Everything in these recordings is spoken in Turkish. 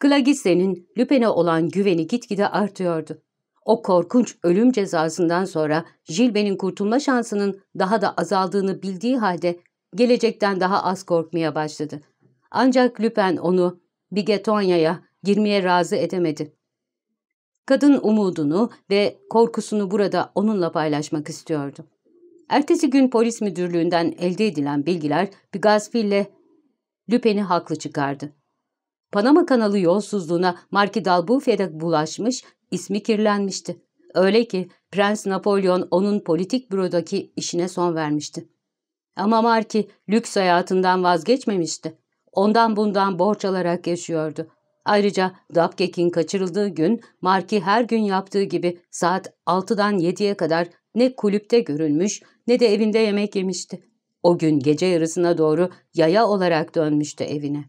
Glagisse'nin Lüpen'e olan güveni gitgide artıyordu. O korkunç ölüm cezasından sonra Jilbe'nin kurtulma şansının daha da azaldığını bildiği halde gelecekten daha az korkmaya başladı. Ancak Lüpen onu Bigetonya'ya girmeye razı edemedi. Kadın umudunu ve korkusunu burada onunla paylaşmak istiyordu. Ertesi gün polis müdürlüğünden elde edilen bilgiler Pigasville Lüpen'i haklı çıkardı. Panama kanalı yolsuzluğuna Marki Dalbufe'de bulaşmış, ismi kirlenmişti. Öyle ki Prens Napolyon onun politik bürodaki işine son vermişti. Ama Marki lüks hayatından vazgeçmemişti. Ondan bundan borç alarak yaşıyordu. Ayrıca Dabkekin kaçırıldığı gün Marki her gün yaptığı gibi saat 6'dan 7'ye kadar ne kulüpte görülmüş ne de evinde yemek yemişti. O gün gece yarısına doğru yaya olarak dönmüştü evine.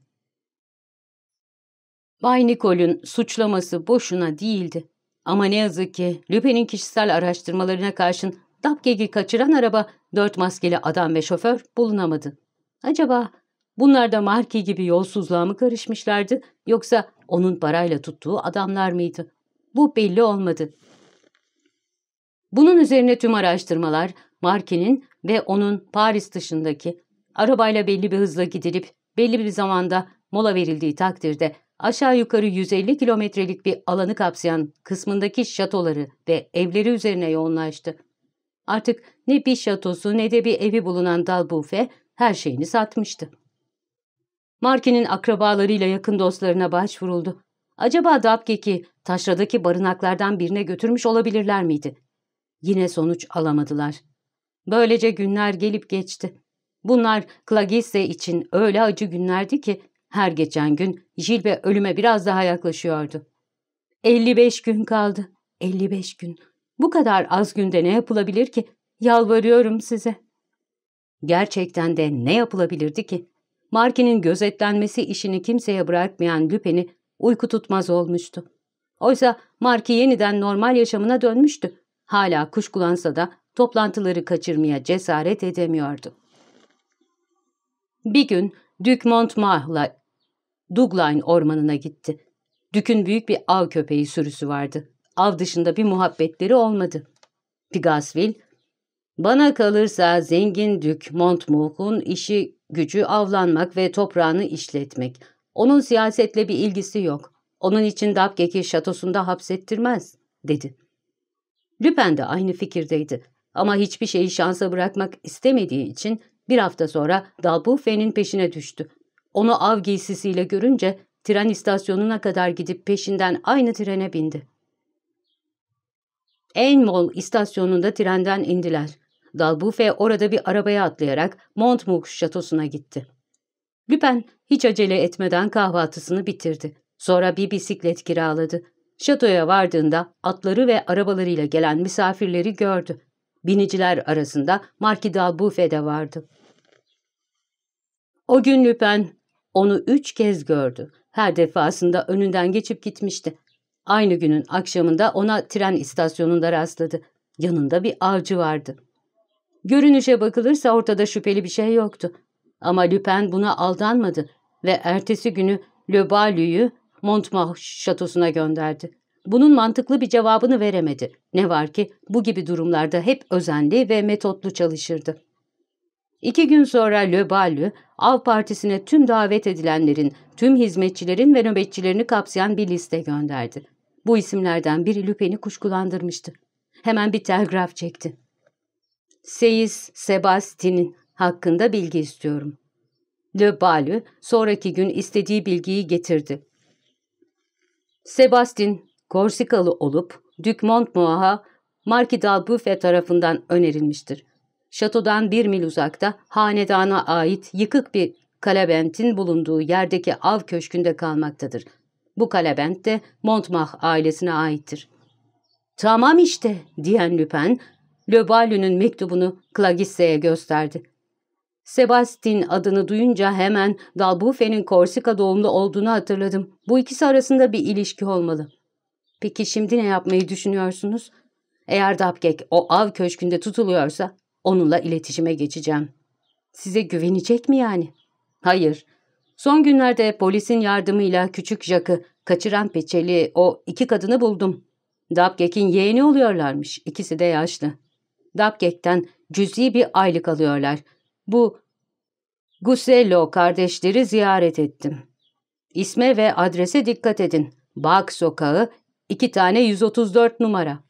Bay Nikol'ün suçlaması boşuna değildi. Ama ne yazık ki Lüpe'nin kişisel araştırmalarına karşın Dapkeg'i kaçıran araba, dört maskeli adam ve şoför bulunamadı. Acaba bunlar da Marki gibi yolsuzluğa mı karışmışlardı yoksa onun parayla tuttuğu adamlar mıydı? Bu belli olmadı. Bunun üzerine tüm araştırmalar Marki'nin ve onun Paris dışındaki arabayla belli bir hızla gidilip belli bir zamanda mola verildiği takdirde aşağı yukarı 150 kilometrelik bir alanı kapsayan kısmındaki şatoları ve evleri üzerine yoğunlaştı. Artık ne bir şatosu ne de bir evi bulunan Dalbufe her şeyini satmıştı. Markin'in akrabalarıyla yakın dostlarına başvuruldu. Acaba Dabgek'i taşradaki barınaklardan birine götürmüş olabilirler miydi? Yine sonuç alamadılar. Böylece günler gelip geçti. Bunlar Klagisse için öyle acı günlerdi ki her geçen gün Jilbe ölüme biraz daha yaklaşıyordu. 55 gün kaldı. 55 gün. Bu kadar az günde ne yapılabilir ki? Yalvarıyorum size. Gerçekten de ne yapılabilirdi ki? Markin'in gözetlenmesi işini kimseye bırakmayan Lüpen'i uyku tutmaz olmuştu. Oysa Marki yeniden normal yaşamına dönmüştü. Hala kuşkulansa da toplantıları kaçırmaya cesaret edemiyordu. Bir gün Duc Montmart'la Dugline ormanına gitti. Dük'ün büyük bir av köpeği sürüsü vardı. Av dışında bir muhabbetleri olmadı. Pigasville, ''Bana kalırsa zengin Dük Montmoukun işi gücü avlanmak ve toprağını işletmek. Onun siyasetle bir ilgisi yok. Onun için Dabgek'i şatosunda hapsettirmez.'' dedi. Lüpen de aynı fikirdeydi ama hiçbir şeyi şansa bırakmak istemediği için bir hafta sonra Dalbufen'in peşine düştü. Onu av giysisiyle görünce tren istasyonuna kadar gidip peşinden aynı trene bindi. Enmol istasyonunda trenden indiler. Dalbufe orada bir arabaya atlayarak Montmouche şatosuna gitti. Lüpen hiç acele etmeden kahvaltısını bitirdi. Sonra bir bisiklet kiraladı. Şatoya vardığında atları ve arabalarıyla gelen misafirleri gördü. Biniciler arasında Marki Dalbufe de vardı. O gün Lüpen onu üç kez gördü. Her defasında önünden geçip gitmişti. Aynı günün akşamında ona tren istasyonunda rastladı. Yanında bir avcı vardı. Görünüşe bakılırsa ortada şüpheli bir şey yoktu. Ama Lüpen buna aldanmadı ve ertesi günü Le Ballu'yu Montmartre şatosuna gönderdi. Bunun mantıklı bir cevabını veremedi. Ne var ki bu gibi durumlarda hep özenli ve metotlu çalışırdı. İki gün sonra Löbalü, av partisine tüm davet edilenlerin, tüm hizmetçilerin ve nöbetçilerini kapsayan bir liste gönderdi. Bu isimlerden biri Lüpen'i kuşkulandırmıştı. Hemen bir telgraf çekti. Seyis Sebastin'in hakkında bilgi istiyorum. Löbalü sonraki gün istediği bilgiyi getirdi. Sebastin, Korsikalı olup Dük Montmoir'a Marki Dalbufe tarafından önerilmiştir. Şatodan bir mil uzakta hanedana ait yıkık bir kalabentin bulunduğu yerdeki av köşkünde kalmaktadır. Bu kalabent de Montmah ailesine aittir. ''Tamam işte'' diyen Lüpen, Löbalü'nün mektubunu Clagisse'ye gösterdi. Sebastin adını duyunca hemen Dalbufe'nin Korsika doğumlu olduğunu hatırladım. Bu ikisi arasında bir ilişki olmalı. Peki şimdi ne yapmayı düşünüyorsunuz? Eğer Dabgek o av köşkünde tutuluyorsa Onunla iletişime geçeceğim. Size güvenecek mi yani? Hayır. Son günlerde polisin yardımıyla küçük Jack'ı kaçıran peçeli o iki kadını buldum. Dabgek'in yeğeni oluyorlarmış. İkisi de yaşlı. Dabgek'ten cüzi bir aylık alıyorlar. Bu Gusello kardeşleri ziyaret ettim. İsme ve adrese dikkat edin. Bak sokağı, iki tane 134 numara.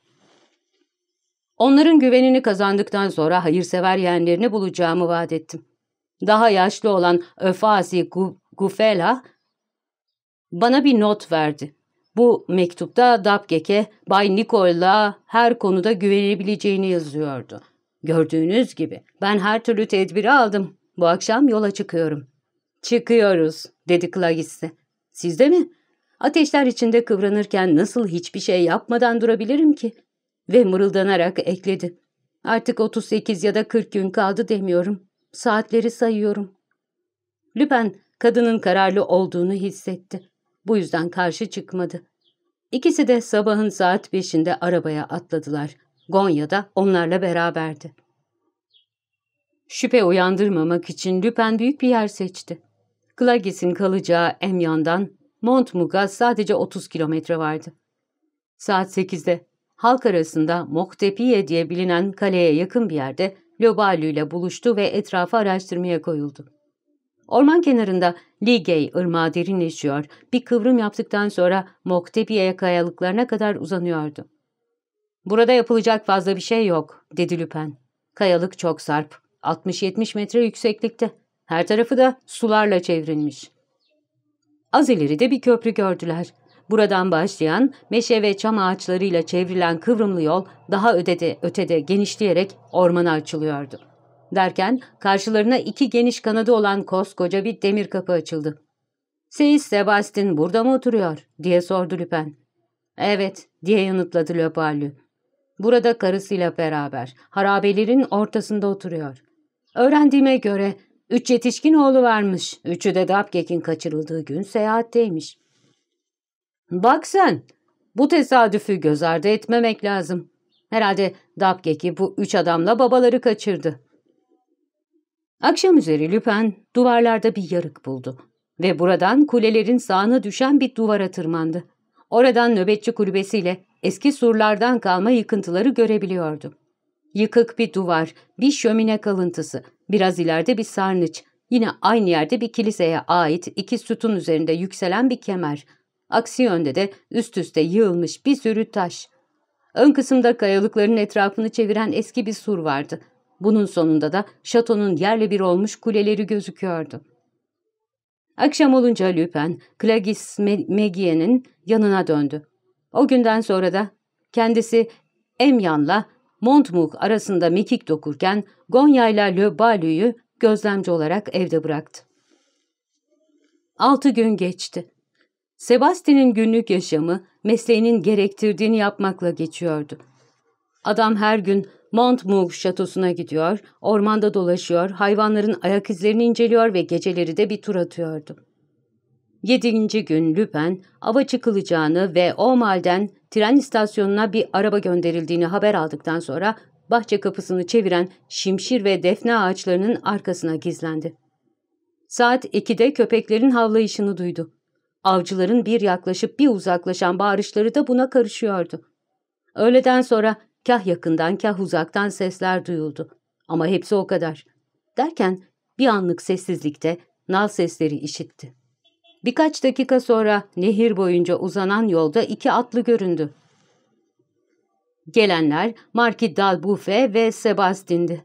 Onların güvenini kazandıktan sonra hayırsever yeğenlerini bulacağımı vaat ettim. Daha yaşlı olan Öfazi Gufela bana bir not verdi. Bu mektupta Dabgek'e Bay Nikol'la her konuda güvenebileceğini yazıyordu. Gördüğünüz gibi ben her türlü tedbiri aldım. Bu akşam yola çıkıyorum. Çıkıyoruz dedi Clagis'e. Sizde mi? Ateşler içinde kıvranırken nasıl hiçbir şey yapmadan durabilirim ki? Ve mırıldanarak ekledi. Artık 38 ya da 40 gün kaldı demiyorum. Saatleri sayıyorum. Lüpen kadının kararlı olduğunu hissetti. Bu yüzden karşı çıkmadı. İkisi de sabahın saat beşinde arabaya atladılar. Gonya da onlarla beraberdi. Şüphe uyandırmamak için Lüpen büyük bir yer seçti. Klagis'in kalacağı Emyan'dan Montmouth'a sadece 30 kilometre vardı. Saat 8'de halk arasında Moktepiye diye bilinen kaleye yakın bir yerde Lobalu ile buluştu ve etrafı araştırmaya koyuldu. Orman kenarında Ligey ırmağı derinleşiyor, bir kıvrım yaptıktan sonra Moktepiye kayalıklarına kadar uzanıyordu. ''Burada yapılacak fazla bir şey yok.'' dedi Lüpen. ''Kayalık çok sarp, 60-70 metre yükseklikte. Her tarafı da sularla çevrilmiş.'' Az ileride bir köprü gördüler. Buradan başlayan meşe ve çam ağaçlarıyla çevrilen kıvrımlı yol daha ötede, ötede genişleyerek ormana açılıyordu. Derken karşılarına iki geniş kanadı olan koskoca bir demir kapı açıldı. ''Seyis Sebastin burada mı oturuyor?'' diye sordu Lüpen. ''Evet'' diye yanıtladı Löparlü. Burada karısıyla beraber harabelerin ortasında oturuyor. Öğrendiğime göre üç yetişkin oğlu varmış. Üçü de Dabgek'in kaçırıldığı gün seyahatteymiş. Bak sen, bu tesadüfü göz ardı etmemek lazım. Herhalde Dabgeki bu üç adamla babaları kaçırdı. Akşam üzeri Lüpen duvarlarda bir yarık buldu ve buradan kulelerin sağına düşen bir duvara tırmandı. Oradan nöbetçi kulübesiyle eski surlardan kalma yıkıntıları görebiliyordu. Yıkık bir duvar, bir şömine kalıntısı, biraz ileride bir sarnıç, yine aynı yerde bir kiliseye ait iki sütun üzerinde yükselen bir kemer, Aksi yönde de üst üste yığılmış bir sürü taş. Ön kısımda kayalıkların etrafını çeviren eski bir sur vardı. Bunun sonunda da şatonun yerle bir olmuş kuleleri gözüküyordu. Akşam olunca Lüpen, Klagis Megie'nin yanına döndü. O günden sonra da kendisi Emyan'la Montmouth arasında mekik dokurken Gonya ile Le gözlemci olarak evde bıraktı. Altı gün geçti. Sebastian'in günlük yaşamı mesleğinin gerektirdiğini yapmakla geçiyordu. Adam her gün Montmouk şatosuna gidiyor, ormanda dolaşıyor, hayvanların ayak izlerini inceliyor ve geceleri de bir tur atıyordu. Yedinci gün Lüpen, ava çıkılacağını ve Omal'den tren istasyonuna bir araba gönderildiğini haber aldıktan sonra bahçe kapısını çeviren şimşir ve defne ağaçlarının arkasına gizlendi. Saat 2'de köpeklerin havlayışını duydu. Avcıların bir yaklaşıp bir uzaklaşan bağırışları da buna karışıyordu. Öğleden sonra kah yakından kah uzaktan sesler duyuldu. Ama hepsi o kadar. Derken bir anlık sessizlikte nal sesleri işitti. Birkaç dakika sonra nehir boyunca uzanan yolda iki atlı göründü. Gelenler Marki Dalbufe ve Sebastin'di.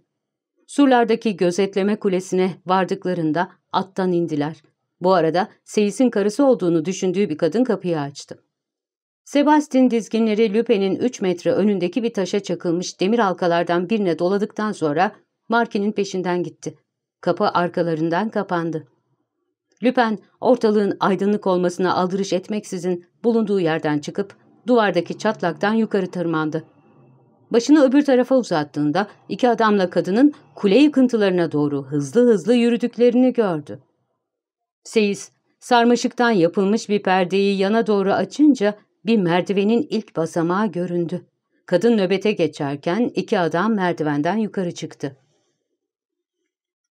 Surlardaki gözetleme kulesine vardıklarında attan indiler. Bu arada Seyis'in karısı olduğunu düşündüğü bir kadın kapıyı açtı. Sebastin dizginleri Lüpe'nin 3 metre önündeki bir taşa çakılmış demir halkalardan birine doladıktan sonra Markin'in peşinden gitti. Kapı arkalarından kapandı. Lüpen ortalığın aydınlık olmasına aldırış etmeksizin bulunduğu yerden çıkıp duvardaki çatlaktan yukarı tırmandı. Başını öbür tarafa uzattığında iki adamla kadının kule yıkıntılarına doğru hızlı hızlı yürüdüklerini gördü. Seyis, sarmaşıktan yapılmış bir perdeyi yana doğru açınca bir merdivenin ilk basamağı göründü. Kadın nöbete geçerken iki adam merdivenden yukarı çıktı.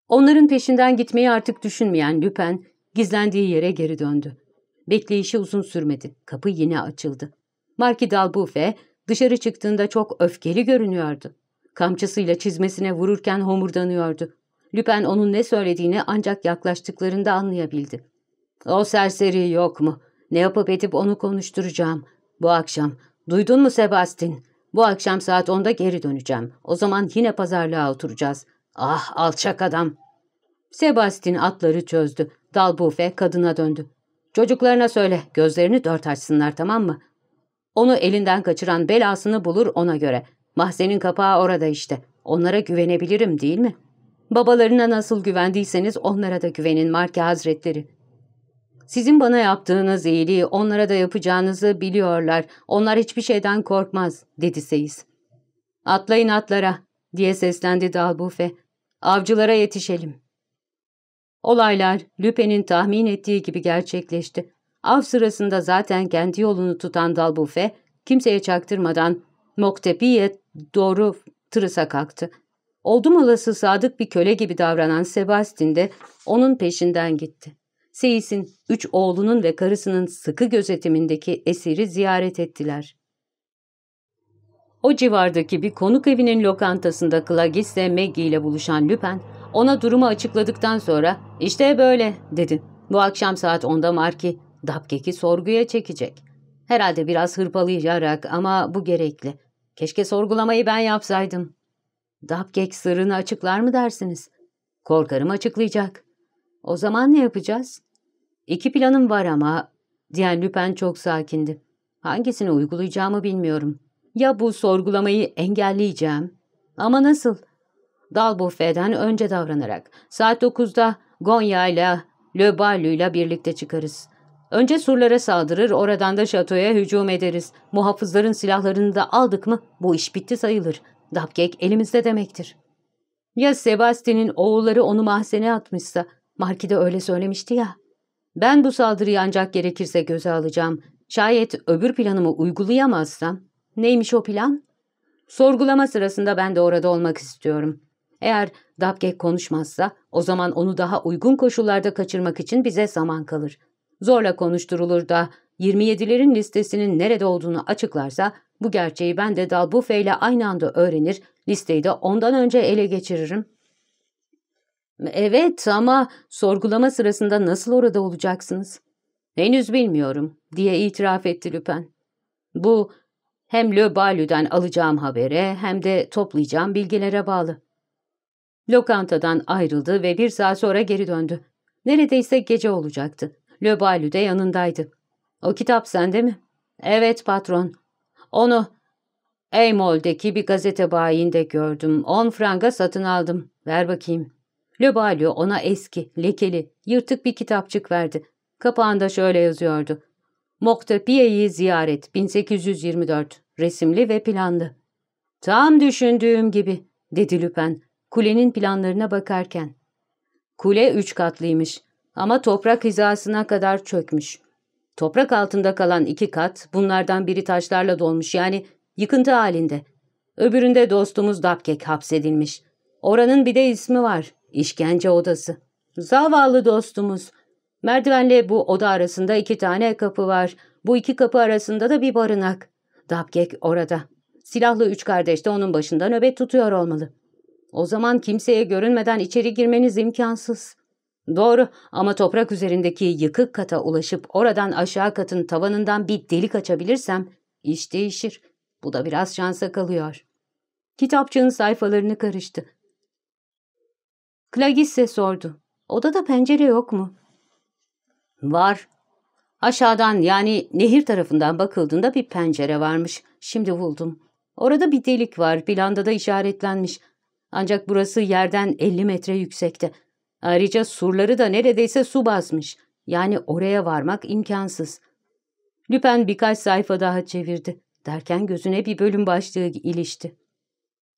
Onların peşinden gitmeyi artık düşünmeyen Lüpen, gizlendiği yere geri döndü. Bekleyişi uzun sürmedi. Kapı yine açıldı. Marki Dalbufe dışarı çıktığında çok öfkeli görünüyordu. Kamçısıyla çizmesine vururken homurdanıyordu. Lüpen onun ne söylediğini ancak yaklaştıklarında anlayabildi. ''O serseri yok mu? Ne yapıp edip onu konuşturacağım. Bu akşam. Duydun mu Sebastin? Bu akşam saat 10'da geri döneceğim. O zaman yine pazarlığa oturacağız. Ah alçak adam!'' Sebastin atları çözdü. Dalbufe kadına döndü. Çocuklarına söyle, gözlerini dört açsınlar tamam mı? Onu elinden kaçıran belasını bulur ona göre. Mahzenin kapağı orada işte. Onlara güvenebilirim değil mi?'' Babalarına nasıl güvendiyseniz onlara da güvenin Marke Hazretleri. Sizin bana yaptığınız iyiliği onlara da yapacağınızı biliyorlar. Onlar hiçbir şeyden korkmaz, dedi seyiz. Atlayın atlara, diye seslendi Dalbufe. Avcılara yetişelim. Olaylar Lüpe'nin tahmin ettiği gibi gerçekleşti. Av sırasında zaten kendi yolunu tutan Dalbufe, kimseye çaktırmadan Moktepi'ye doğru tırısa kalktı. Oldum olası sadık bir köle gibi davranan Sebastin de onun peşinden gitti. Seyis'in üç oğlunun ve karısının sıkı gözetimindeki esiri ziyaret ettiler. O civardaki bir konuk evinin lokantasında Klagis ve Maggie ile buluşan Lüpen, ona durumu açıkladıktan sonra işte böyle dedi. Bu akşam saat 10'da Marki Dapkek'i sorguya çekecek. Herhalde biraz hırpalayacak ama bu gerekli. Keşke sorgulamayı ben yapsaydım. Dapkek sırrını açıklar mı dersiniz? Korkarım açıklayacak. O zaman ne yapacağız? İki planım var ama diyen Lüpen çok sakindi. Hangisini uygulayacağımı bilmiyorum. Ya bu sorgulamayı engelleyeceğim ama nasıl? Dalbufe'den önce davranarak saat 9'da Gonya ile Le Ballu ile birlikte çıkarız. Önce surlara saldırır, oradan da şatoya hücum ederiz. Muhafızların silahlarını da aldık mı bu iş bitti sayılır. Dupcake elimizde demektir. Ya Sebastian'in oğulları onu mahzene atmışsa? Marki de öyle söylemişti ya. Ben bu saldırıyı ancak gerekirse göze alacağım. Şayet öbür planımı uygulayamazsam. Neymiş o plan? Sorgulama sırasında ben de orada olmak istiyorum. Eğer Dapgek konuşmazsa o zaman onu daha uygun koşullarda kaçırmak için bize zaman kalır. Zorla konuşturulur da 27'lerin listesinin nerede olduğunu açıklarsa bu gerçeği ben de Dalbufe ile aynı anda öğrenir, listeyi de ondan önce ele geçiririm. Evet ama sorgulama sırasında nasıl orada olacaksınız? Henüz bilmiyorum diye itiraf etti Lüpen. Bu hem Le Balü'den alacağım habere hem de toplayacağım bilgilere bağlı. Lokantadan ayrıldı ve bir saat sonra geri döndü. Neredeyse gece olacaktı. Le Balü de yanındaydı. O kitap sende mi? Evet patron. Onu Eymol'deki bir gazete bayinde gördüm. On franga satın aldım. Ver bakayım. Le ona eski, lekeli, yırtık bir kitapçık verdi. Kapağında şöyle yazıyordu. Moktepiye'yi ziyaret 1824. Resimli ve planlı. Tam düşündüğüm gibi, dedi Lüpen, kulenin planlarına bakarken. Kule üç katlıymış ama toprak hizasına kadar çökmüş. Toprak altında kalan iki kat, bunlardan biri taşlarla dolmuş yani yıkıntı halinde. Öbüründe dostumuz Dapkek hapsedilmiş. Oranın bir de ismi var, işkence odası. Zavallı dostumuz. Merdivenle bu oda arasında iki tane kapı var. Bu iki kapı arasında da bir barınak. Dapkek orada. Silahlı üç kardeş de onun başında nöbet tutuyor olmalı. O zaman kimseye görünmeden içeri girmeniz imkansız. Doğru ama toprak üzerindeki yıkık kata ulaşıp oradan aşağı katın tavanından bir delik açabilirsem iş değişir. Bu da biraz şansa kalıyor. Kitapçığın sayfalarını karıştı. Klagisse sordu. Odada pencere yok mu? Var. Aşağıdan yani nehir tarafından bakıldığında bir pencere varmış. Şimdi buldum. Orada bir delik var. Planda da işaretlenmiş. Ancak burası yerden 50 metre yüksekte. Ayrıca surları da neredeyse su basmış. Yani oraya varmak imkansız. Lüpen birkaç sayfa daha çevirdi. Derken gözüne bir bölüm başlığı ilişti.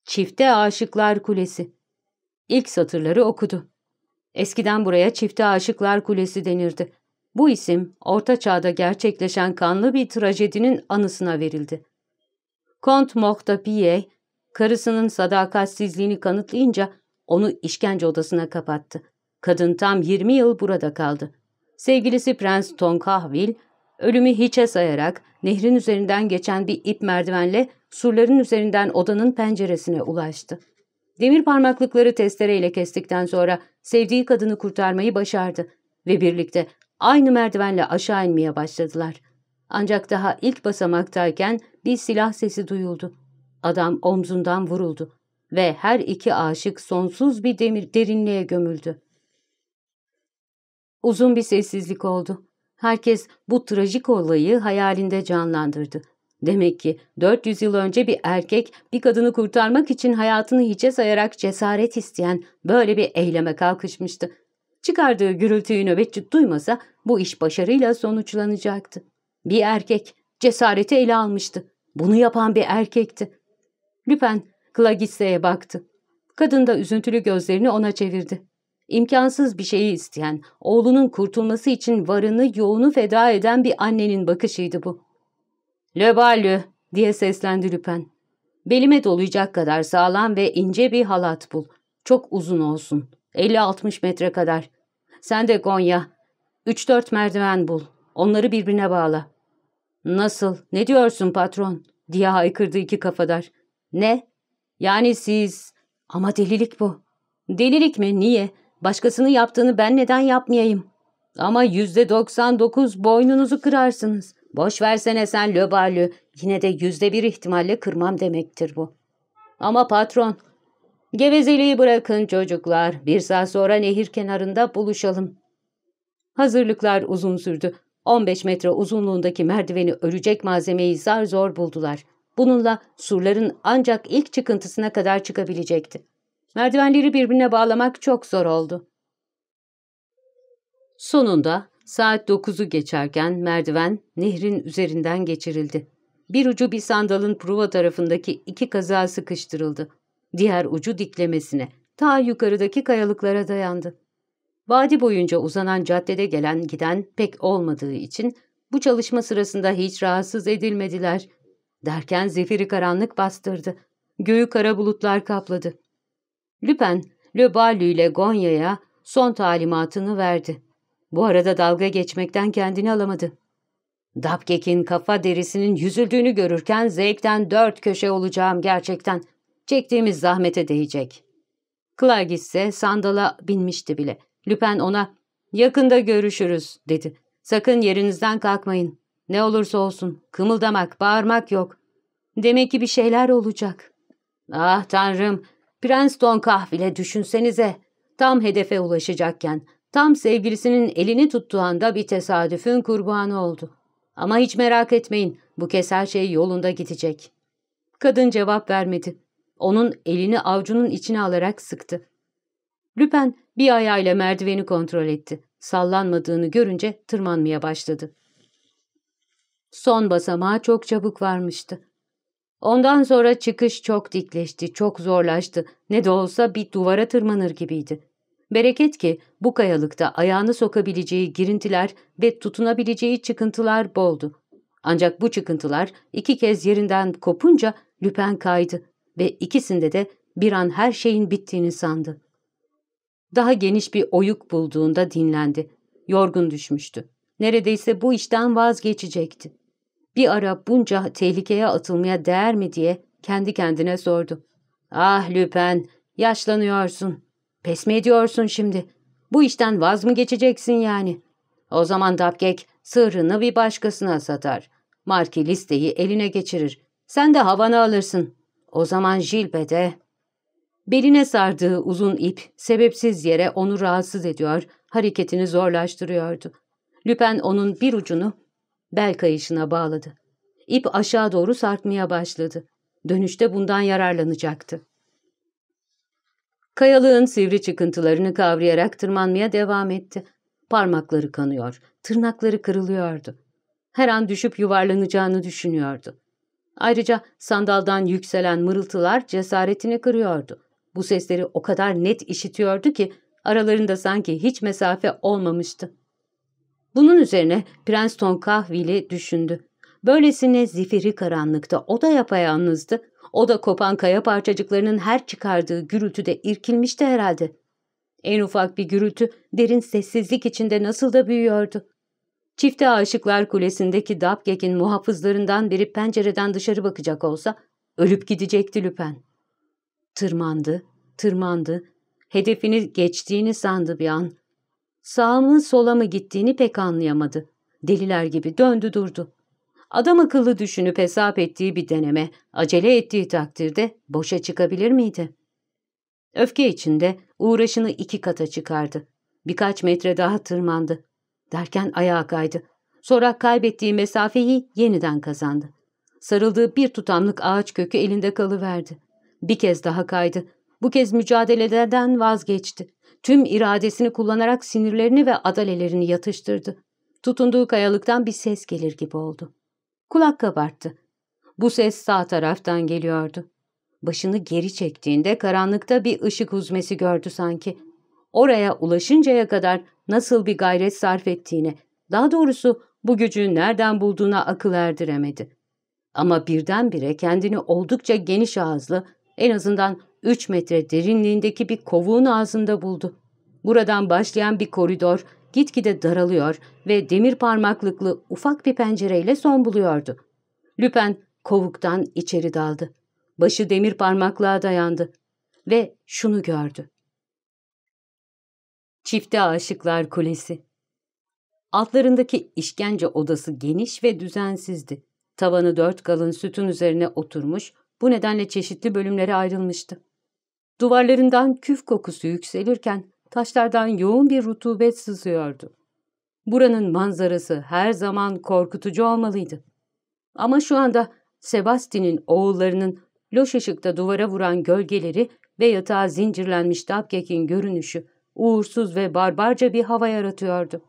Çifte Aşıklar Kulesi. İlk satırları okudu. Eskiden buraya Çifte Aşıklar Kulesi denirdi. Bu isim Orta Çağ'da gerçekleşen kanlı bir trajedinin anısına verildi. Kont Mohtapiye, karısının sadakatsizliğini kanıtlayınca onu işkence odasına kapattı. Kadın tam 20 yıl burada kaldı. Sevgilisi Prens Tonkahvil, ölümü hiçe sayarak nehrin üzerinden geçen bir ip merdivenle surların üzerinden odanın penceresine ulaştı. Demir parmaklıkları testereyle kestikten sonra sevdiği kadını kurtarmayı başardı ve birlikte aynı merdivenle aşağı inmeye başladılar. Ancak daha ilk basamaktayken bir silah sesi duyuldu. Adam omzundan vuruldu ve her iki aşık sonsuz bir demir derinliğe gömüldü. Uzun bir sessizlik oldu. Herkes bu trajik olayı hayalinde canlandırdı. Demek ki 400 yıl önce bir erkek bir kadını kurtarmak için hayatını hiçe sayarak cesaret isteyen böyle bir eyleme kalkışmıştı. Çıkardığı gürültüyü nöbetçi duymasa bu iş başarıyla sonuçlanacaktı. Bir erkek cesareti ele almıştı. Bunu yapan bir erkekti. Lüpen Clagisse'ye baktı. Kadın da üzüntülü gözlerini ona çevirdi. İmkansız bir şeyi isteyen, oğlunun kurtulması için varını yoğunu feda eden bir annenin bakışıydı bu. ''Löbalü!'' diye seslendi Lüpen. ''Belime dolayacak kadar sağlam ve ince bir halat bul. Çok uzun olsun. 50-60 metre kadar. Sen de Gonya. 3-4 merdiven bul. Onları birbirine bağla.'' ''Nasıl? Ne diyorsun patron?'' diye haykırdı iki kafadar. ''Ne? Yani siz...'' ''Ama delilik bu.'' ''Delilik mi? Niye?'' Başkasının yaptığını ben neden yapmayayım? Ama yüzde doksan dokuz boynunuzu kırarsınız. Boş versene sen löbalü. Yine de yüzde bir ihtimalle kırmam demektir bu. Ama patron, gevezeliği bırakın çocuklar. Bir saat sonra nehir kenarında buluşalım. Hazırlıklar uzun sürdü. 15 metre uzunluğundaki merdiveni örecek malzemeyi zar zor buldular. Bununla surların ancak ilk çıkıntısına kadar çıkabilecekti. Merdivenleri birbirine bağlamak çok zor oldu. Sonunda saat dokuzu geçerken merdiven nehrin üzerinden geçirildi. Bir ucu bir sandalın prova tarafındaki iki kazağa sıkıştırıldı. Diğer ucu diklemesine, ta yukarıdaki kayalıklara dayandı. Vadi boyunca uzanan caddede gelen giden pek olmadığı için bu çalışma sırasında hiç rahatsız edilmediler. Derken zifiri karanlık bastırdı. Göğü kara bulutlar kapladı. Lüpen, Löbalü ile Gonya'ya son talimatını verdi. Bu arada dalga geçmekten kendini alamadı. Dapkek'in kafa derisinin yüzüldüğünü görürken zevkten dört köşe olacağım gerçekten. Çektiğimiz zahmete değecek. Clark ise sandala binmişti bile. Lüpen ona yakında görüşürüz dedi. Sakın yerinizden kalkmayın. Ne olursa olsun kımıldamak, bağırmak yok. Demek ki bir şeyler olacak. Ah tanrım Princeton kahvile düşünsenize. Tam hedefe ulaşacakken, tam sevgilisinin elini tuttuğu anda bir tesadüfün kurbanı oldu. Ama hiç merak etmeyin, bu kez her şey yolunda gidecek. Kadın cevap vermedi. Onun elini avcunun içine alarak sıktı. Lüpen bir ayağıyla merdiveni kontrol etti. Sallanmadığını görünce tırmanmaya başladı. Son basamağa çok çabuk varmıştı. Ondan sonra çıkış çok dikleşti, çok zorlaştı. Ne de olsa bir duvara tırmanır gibiydi. Bereket ki bu kayalıkta ayağını sokabileceği girintiler ve tutunabileceği çıkıntılar boldu. Ancak bu çıkıntılar iki kez yerinden kopunca Lüpen kaydı ve ikisinde de bir an her şeyin bittiğini sandı. Daha geniş bir oyuk bulduğunda dinlendi. Yorgun düşmüştü. Neredeyse bu işten vazgeçecekti bir ara bunca tehlikeye atılmaya değer mi diye kendi kendine sordu. Ah Lüpen, yaşlanıyorsun. Pes mi ediyorsun şimdi? Bu işten vaz mı geçeceksin yani? O zaman Dapkek sırrını bir başkasına satar. Marki listeyi eline geçirir. Sen de havanı alırsın. O zaman Jilbe'de... Beline sardığı uzun ip sebepsiz yere onu rahatsız ediyor, hareketini zorlaştırıyordu. Lüpen onun bir ucunu bel kayışına bağladı. İp aşağı doğru sarkmaya başladı. Dönüşte bundan yararlanacaktı. Kayalığın sivri çıkıntılarını kavrayarak tırmanmaya devam etti. Parmakları kanıyor, tırnakları kırılıyordu. Her an düşüp yuvarlanacağını düşünüyordu. Ayrıca sandaldan yükselen mırıltılar cesaretini kırıyordu. Bu sesleri o kadar net işitiyordu ki aralarında sanki hiç mesafe olmamıştı. Bunun üzerine Prens Tonkahvili düşündü. Böylesine zifiri karanlıkta o da yapayalnızdı. O da kopan kaya parçacıklarının her çıkardığı gürültüde irkilmişti herhalde. En ufak bir gürültü derin sessizlik içinde nasıl da büyüyordu. Çifte Aşıklar Kulesi'ndeki Dabgek'in muhafızlarından biri pencereden dışarı bakacak olsa ölüp gidecekti Lüpen. Tırmandı, tırmandı. Hedefini geçtiğini sandı bir an sağa mı sola mı gittiğini pek anlayamadı. Deliler gibi döndü durdu. Adam akıllı düşünüp hesap ettiği bir deneme, acele ettiği takdirde boşa çıkabilir miydi? Öfke içinde uğraşını iki kata çıkardı. Birkaç metre daha tırmandı. Derken ayağa kaydı. Sonra kaybettiği mesafeyi yeniden kazandı. Sarıldığı bir tutamlık ağaç kökü elinde kalıverdi. Bir kez daha kaydı. Bu kez mücadeleden vazgeçti. Tüm iradesini kullanarak sinirlerini ve adalelerini yatıştırdı. Tutunduğu kayalıktan bir ses gelir gibi oldu. Kulak kabarttı. Bu ses sağ taraftan geliyordu. Başını geri çektiğinde karanlıkta bir ışık huzmesi gördü sanki. Oraya ulaşıncaya kadar nasıl bir gayret sarf ettiğini, daha doğrusu bu gücü nereden bulduğuna akıl erdiremedi. Ama birdenbire kendini oldukça geniş ağızlı, en azından 3 metre derinliğindeki bir kovuğun ağzında buldu. Buradan başlayan bir koridor gitgide daralıyor ve demir parmaklıklı ufak bir pencereyle son buluyordu. Lüpen kovuktan içeri daldı. Başı demir parmaklığa dayandı ve şunu gördü. Çifte Aşıklar Kulesi Altlarındaki işkence odası geniş ve düzensizdi. Tavanı dört kalın sütun üzerine oturmuş, bu nedenle çeşitli bölümlere ayrılmıştı. Duvarlarından küf kokusu yükselirken taşlardan yoğun bir rutubet sızıyordu. Buranın manzarası her zaman korkutucu olmalıydı. Ama şu anda Sebasti'nin oğullarının loş ışıkta duvara vuran gölgeleri ve yatağa zincirlenmiş Dabkek'in görünüşü uğursuz ve barbarca bir hava yaratıyordu.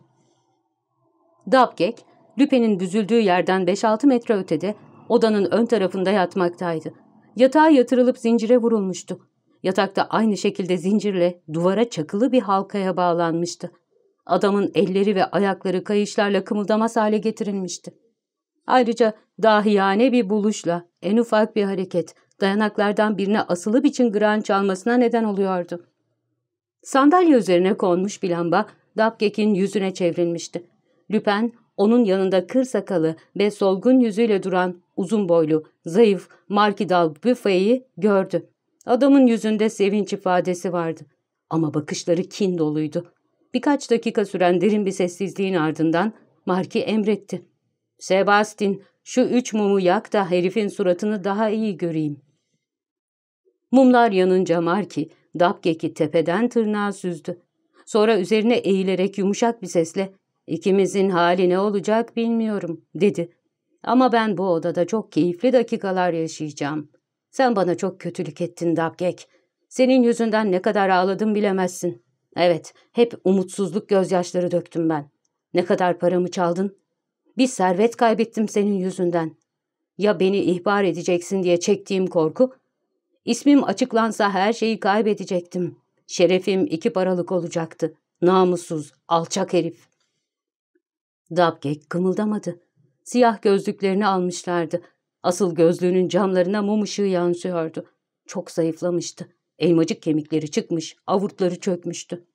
Dabkek, Lüpe'nin büzüldüğü yerden 5-6 metre ötede odanın ön tarafında yatmaktaydı. Yatağa yatırılıp zincire vurulmuştu. Yatakta aynı şekilde zincirle duvara çakılı bir halkaya bağlanmıştı. Adamın elleri ve ayakları kayışlarla kımıldamaz hale getirilmişti. Ayrıca dahiyane bir buluşla en ufak bir hareket dayanaklardan birine asılı biçim gran çalmasına neden oluyordu. Sandalye üzerine konmuş bir lamba Dabgek'in yüzüne çevrilmişti. Lüpen onun yanında kır sakalı ve solgun yüzüyle duran uzun boylu, zayıf Markidal büfeyi gördü. Adamın yüzünde sevinç ifadesi vardı. Ama bakışları kin doluydu. Birkaç dakika süren derin bir sessizliğin ardından Marki emretti. Sebastin, şu üç mumu yak da herifin suratını daha iyi göreyim. Mumlar yanınca Marki, Dabgek'i tepeden tırnağa süzdü. Sonra üzerine eğilerek yumuşak bir sesle İkimizin hali ne olacak bilmiyorum dedi. Ama ben bu odada çok keyifli dakikalar yaşayacağım. Sen bana çok kötülük ettin Dabgek. Senin yüzünden ne kadar ağladım bilemezsin. Evet, hep umutsuzluk gözyaşları döktüm ben. Ne kadar paramı çaldın? Bir servet kaybettim senin yüzünden. Ya beni ihbar edeceksin diye çektiğim korku? İsmim açıklansa her şeyi kaybedecektim. Şerefim iki paralık olacaktı. Namussuz, alçak herif. Dabgek kımıldamadı. Siyah gözlüklerini almışlardı. Asıl gözlüğünün camlarına mum ışığı yansıyordu. Çok zayıflamıştı. Elmacık kemikleri çıkmış, avurtları çökmüştü.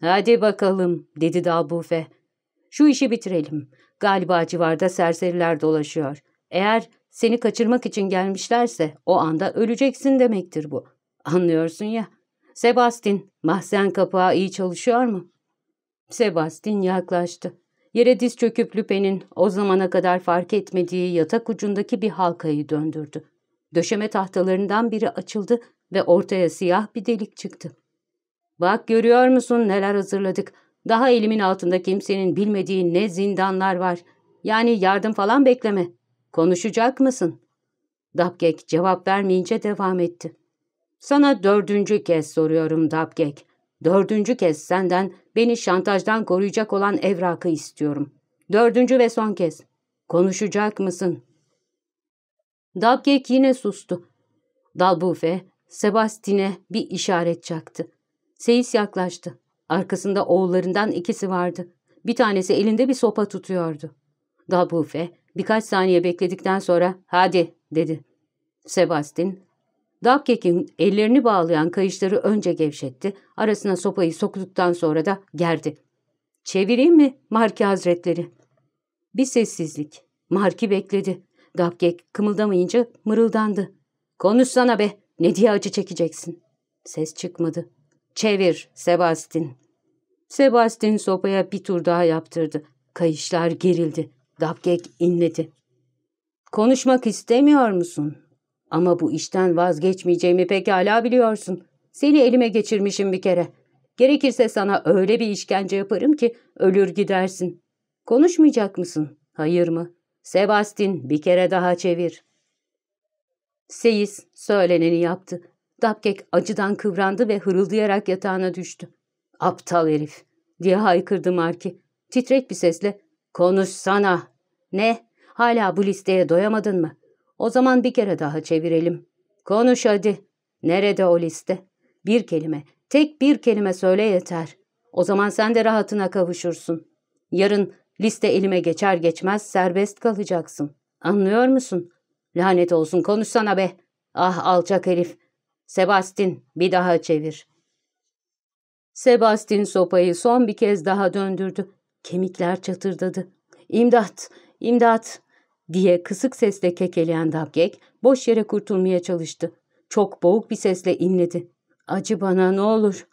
''Hadi bakalım'' dedi Dalbufe. ''Şu işi bitirelim. Galiba civarda serseriler dolaşıyor. Eğer seni kaçırmak için gelmişlerse o anda öleceksin demektir bu. Anlıyorsun ya. Sebastin, mahzen kapağı iyi çalışıyor mu?'' Sebastin yaklaştı. Yere diz çöküp Lüpen'in o zamana kadar fark etmediği yatak ucundaki bir halkayı döndürdü. Döşeme tahtalarından biri açıldı ve ortaya siyah bir delik çıktı. ''Bak görüyor musun neler hazırladık. Daha elimin altında kimsenin bilmediği ne zindanlar var. Yani yardım falan bekleme. Konuşacak mısın?'' Dapkek cevap vermeyince devam etti. ''Sana dördüncü kez soruyorum Dapkek. Dördüncü kez senden beni şantajdan koruyacak olan evrakı istiyorum. Dördüncü ve son kez. Konuşacak mısın? Dabkek yine sustu. Dalbufe, Sebastin'e bir işaret çaktı. Seyis yaklaştı. Arkasında oğullarından ikisi vardı. Bir tanesi elinde bir sopa tutuyordu. Dalbufe birkaç saniye bekledikten sonra hadi dedi. Sebastin Dubkek'in ellerini bağlayan kayışları önce gevşetti, arasına sopayı soktuktan sonra da gerdi. ''Çevireyim mi Marki Hazretleri?'' Bir sessizlik. Marki bekledi. Dubkek kımıldamayınca mırıldandı. ''Konuşsana be, ne diye acı çekeceksin?'' Ses çıkmadı. ''Çevir Sebastin.'' Sebastin sopaya bir tur daha yaptırdı. Kayışlar gerildi. Dubkek inledi. ''Konuşmak istemiyor musun?'' Ama bu işten vazgeçmeyeceğimi pekala biliyorsun. Seni elime geçirmişim bir kere. Gerekirse sana öyle bir işkence yaparım ki ölür gidersin. Konuşmayacak mısın? Hayır mı? Sebastin bir kere daha çevir. Seyis söyleneni yaptı. Dapkek acıdan kıvrandı ve hırıldayarak yatağına düştü. Aptal herif diye haykırdı Marki. Titrek bir sesle konuş sana. Ne? Hala bu listeye doyamadın mı? O zaman bir kere daha çevirelim. Konuş hadi. Nerede o liste? Bir kelime, tek bir kelime söyle yeter. O zaman sen de rahatına kavuşursun. Yarın liste elime geçer geçmez serbest kalacaksın. Anlıyor musun? Lanet olsun konuşsana be. Ah alçak herif. Sebastin bir daha çevir. Sebastin sopayı son bir kez daha döndürdü. Kemikler çatırdadı. İmdat, imdat diye kısık sesle kekeleyen Dabgek boş yere kurtulmaya çalıştı. Çok boğuk bir sesle inledi. Acı bana ne olur.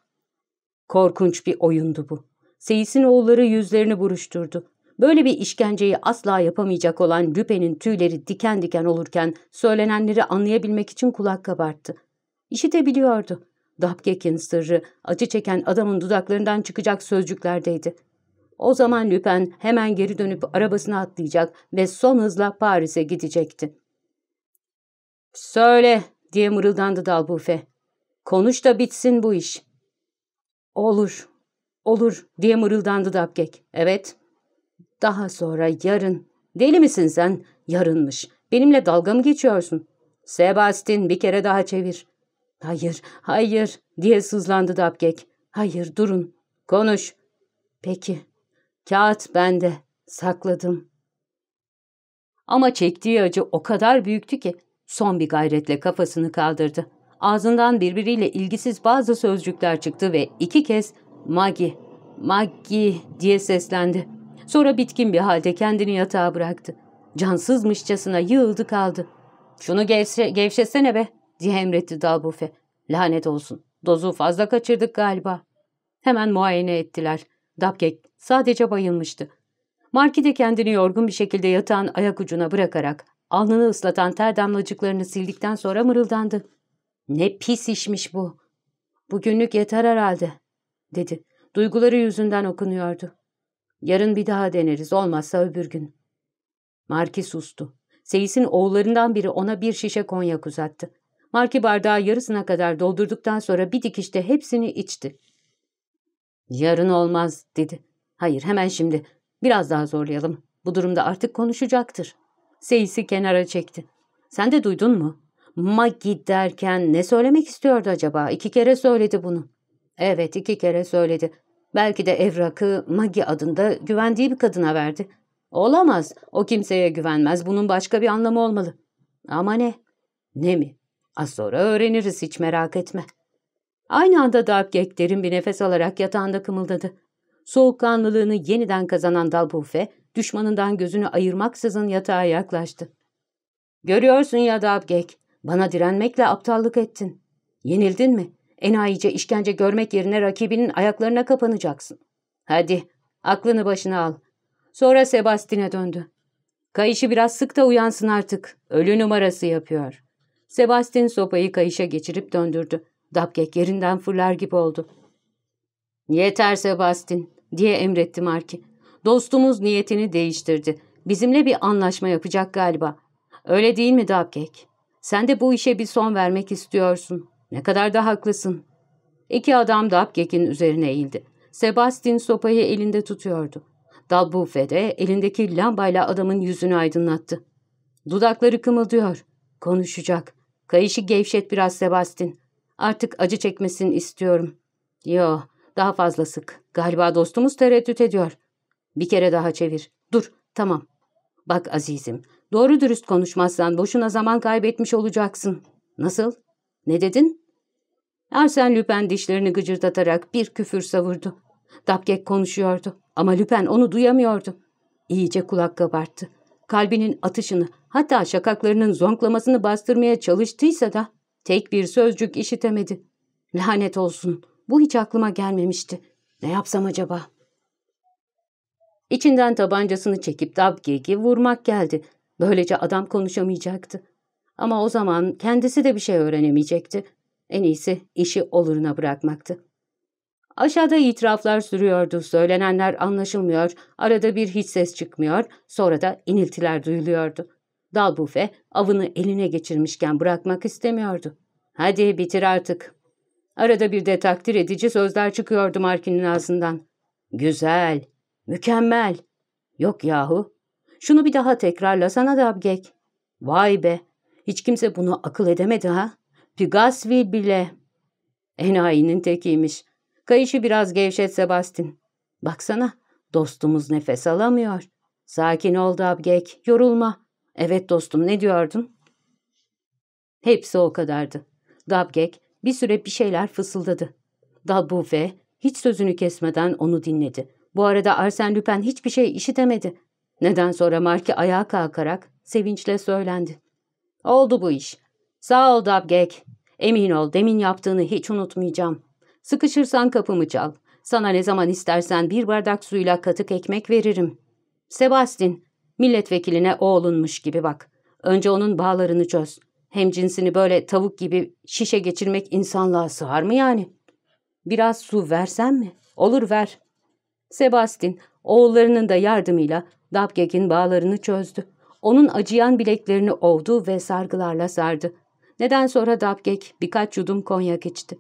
Korkunç bir oyundu bu. Seyis'in oğulları yüzlerini buruşturdu. Böyle bir işkenceyi asla yapamayacak olan Lüpe'nin tüyleri diken diken olurken söylenenleri anlayabilmek için kulak kabarttı. İşitebiliyordu. Dabgek'in sırrı acı çeken adamın dudaklarından çıkacak sözcüklerdeydi. O zaman Lüpen hemen geri dönüp arabasına atlayacak ve son hızla Paris'e gidecekti. ''Söyle'' diye mırıldandı Dalbufe. ''Konuş da bitsin bu iş.'' ''Olur, olur'' diye mırıldandı Dabgek. ''Evet.'' ''Daha sonra yarın.'' ''Deli misin sen? Yarınmış. Benimle dalga mı geçiyorsun?'' ''Sebastin bir kere daha çevir.'' ''Hayır, hayır'' diye sızlandı Dabgek. ''Hayır, durun.'' ''Konuş.'' ''Peki.'' Kağıt bende, sakladım. Ama çektiği acı o kadar büyüktü ki son bir gayretle kafasını kaldırdı. Ağzından birbiriyle ilgisiz bazı sözcükler çıktı ve iki kez Maggie, Maggie diye seslendi. Sonra bitkin bir halde kendini yatağa bıraktı. Cansızmışçasına yığıldı kaldı. ''Şunu gevşe, gevşesene be'' diye emretti Dalbufe. ''Lanet olsun, dozu fazla kaçırdık galiba.'' Hemen muayene ettiler. Dabkek Sadece bayılmıştı. Marki de kendini yorgun bir şekilde yatağın ayak ucuna bırakarak alnını ıslatan ter damlacıklarını sildikten sonra mırıldandı. ''Ne pis işmiş bu. Bugünlük yeter herhalde.'' dedi. Duyguları yüzünden okunuyordu. ''Yarın bir daha deneriz, olmazsa öbür gün.'' Marki sustu. Seyis'in oğullarından biri ona bir şişe konyak uzattı. Marki bardağı yarısına kadar doldurduktan sonra bir dikişte hepsini içti. ''Yarın olmaz.'' dedi. Hayır hemen şimdi. Biraz daha zorlayalım. Bu durumda artık konuşacaktır. Seyisi kenara çekti. Sen de duydun mu? Maggie derken ne söylemek istiyordu acaba? İki kere söyledi bunu. Evet iki kere söyledi. Belki de evrakı Maggie adında güvendiği bir kadına verdi. Olamaz. O kimseye güvenmez. Bunun başka bir anlamı olmalı. Ama ne? Ne mi? Az sonra öğreniriz hiç merak etme. Aynı anda Dark Gek derin bir nefes alarak yatağında kımıldadı. Soğukkanlılığını yeniden kazanan Dalbufe, düşmanından gözünü ayırmaksızın yatağa yaklaştı. ''Görüyorsun ya Dabgek, bana direnmekle aptallık ettin. Yenildin mi? Enayice işkence görmek yerine rakibinin ayaklarına kapanacaksın. Hadi, aklını başına al.'' Sonra Sebastin'e döndü. Kayışı biraz sık da uyansın artık. Ölü numarası yapıyor. Sebastin sopayı kayışa geçirip döndürdü. Dabgek yerinden fırlar gibi oldu. Yeter Sebastin diye emretti Marki. Dostumuz niyetini değiştirdi. Bizimle bir anlaşma yapacak galiba. Öyle değil mi Dabkek? Sen de bu işe bir son vermek istiyorsun. Ne kadar da haklısın. İki adam Dabkek'in üzerine eğildi. Sebastian sopayı elinde tutuyordu. Dalbuffe de elindeki lambayla adamın yüzünü aydınlattı. Dudakları kımıldıyor. Konuşacak. Kayışı gevşet biraz Sebastian. Artık acı çekmesini istiyorum. Yo, daha fazla sık. Galiba dostumuz tereddüt ediyor. Bir kere daha çevir. Dur, tamam. Bak azizim, doğru dürüst konuşmazsan boşuna zaman kaybetmiş olacaksın. Nasıl? Ne dedin? Ersen Lüpen dişlerini gıcırdatarak bir küfür savurdu. Dapkek konuşuyordu ama Lüpen onu duyamıyordu. İyice kulak kabarttı. Kalbinin atışını hatta şakaklarının zonklamasını bastırmaya çalıştıysa da tek bir sözcük işitemedi. Lanet olsun bu hiç aklıma gelmemişti.'' Ne yapsam acaba? İçinden tabancasını çekip Dabgeg'i vurmak geldi. Böylece adam konuşamayacaktı. Ama o zaman kendisi de bir şey öğrenemeyecekti. En iyisi işi oluruna bırakmaktı. Aşağıda itiraflar sürüyordu, söylenenler anlaşılmıyor, arada bir hiç ses çıkmıyor, sonra da iniltiler duyuluyordu. Dalbufe avını eline geçirmişken bırakmak istemiyordu. ''Hadi bitir artık, Arada bir de takdir edici sözler çıkıyordu Markin'in ağzından. Güzel, mükemmel. Yok yahu. Şunu bir daha tekrarlasana da abgek. Vay be, hiç kimse bunu akıl edemedi ha. Pigasville bile. Enayinin tekiymiş. Kayışı biraz gevşet Sebastin. Baksana, dostumuz nefes alamıyor. Sakin ol da abgek, yorulma. Evet dostum, ne diyordun? Hepsi o kadardı. Dabgek bir süre bir şeyler fısıldadı. Dalbouve hiç sözünü kesmeden onu dinledi. Bu arada Arsen Lüpen hiçbir şey işitemedi. Neden sonra Marki ayağa kalkarak sevinçle söylendi. Oldu bu iş. Sağ ol Dabgek. Emin ol demin yaptığını hiç unutmayacağım. Sıkışırsan kapımı çal. Sana ne zaman istersen bir bardak suyla katık ekmek veririm. Sebastin, milletvekiline oğlunmuş gibi bak. Önce onun bağlarını çöz. Hem cinsini böyle tavuk gibi şişe geçirmek insanlığa sığar mı yani? Biraz su versen mi? Olur ver. Sebastin oğullarının da yardımıyla Dabgek'in bağlarını çözdü. Onun acıyan bileklerini ovdu ve sargılarla sardı. Neden sonra Dabgek birkaç yudum konyak içti.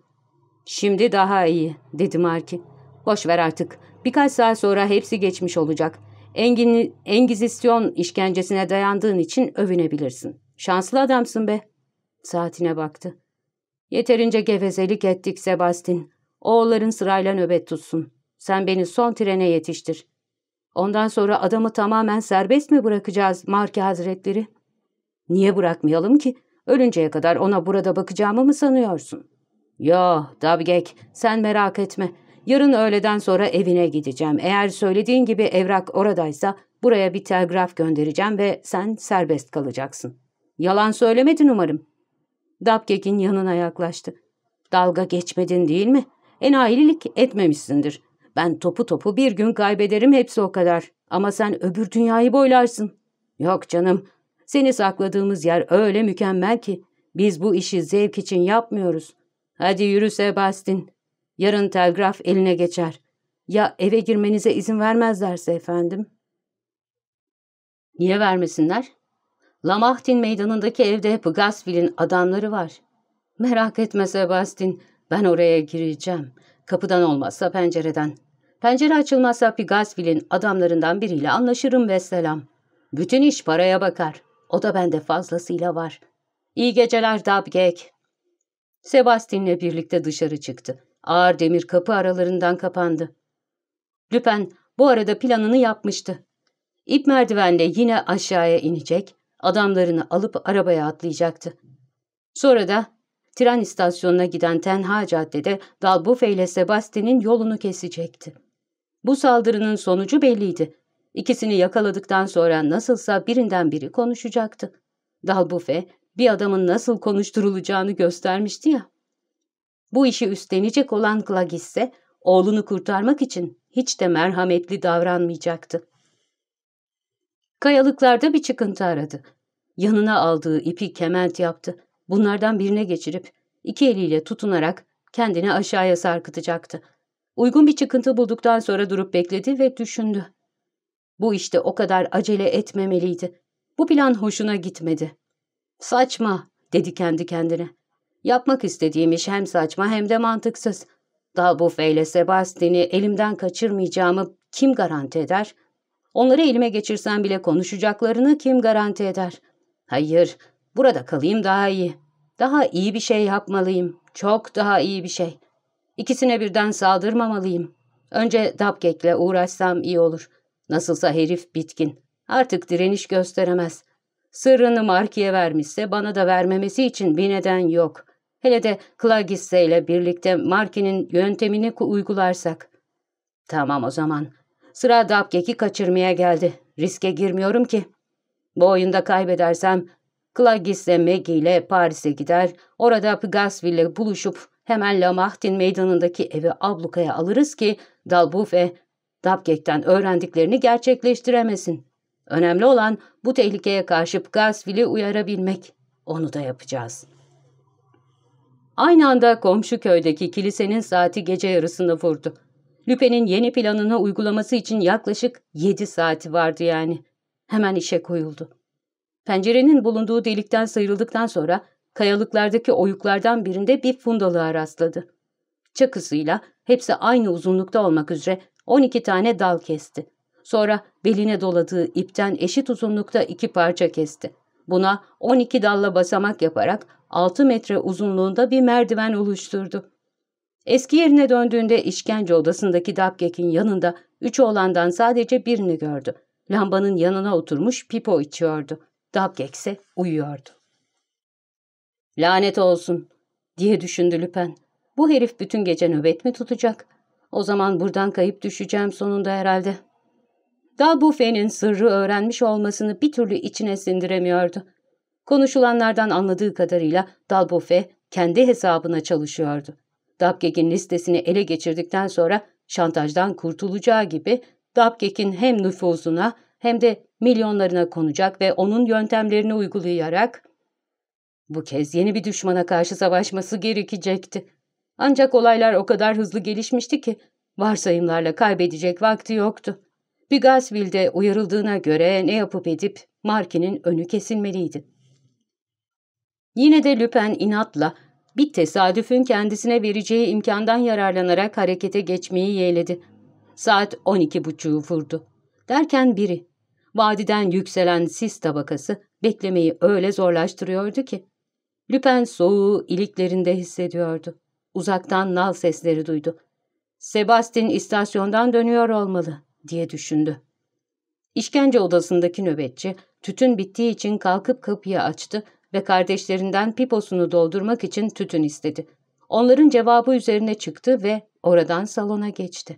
Şimdi daha iyi dedi Marki. Boş ver artık. Birkaç saat sonra hepsi geçmiş olacak. Engin, Engizisyon işkencesine dayandığın için övünebilirsin. Şanslı adamsın be. Saatine baktı. Yeterince gevezelik ettik Sebastin. Oğulların sırayla nöbet tutsun. Sen beni son trene yetiştir. Ondan sonra adamı tamamen serbest mi bırakacağız Marki Hazretleri? Niye bırakmayalım ki? Ölünceye kadar ona burada bakacağımı mı sanıyorsun? Yo, Dabgek, sen merak etme. Yarın öğleden sonra evine gideceğim. Eğer söylediğin gibi evrak oradaysa buraya bir telgraf göndereceğim ve sen serbest kalacaksın.'' Yalan söylemedin umarım. Dapkek'in yanına yaklaştı. Dalga geçmedin değil mi? Enayilik etmemişsindir. Ben topu topu bir gün kaybederim hepsi o kadar. Ama sen öbür dünyayı boylarsın. Yok canım. Seni sakladığımız yer öyle mükemmel ki. Biz bu işi zevk için yapmıyoruz. Hadi yürü Sebastin. Yarın telgraf eline geçer. Ya eve girmenize izin vermezlerse efendim? Niye vermesinler? Lamahtin meydanındaki evde Pgasvil'in adamları var. Merak etme Sebastin, ben oraya gireceğim. Kapıdan olmazsa pencereden. Pencere açılmazsa Pgasvil'in adamlarından biriyle anlaşırım ve selam. Bütün iş paraya bakar. O da bende fazlasıyla var. İyi geceler Dabgek. Sebastin'le birlikte dışarı çıktı. Ağır demir kapı aralarından kapandı. Lüpen bu arada planını yapmıştı. İp merdivenle yine aşağıya inecek, adamlarını alıp arabaya atlayacaktı. Sonra da tren istasyonuna giden tenha caddede Dalbufe ile Sebastian'in yolunu kesecekti. Bu saldırının sonucu belliydi. İkisini yakaladıktan sonra nasılsa birinden biri konuşacaktı. Dalbufe bir adamın nasıl konuşturulacağını göstermişti ya. Bu işi üstlenecek olan Clag ise oğlunu kurtarmak için hiç de merhametli davranmayacaktı. Kayalıklarda bir çıkıntı aradı. Yanına aldığı ipi kement yaptı. Bunlardan birine geçirip iki eliyle tutunarak kendini aşağıya sarkıtacaktı. Uygun bir çıkıntı bulduktan sonra durup bekledi ve düşündü. Bu işte o kadar acele etmemeliydi. Bu plan hoşuna gitmedi. Saçma dedi kendi kendine. Yapmak istediğim iş hem saçma hem de mantıksız. Dalbuff ile Sebastian'i elimden kaçırmayacağımı kim garanti eder? Onları elime geçirsen bile konuşacaklarını kim garanti eder? Hayır, burada kalayım daha iyi. Daha iyi bir şey yapmalıyım. Çok daha iyi bir şey. İkisine birden saldırmamalıyım. Önce Dapkek'le uğraşsam iyi olur. Nasılsa herif bitkin. Artık direniş gösteremez. Sırrını Marki'ye vermişse bana da vermemesi için bir neden yok. Hele de Klagisse ile birlikte Marki'nin yöntemini uygularsak. Tamam o zaman. Sıra Dabkek'i kaçırmaya geldi. Riske girmiyorum ki. Bu oyunda kaybedersem Klagis'le Maggie ile Paris'e gider. Orada Pgasville'le buluşup hemen Lamartin meydanındaki evi ablukaya alırız ki Dalbufe Dabkek'ten öğrendiklerini gerçekleştiremesin. Önemli olan bu tehlikeye karşı Pgasville'i uyarabilmek. Onu da yapacağız.'' Aynı anda komşu köydeki kilisenin saati gece yarısını vurdu. Lüpe'nin yeni planını uygulaması için yaklaşık yedi saati vardı yani. Hemen işe koyuldu. Pencerenin bulunduğu delikten sıyrıldıktan sonra kayalıklardaki oyuklardan birinde bir fundalığa rastladı. Çakısıyla hepsi aynı uzunlukta olmak üzere 12 tane dal kesti. Sonra beline doladığı ipten eşit uzunlukta iki parça kesti. Buna 12 dalla basamak yaparak 6 metre uzunluğunda bir merdiven oluşturdu. Eski yerine döndüğünde işkence odasındaki Dabgek'in yanında üç oğlandan sadece birini gördü. Lambanın yanına oturmuş pipo içiyordu. Dabgek ise uyuyordu. Lanet olsun diye düşündü Lüpen. Bu herif bütün gece nöbet mi tutacak? O zaman buradan kayıp düşeceğim sonunda herhalde. Dalbufe'nin sırrı öğrenmiş olmasını bir türlü içine sindiremiyordu. Konuşulanlardan anladığı kadarıyla Dalbofe kendi hesabına çalışıyordu. Dabkek'in listesini ele geçirdikten sonra şantajdan kurtulacağı gibi Dabkek'in hem nüfuzuna hem de milyonlarına konacak ve onun yöntemlerini uygulayarak bu kez yeni bir düşmana karşı savaşması gerekecekti. Ancak olaylar o kadar hızlı gelişmişti ki varsayımlarla kaybedecek vakti yoktu. Bigasville'de uyarıldığına göre ne yapıp edip Markin'in önü kesilmeliydi. Yine de Lüpen inatla bir tesadüfün kendisine vereceği imkandan yararlanarak harekete geçmeyi yeğledi. Saat on iki buçuğu vurdu. Derken biri, vadiden yükselen sis tabakası beklemeyi öyle zorlaştırıyordu ki. Lüpen soğuğu iliklerinde hissediyordu. Uzaktan nal sesleri duydu. Sebastin istasyondan dönüyor olmalı diye düşündü. İşkence odasındaki nöbetçi tütün bittiği için kalkıp kapıyı açtı ve kardeşlerinden piposunu doldurmak için tütün istedi. Onların cevabı üzerine çıktı ve oradan salona geçti.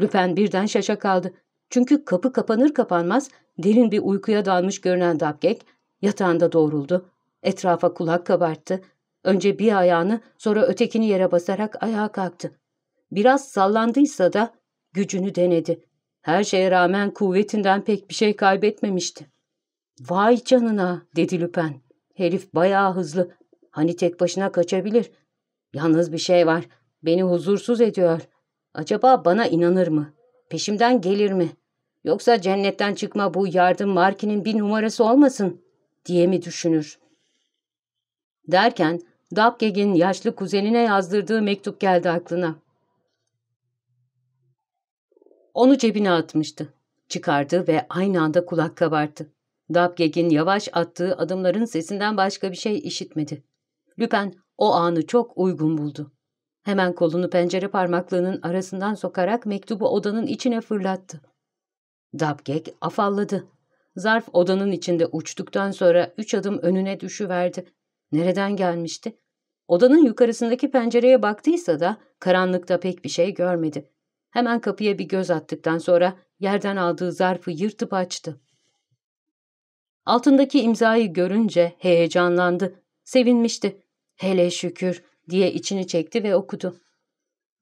Lüpen birden şaşa kaldı. Çünkü kapı kapanır kapanmaz derin bir uykuya dalmış görünen Dabgek yatağında doğruldu. Etrafa kulak kabarttı. Önce bir ayağını sonra ötekini yere basarak ayağa kalktı. Biraz sallandıysa da gücünü denedi. Her şeye rağmen kuvvetinden pek bir şey kaybetmemişti. ''Vay canına'' dedi Lüpen. Herif bayağı hızlı. Hani tek başına kaçabilir. Yalnız bir şey var. Beni huzursuz ediyor. Acaba bana inanır mı? Peşimden gelir mi? Yoksa cennetten çıkma bu yardım Marki'nin bir numarası olmasın diye mi düşünür? Derken Dapkeg'in yaşlı kuzenine yazdırdığı mektup geldi aklına. Onu cebine atmıştı. Çıkardı ve aynı anda kulak kabarttı. Dabgeg'in yavaş attığı adımların sesinden başka bir şey işitmedi. Lüpen o anı çok uygun buldu. Hemen kolunu pencere parmaklığının arasından sokarak mektubu odanın içine fırlattı. Dabgek afalladı. Zarf odanın içinde uçtuktan sonra üç adım önüne düşüverdi. Nereden gelmişti? Odanın yukarısındaki pencereye baktıysa da karanlıkta pek bir şey görmedi. Hemen kapıya bir göz attıktan sonra yerden aldığı zarfı yırtıp açtı. Altındaki imzayı görünce heyecanlandı, sevinmişti. Hele şükür diye içini çekti ve okudu.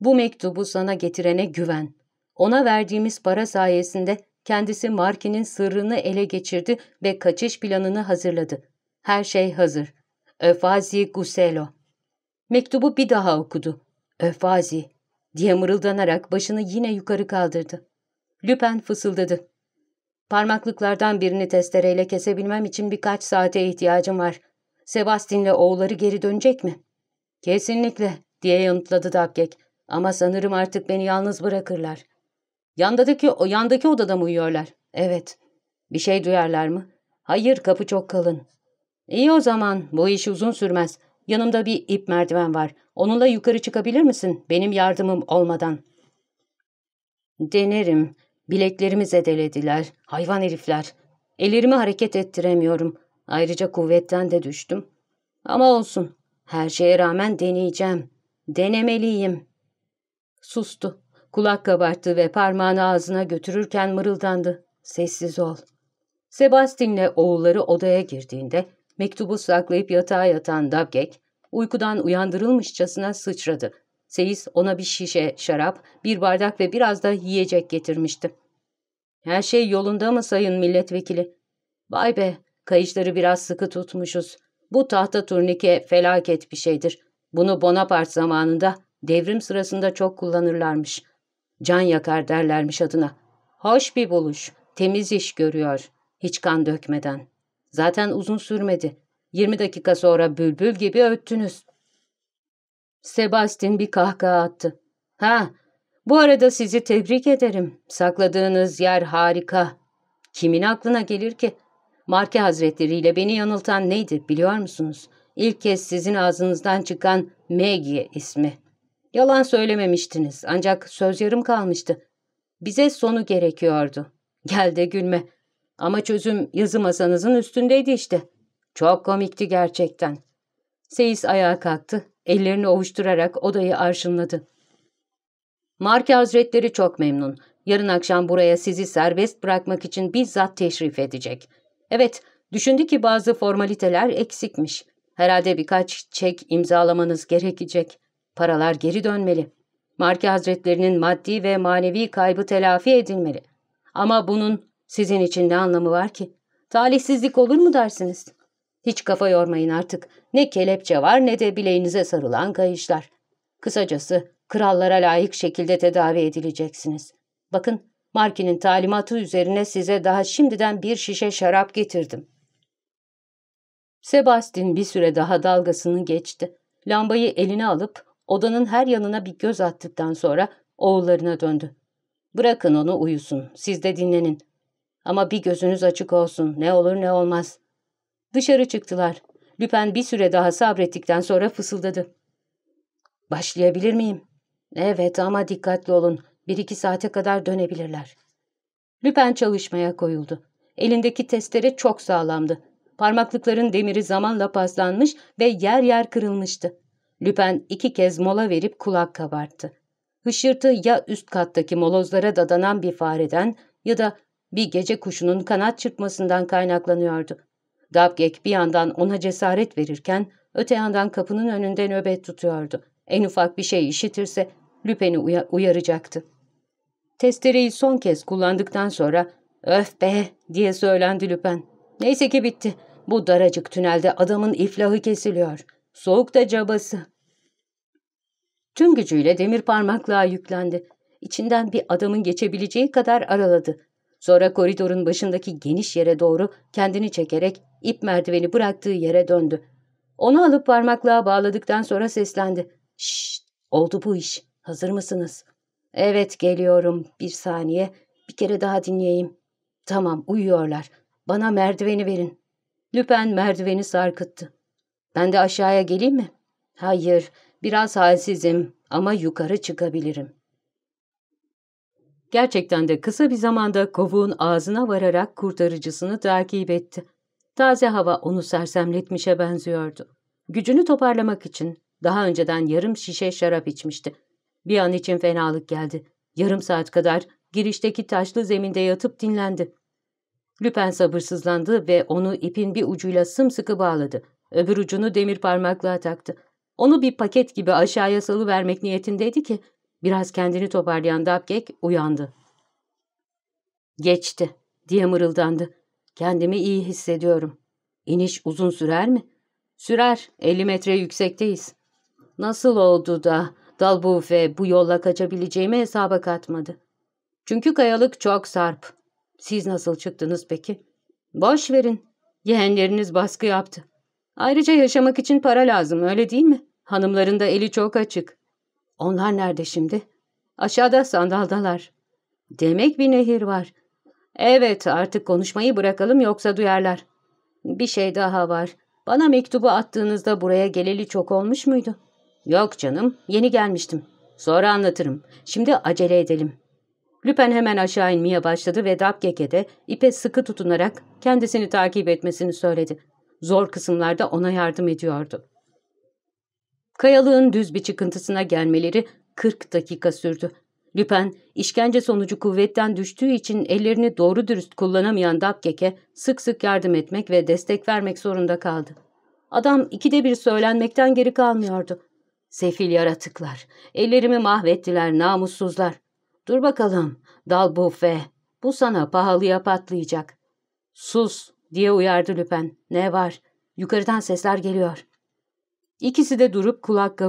Bu mektubu sana getirene güven. Ona verdiğimiz para sayesinde kendisi Markin'in sırrını ele geçirdi ve kaçış planını hazırladı. Her şey hazır. Öfazi Guselo. Mektubu bir daha okudu. Öfazi diye mırıldanarak başını yine yukarı kaldırdı. Lüpen fısıldadı. Parmaklıklardan birini testereyle kesebilmem için birkaç saate ihtiyacım var. Sebastian'le oğulları geri dönecek mi? Kesinlikle diye yanıtladı Dabgek. Ama sanırım artık beni yalnız bırakırlar. Yandaki, o yandaki odada mı uyuyorlar? Evet. Bir şey duyarlar mı? Hayır kapı çok kalın. İyi o zaman bu iş uzun sürmez. Yanımda bir ip merdiven var. Onunla yukarı çıkabilir misin? Benim yardımım olmadan. Denerim. Bileklerimi zedelediler, hayvan herifler. Ellerimi hareket ettiremiyorum. Ayrıca kuvvetten de düştüm. Ama olsun, her şeye rağmen deneyeceğim. Denemeliyim. Sustu. Kulak kabarttı ve parmağını ağzına götürürken mırıldandı. Sessiz ol. Sebastian'le oğulları odaya girdiğinde mektubu saklayıp yatağa yatan Dabgek, uykudan uyandırılmışçasına sıçradı Seyis ona bir şişe şarap, bir bardak ve biraz da yiyecek getirmişti. Her şey yolunda mı sayın milletvekili? Vay be, kayışları biraz sıkı tutmuşuz. Bu tahta turnike felaket bir şeydir. Bunu Bonaparte zamanında devrim sırasında çok kullanırlarmış. Can yakar derlermiş adına. Hoş bir buluş, temiz iş görüyor, hiç kan dökmeden. Zaten uzun sürmedi. 20 dakika sonra bülbül gibi öttünüz.'' Sebastian bir kahkaha attı. Ha, bu arada sizi tebrik ederim. Sakladığınız yer harika. Kimin aklına gelir ki? Marke Hazretleri ile beni yanıltan neydi biliyor musunuz? İlk kez sizin ağzınızdan çıkan Maggie ismi. Yalan söylememiştiniz ancak söz yarım kalmıştı. Bize sonu gerekiyordu. Gel de gülme. Ama çözüm yazı masanızın üstündeydi işte. Çok komikti gerçekten. Seyis ayağa kalktı ellerini ovuşturarak odayı arşınladı. Marke Hazretleri çok memnun. Yarın akşam buraya sizi serbest bırakmak için bizzat teşrif edecek. Evet, düşündü ki bazı formaliteler eksikmiş. Herhalde birkaç çek imzalamanız gerekecek. Paralar geri dönmeli. Marke Hazretlerinin maddi ve manevi kaybı telafi edilmeli. Ama bunun sizin için ne anlamı var ki? Talihsizlik olur mu dersiniz? Hiç kafa yormayın artık. Ne kelepçe var ne de bileğinize sarılan kayışlar. Kısacası krallara layık şekilde tedavi edileceksiniz. Bakın Marki'nin talimatı üzerine size daha şimdiden bir şişe şarap getirdim. Sebastin bir süre daha dalgasını geçti. Lambayı eline alıp odanın her yanına bir göz attıktan sonra oğullarına döndü. Bırakın onu uyusun, siz de dinlenin. Ama bir gözünüz açık olsun, ne olur ne olmaz. Dışarı çıktılar. Lüpen bir süre daha sabrettikten sonra fısıldadı. Başlayabilir miyim? Evet ama dikkatli olun. Bir iki saate kadar dönebilirler. Lüpen çalışmaya koyuldu. Elindeki testere çok sağlamdı. Parmaklıkların demiri zamanla paslanmış ve yer yer kırılmıştı. Lüpen iki kez mola verip kulak kabarttı. Hışırtı ya üst kattaki molozlara dadanan bir fareden ya da bir gece kuşunun kanat çırpmasından kaynaklanıyordu. Dabgek bir yandan ona cesaret verirken öte yandan kapının önünde nöbet tutuyordu. En ufak bir şey işitirse Lüpen'i uya uyaracaktı. Testereyi son kez kullandıktan sonra ''Öf be!'' diye söylendi Lüpen. ''Neyse ki bitti. Bu daracık tünelde adamın iflahı kesiliyor. Soğuk da cabası.'' Tüm gücüyle demir parmaklığa yüklendi. İçinden bir adamın geçebileceği kadar araladı. Sonra koridorun başındaki geniş yere doğru kendini çekerek ip merdiveni bıraktığı yere döndü. Onu alıp parmaklığa bağladıktan sonra seslendi. Şşt, oldu bu iş. Hazır mısınız? Evet, geliyorum. Bir saniye. Bir kere daha dinleyeyim. Tamam, uyuyorlar. Bana merdiveni verin. Lüpen merdiveni sarkıttı. Ben de aşağıya geleyim mi? Hayır, biraz halsizim ama yukarı çıkabilirim. Gerçekten de kısa bir zamanda kovuğun ağzına vararak kurtarıcısını takip etti. Taze hava onu sersemletmişe benziyordu. Gücünü toparlamak için daha önceden yarım şişe şarap içmişti. Bir an için fenalık geldi. Yarım saat kadar girişteki taşlı zeminde yatıp dinlendi. Lüpen sabırsızlandı ve onu ipin bir ucuyla sımsıkı bağladı. Öbür ucunu demir parmaklığa taktı. Onu bir paket gibi aşağıya salıvermek niyetindeydi ki Biraz kendini toparlayan Dabgek uyandı. Geçti diye mırıldandı. Kendimi iyi hissediyorum. İniş uzun sürer mi? Sürer. 50 metre yüksekteyiz. Nasıl oldu da Dalbufe bu yolla kaçabileceğimi hesaba katmadı. Çünkü kayalık çok sarp. Siz nasıl çıktınız peki? Boş verin. Yeğenleriniz baskı yaptı. Ayrıca yaşamak için para lazım öyle değil mi? Hanımların da eli çok açık. Onlar nerede şimdi? Aşağıda sandaldalar. Demek bir nehir var. Evet artık konuşmayı bırakalım yoksa duyarlar. Bir şey daha var. Bana mektubu attığınızda buraya geleli çok olmuş muydu? Yok canım yeni gelmiştim. Sonra anlatırım. Şimdi acele edelim. Lüpen hemen aşağı inmeye başladı ve Dabkeke de ipe sıkı tutunarak kendisini takip etmesini söyledi. Zor kısımlarda ona yardım ediyordu. Kayalığın düz bir çıkıntısına gelmeleri 40 dakika sürdü. Lüpen, işkence sonucu kuvvetten düştüğü için ellerini doğru dürüst kullanamayan Dapkeke sık sık yardım etmek ve destek vermek zorunda kaldı. Adam ikide bir söylenmekten geri kalmıyordu. Sefil yaratıklar, ellerimi mahvettiler namussuzlar. Dur bakalım, dal bu bufe, bu sana pahalıya patlayacak. Sus, diye uyardı Lüpen. Ne var? Yukarıdan sesler geliyor. İkisi de durup kulak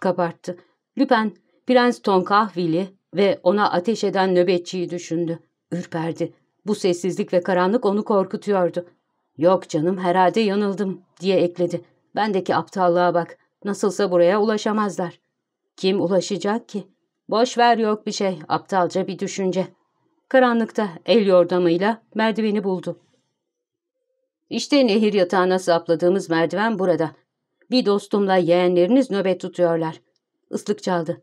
kabarttı. Lüpen, Prens Tonkahvili ve ona ateş eden nöbetçiyi düşündü. Ürperdi. Bu sessizlik ve karanlık onu korkutuyordu. ''Yok canım, herhalde yanıldım.'' diye ekledi. ''Bendeki aptallığa bak. Nasılsa buraya ulaşamazlar.'' ''Kim ulaşacak ki?'' Boş ver yok bir şey, aptalca bir düşünce. Karanlıkta el yordamıyla merdiveni buldu. İşte nehir yatağına sapladığımız merdiven burada. Bir dostumla yeğenleriniz nöbet tutuyorlar. Islık çaldı.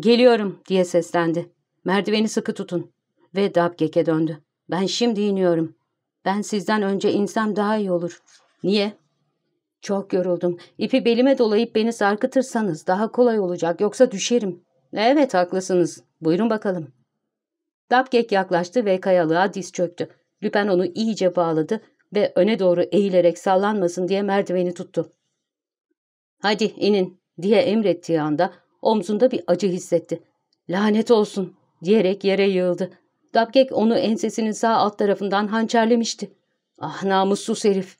Geliyorum diye seslendi. Merdiveni sıkı tutun. Ve Dabgek'e döndü. Ben şimdi iniyorum. Ben sizden önce insem daha iyi olur. Niye? Çok yoruldum. İpi belime dolayıp beni sarkıtırsanız daha kolay olacak yoksa düşerim. Evet haklısınız. Buyurun bakalım. Dabgek yaklaştı ve kayalığa diz çöktü. Lüpen onu iyice bağladı ve öne doğru eğilerek sallanmasın diye merdiveni tuttu. Hadi inin diye emrettiği anda omzunda bir acı hissetti. Lanet olsun diyerek yere yığıldı. Dabkek onu ensesinin sağ alt tarafından hançerlemişti. Ah namussuz herif.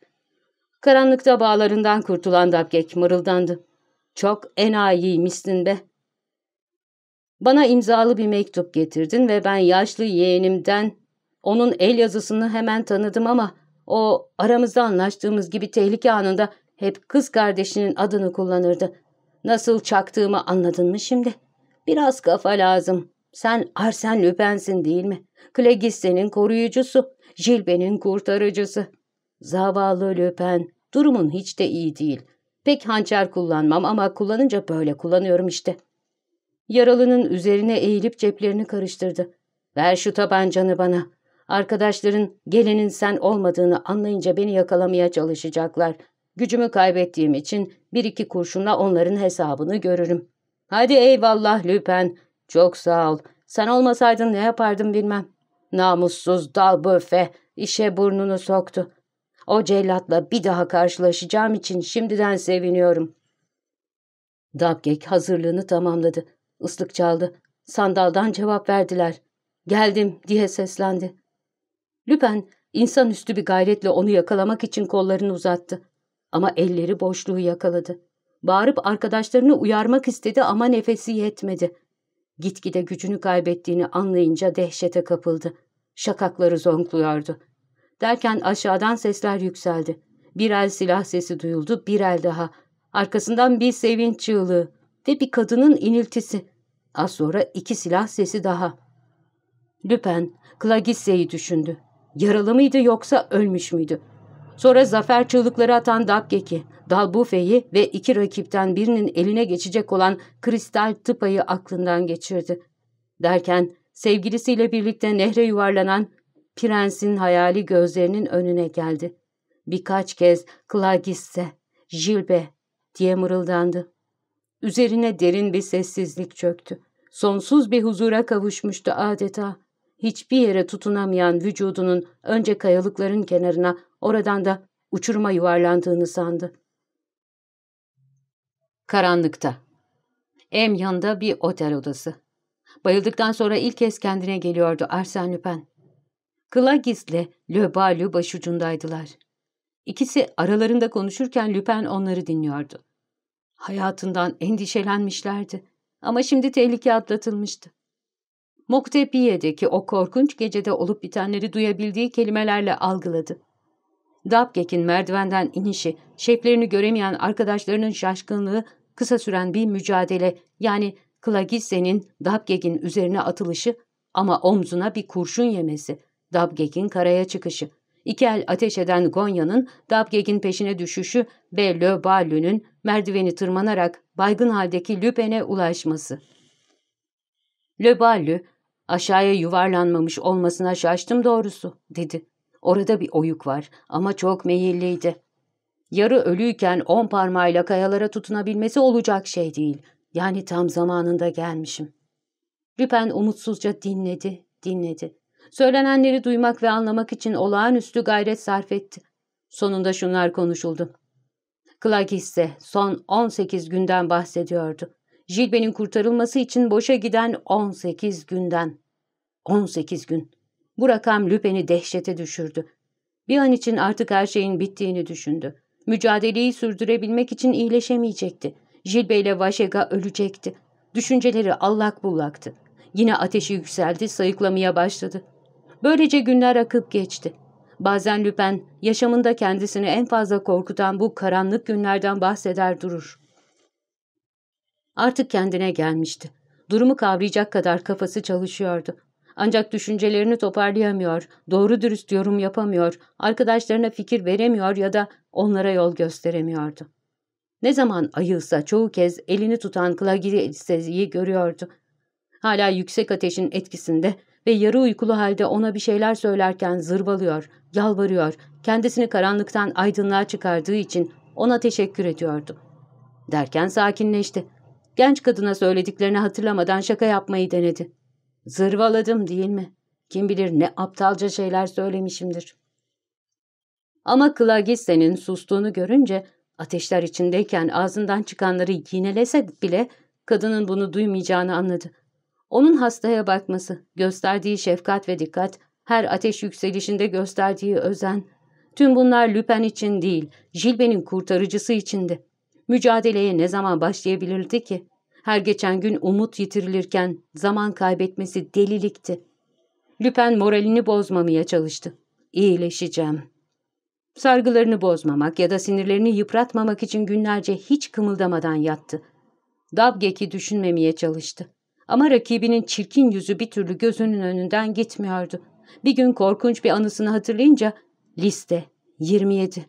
Karanlıkta bağlarından kurtulan dabkek mırıldandı. Çok enayiymişsin be. Bana imzalı bir mektup getirdin ve ben yaşlı yeğenimden onun el yazısını hemen tanıdım ama o aramızda anlaştığımız gibi tehlike anında hep kız kardeşinin adını kullanırdı. Nasıl çaktığımı anladın mı şimdi? Biraz kafa lazım. Sen Arsen Lüpen'sin değil mi? Klegisse'nin koruyucusu, Jilbe'nin kurtarıcısı. Zavallı Lüpen, durumun hiç de iyi değil. Pek hançer kullanmam ama kullanınca böyle kullanıyorum işte. Yaralının üzerine eğilip ceplerini karıştırdı. Ver şu tabancanı bana. Arkadaşların gelinin sen olmadığını anlayınca beni yakalamaya çalışacaklar. Gücümü kaybettiğim için bir iki kurşunla onların hesabını görürüm. Hadi eyvallah Lüpen. Çok sağ ol. Sen olmasaydın ne yapardım bilmem. Namussuz dal böfe işe burnunu soktu. O cellatla bir daha karşılaşacağım için şimdiden seviniyorum. Dabgek hazırlığını tamamladı. Islık çaldı. Sandaldan cevap verdiler. Geldim diye seslendi. Lüpen insanüstü bir gayretle onu yakalamak için kollarını uzattı. Ama elleri boşluğu yakaladı. Bağırıp arkadaşlarını uyarmak istedi ama nefesi yetmedi. Gitgide gücünü kaybettiğini anlayınca dehşete kapıldı. Şakakları zonkluyordu. Derken aşağıdan sesler yükseldi. Bir el silah sesi duyuldu, bir el daha. Arkasından bir sevinç çığlığı ve bir kadının iniltisi. Az sonra iki silah sesi daha. Lüpen, Clagisse'yi düşündü. Yaralı mıydı yoksa ölmüş müydü? Sonra zafer çığlıkları atan Dabgeki, Dalbufe'yi ve iki rakipten birinin eline geçecek olan kristal tıpayı aklından geçirdi. Derken sevgilisiyle birlikte nehre yuvarlanan prensin hayali gözlerinin önüne geldi. Birkaç kez Klagisse, Jilbe diye mırıldandı. Üzerine derin bir sessizlik çöktü. Sonsuz bir huzura kavuşmuştu adeta. Hiçbir yere tutunamayan vücudunun önce kayalıkların kenarına Oradan da uçuruma yuvarlandığını sandı. Karanlıkta. Em yanında bir otel odası. Bayıldıktan sonra ilk kez kendine geliyordu Arsene Lupin. Glagis'le Löbalü başucundaydılar. İkisi aralarında konuşurken Lüpen onları dinliyordu. Hayatından endişelenmişlerdi ama şimdi tehlike atlatılmıştı. Moktepiye'deki o korkunç gecede olup bitenleri duyabildiği kelimelerle algıladı. Dabgek'in merdivenden inişi, şeflerini göremeyen arkadaşlarının şaşkınlığı kısa süren bir mücadele yani Klagisse'nin Dabgek'in üzerine atılışı ama omzuna bir kurşun yemesi, Dabgek'in karaya çıkışı, iki el ateş eden Gonya'nın Dabgek'in peşine düşüşü ve Le merdiveni tırmanarak baygın haldeki Lüpen'e ulaşması. Le aşağıya yuvarlanmamış olmasına şaştım doğrusu, dedi. Orada bir oyuk var ama çok meyilliydi. Yarı ölüyken on parmağıyla kayalara tutunabilmesi olacak şey değil. Yani tam zamanında gelmişim. Rüpen umutsuzca dinledi, dinledi. Söylenenleri duymak ve anlamak için olağanüstü gayret sarf etti. Sonunda şunlar konuşuldu. Clark ise son 18 günden bahsediyordu. Jilbe'nin kurtarılması için boşa giden 18 günden. 18 gün. Bu rakam Lüpen'i dehşete düşürdü. Bir an için artık her şeyin bittiğini düşündü. Mücadeleyi sürdürebilmek için iyileşemeyecekti. Jilbe ile Vaşega ölecekti. Düşünceleri allak bullaktı. Yine ateşi yükseldi, sayıklamaya başladı. Böylece günler akıp geçti. Bazen Lüpen yaşamında kendisini en fazla korkutan bu karanlık günlerden bahseder durur. Artık kendine gelmişti. Durumu kavrayacak kadar kafası çalışıyordu. Ancak düşüncelerini toparlayamıyor, doğru dürüst yorum yapamıyor, arkadaşlarına fikir veremiyor ya da onlara yol gösteremiyordu. Ne zaman ayılsa çoğu kez elini tutan Klagirisse'yi görüyordu. Hala yüksek ateşin etkisinde ve yarı uykulu halde ona bir şeyler söylerken zırvalıyor, yalvarıyor, kendisini karanlıktan aydınlığa çıkardığı için ona teşekkür ediyordu. Derken sakinleşti. Genç kadına söylediklerini hatırlamadan şaka yapmayı denedi. Zırvaladım değil mi? Kim bilir ne aptalca şeyler söylemişimdir. Ama Klagiste'nin sustuğunu görünce ateşler içindeyken ağzından çıkanları yinelese bile kadının bunu duymayacağını anladı. Onun hastaya bakması, gösterdiği şefkat ve dikkat, her ateş yükselişinde gösterdiği özen, tüm bunlar Lüpen için değil, Jilbe'nin kurtarıcısı içindi. Mücadeleye ne zaman başlayabilirdi ki? Her geçen gün umut yitirilirken zaman kaybetmesi delilikti. Lüpen moralini bozmamaya çalıştı. İyileşeceğim. Sargılarını bozmamak ya da sinirlerini yıpratmamak için günlerce hiç kımıldamadan yattı. Dabgeki düşünmemeye çalıştı. Ama rakibinin çirkin yüzü bir türlü gözünün önünden gitmiyordu. Bir gün korkunç bir anısını hatırlayınca liste 27.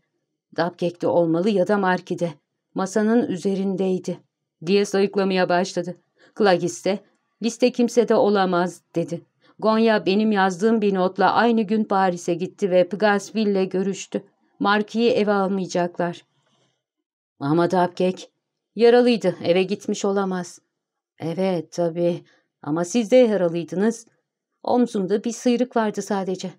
Dabgek'te olmalı ya da markide. Masanın üzerindeydi diye sayıklamaya başladı. Klagis de, liste kimsede olamaz dedi. Gonya benim yazdığım bir notla aynı gün Paris'e gitti ve Pgasville'le görüştü. Marki'yi eve almayacaklar. Ama Dapkek yaralıydı eve gitmiş olamaz. Evet tabii ama siz de yaralıydınız. Omzumda bir sıyrık vardı sadece.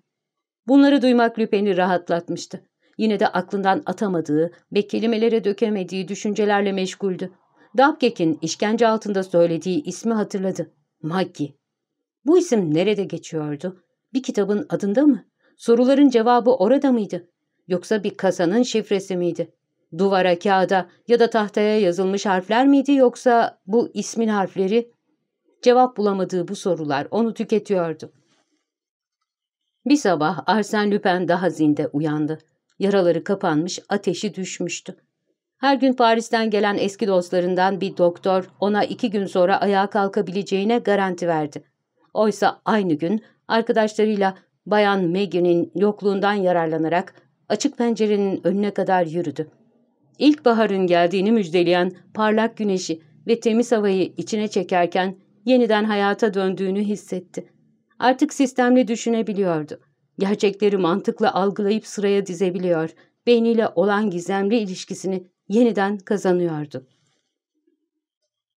Bunları duymak Lüpen'i rahatlatmıştı. Yine de aklından atamadığı ve kelimelere dökemediği düşüncelerle meşguldü. Dabkek'in işkence altında söylediği ismi hatırladı. Maggie. Bu isim nerede geçiyordu? Bir kitabın adında mı? Soruların cevabı orada mıydı? Yoksa bir kasanın şifresi miydi? Duvara, kağıda ya da tahtaya yazılmış harfler miydi yoksa bu ismin harfleri? Cevap bulamadığı bu sorular onu tüketiyordu. Bir sabah Arsène Lupin daha zinde uyandı. Yaraları kapanmış, ateşi düşmüştü. Her gün Paris'ten gelen eski dostlarından bir doktor ona iki gün sonra ayağa kalkabileceğine garanti verdi. Oysa aynı gün arkadaşlarıyla Bayan Maggie'nin yokluğundan yararlanarak açık pencerenin önüne kadar yürüdü. İlkbaharın geldiğini müjdeleyen parlak güneşi ve temiz havayı içine çekerken yeniden hayata döndüğünü hissetti. Artık sistemli düşünebiliyordu. Gerçekleri mantıkla algılayıp sıraya dizebiliyor, beyniyle olan gizemli ilişkisini yeniden kazanıyordu.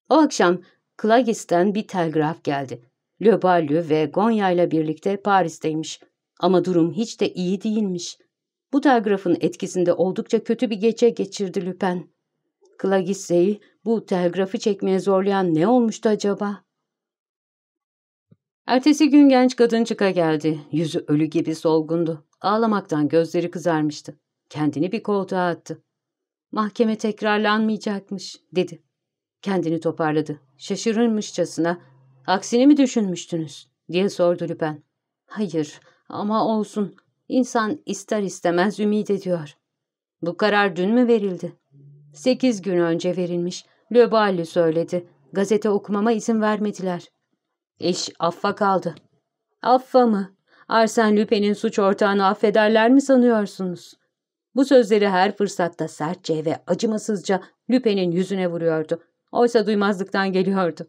O akşam Klagis'ten bir telgraf geldi. Le ve Gonya ile birlikte Paris'teymiş. Ama durum hiç de iyi değilmiş. Bu telgrafın etkisinde oldukça kötü bir gece geçirdi Lüpen. Klagisse'yi bu telgrafı çekmeye zorlayan ne olmuştu acaba? Ertesi gün genç kadın çıka geldi. Yüzü ölü gibi solgundu. Ağlamaktan gözleri kızarmıştı. Kendini bir koltuğa attı. Mahkeme tekrarlanmayacakmış dedi. Kendini toparladı. Şaşırılmışçasına. aksini mi düşünmüştünüz diye sordu Lüpen. Hayır ama olsun İnsan ister istemez ümit ediyor. Bu karar dün mü verildi? Sekiz gün önce verilmiş. Löballi söyledi. Gazete okumama izin vermediler. İş affa kaldı. Affa mı? Arsen Lüpen'in suç ortağını affederler mi sanıyorsunuz? Bu sözleri her fırsatta sertçe ve acımasızca Lüpe'nin yüzüne vuruyordu. Oysa duymazlıktan geliyordu.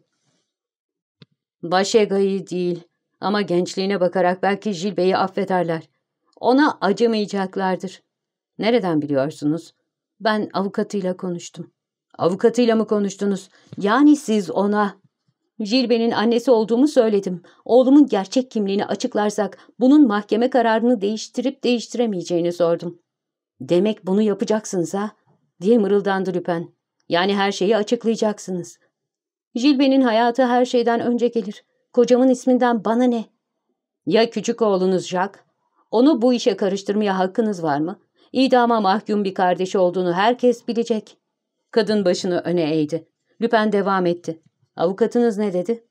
Başega'yı değil ama gençliğine bakarak belki Jilbe'yi affederler. Ona acımayacaklardır. Nereden biliyorsunuz? Ben avukatıyla konuştum. Avukatıyla mı konuştunuz? Yani siz ona... Jilbe'nin annesi olduğumu söyledim. Oğlumun gerçek kimliğini açıklarsak bunun mahkeme kararını değiştirip değiştiremeyeceğini sordum. Demek bunu yapacaksınız ha? diye mırıldandı Lüpen. Yani her şeyi açıklayacaksınız. Jilbe'nin hayatı her şeyden önce gelir. Kocamın isminden bana ne? Ya küçük oğlunuz Jack? Onu bu işe karıştırmaya hakkınız var mı? İdama mahkum bir kardeşi olduğunu herkes bilecek. Kadın başını öne eğdi. Lüpen devam etti. Avukatınız ne dedi?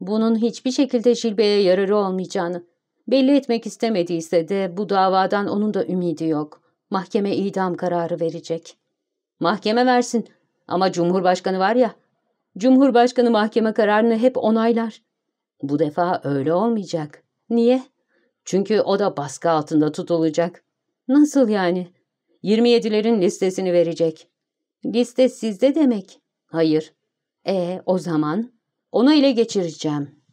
Bunun hiçbir şekilde Jilbe'ye yararı olmayacağını, Belli etmek istemediyse de bu davadan onun da ümidi yok. Mahkeme idam kararı verecek. Mahkeme versin ama Cumhurbaşkanı var ya. Cumhurbaşkanı mahkeme kararını hep onaylar. Bu defa öyle olmayacak. Niye? Çünkü o da baskı altında tutulacak. Nasıl yani? 27'lerin listesini verecek. Liste sizde demek. Hayır. E o zaman onu ile geçireceğim.''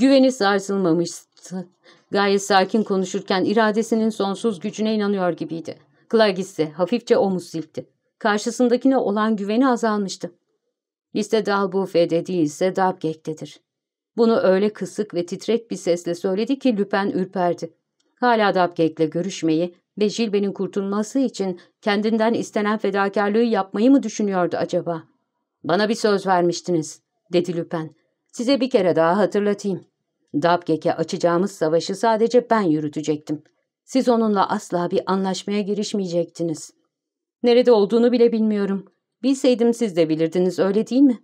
Güveni sarsılmamıştı. Gayet sakin konuşurken iradesinin sonsuz gücüne inanıyor gibiydi. Clark ise hafifçe omuz silkti. Karşısındakine olan güveni azalmıştı. Liste Dalbufe'de değilse Dabgek'tedir. Bunu öyle kısık ve titrek bir sesle söyledi ki Lüpen ürperdi. Hala Dabgek'le görüşmeyi ve Jilbe'nin kurtulması için kendinden istenen fedakarlığı yapmayı mı düşünüyordu acaba? ''Bana bir söz vermiştiniz.'' dedi Lüpen. ''Size bir kere daha hatırlatayım. Dabgek'e açacağımız savaşı sadece ben yürütecektim. Siz onunla asla bir anlaşmaya girişmeyecektiniz. Nerede olduğunu bile bilmiyorum. Bilseydim siz de bilirdiniz öyle değil mi?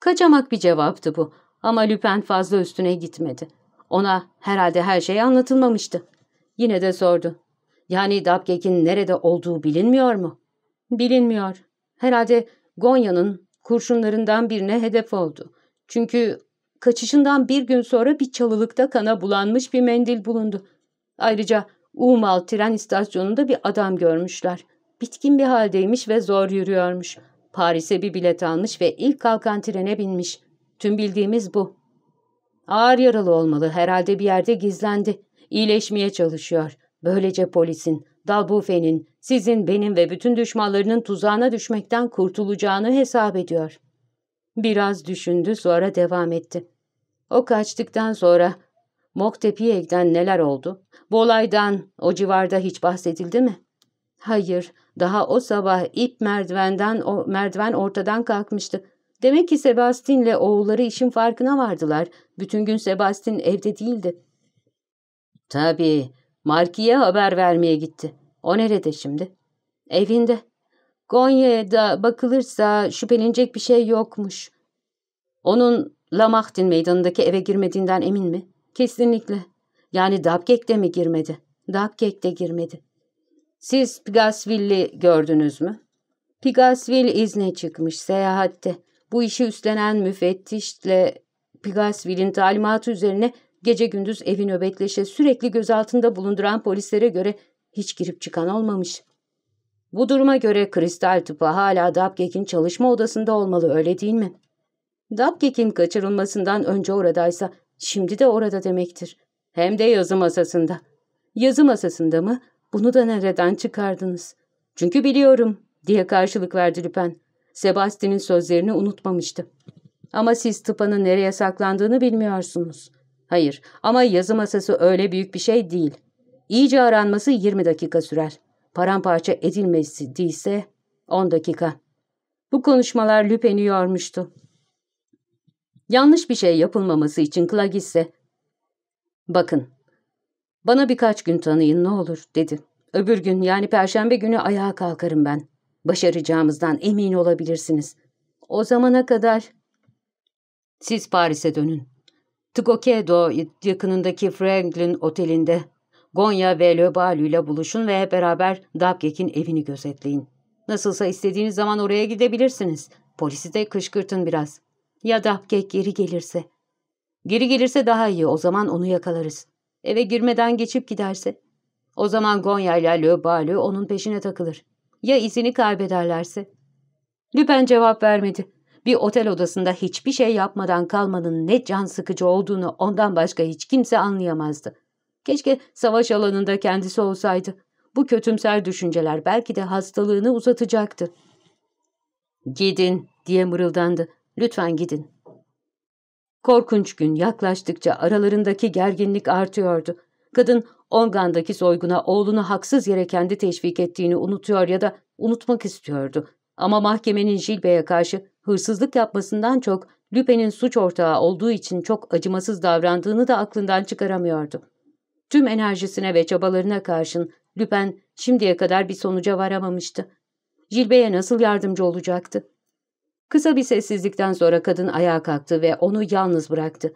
Kaçamak bir cevaptı bu ama Lüpen fazla üstüne gitmedi. Ona herhalde her şey anlatılmamıştı. Yine de sordu. Yani Dabgek'in nerede olduğu bilinmiyor mu? Bilinmiyor. Herhalde Gonya'nın kurşunlarından birine hedef oldu. Çünkü kaçışından bir gün sonra bir çalılıkta kana bulanmış bir mendil bulundu. Ayrıca Umal tren istasyonunda bir adam görmüşler. Bitkin bir haldeymiş ve zor yürüyormuş. Paris'e bir bilet almış ve ilk kalkan trene binmiş. Tüm bildiğimiz bu. Ağır yaralı olmalı, herhalde bir yerde gizlendi. İyileşmeye çalışıyor. Böylece polisin, Dalbufe'nin, sizin, benim ve bütün düşmanlarının tuzağına düşmekten kurtulacağını hesap ediyor.'' Biraz düşündü sonra devam etti. O kaçtıktan sonra Moktepiyek'ten neler oldu? Bu olaydan o civarda hiç bahsedildi mi? Hayır, daha o sabah ip merdivenden o merdiven ortadan kalkmıştı. Demek ki Sebastin'le oğulları işin farkına vardılar. Bütün gün Sebastin evde değildi. Tabii, Marki'ye haber vermeye gitti. O nerede şimdi? Evinde. Konya'ya da bakılırsa şüphelenecek bir şey yokmuş. Onun Lamartin meydanındaki eve girmediğinden emin mi? Kesinlikle. Yani Dabgek'te mi girmedi? Dabgek'te girmedi. Siz Pigasville'i gördünüz mü? Pigasville izne çıkmış seyahatte. Bu işi üstlenen müfettişle Pigasville'in talimatı üzerine gece gündüz evi nöbetleşe sürekli gözaltında bulunduran polislere göre hiç girip çıkan olmamış. Bu duruma göre kristal tıpı hala Dabgek'in çalışma odasında olmalı öyle değil mi? Dabgek'in kaçırılmasından önce oradaysa şimdi de orada demektir. Hem de yazı masasında. Yazı masasında mı? Bunu da nereden çıkardınız? Çünkü biliyorum diye karşılık verdi Lüpen. Sebastian'in sözlerini unutmamıştı. Ama siz tıpanın nereye saklandığını bilmiyorsunuz. Hayır ama yazı masası öyle büyük bir şey değil. İyice aranması 20 dakika sürer paramparça edilmesi değilse on dakika. Bu konuşmalar Lüpen'i yormuştu. Yanlış bir şey yapılmaması için Clag ise ''Bakın, bana birkaç gün tanıyın ne olur.'' dedi. ''Öbür gün yani perşembe günü ayağa kalkarım ben. Başaracağımızdan emin olabilirsiniz. O zamana kadar...'' ''Siz Paris'e dönün. Tgokedo yakınındaki Franklin Oteli'nde Gonya ve Löbalü ile buluşun ve hep beraber Dabgek'in evini gözetleyin. Nasılsa istediğiniz zaman oraya gidebilirsiniz. Polisi de kışkırtın biraz. Ya Dabgek geri gelirse? Geri gelirse daha iyi, o zaman onu yakalarız. Eve girmeden geçip giderse? O zaman Gonya ile Löbalü onun peşine takılır. Ya izini kaybederlerse? Lüpen cevap vermedi. Bir otel odasında hiçbir şey yapmadan kalmanın ne can sıkıcı olduğunu ondan başka hiç kimse anlayamazdı. Keşke savaş alanında kendisi olsaydı. Bu kötümser düşünceler belki de hastalığını uzatacaktı. ''Gidin'' diye mırıldandı. ''Lütfen gidin.'' Korkunç gün yaklaştıkça aralarındaki gerginlik artıyordu. Kadın Ongan'daki soyguna oğlunu haksız yere kendi teşvik ettiğini unutuyor ya da unutmak istiyordu. Ama mahkemenin Jilbe'ye karşı hırsızlık yapmasından çok Lüpe'nin suç ortağı olduğu için çok acımasız davrandığını da aklından çıkaramıyordu. Tüm enerjisine ve çabalarına karşın Lüpen şimdiye kadar bir sonuca varamamıştı. Jilbe'ye nasıl yardımcı olacaktı? Kısa bir sessizlikten sonra kadın ayağa kalktı ve onu yalnız bıraktı.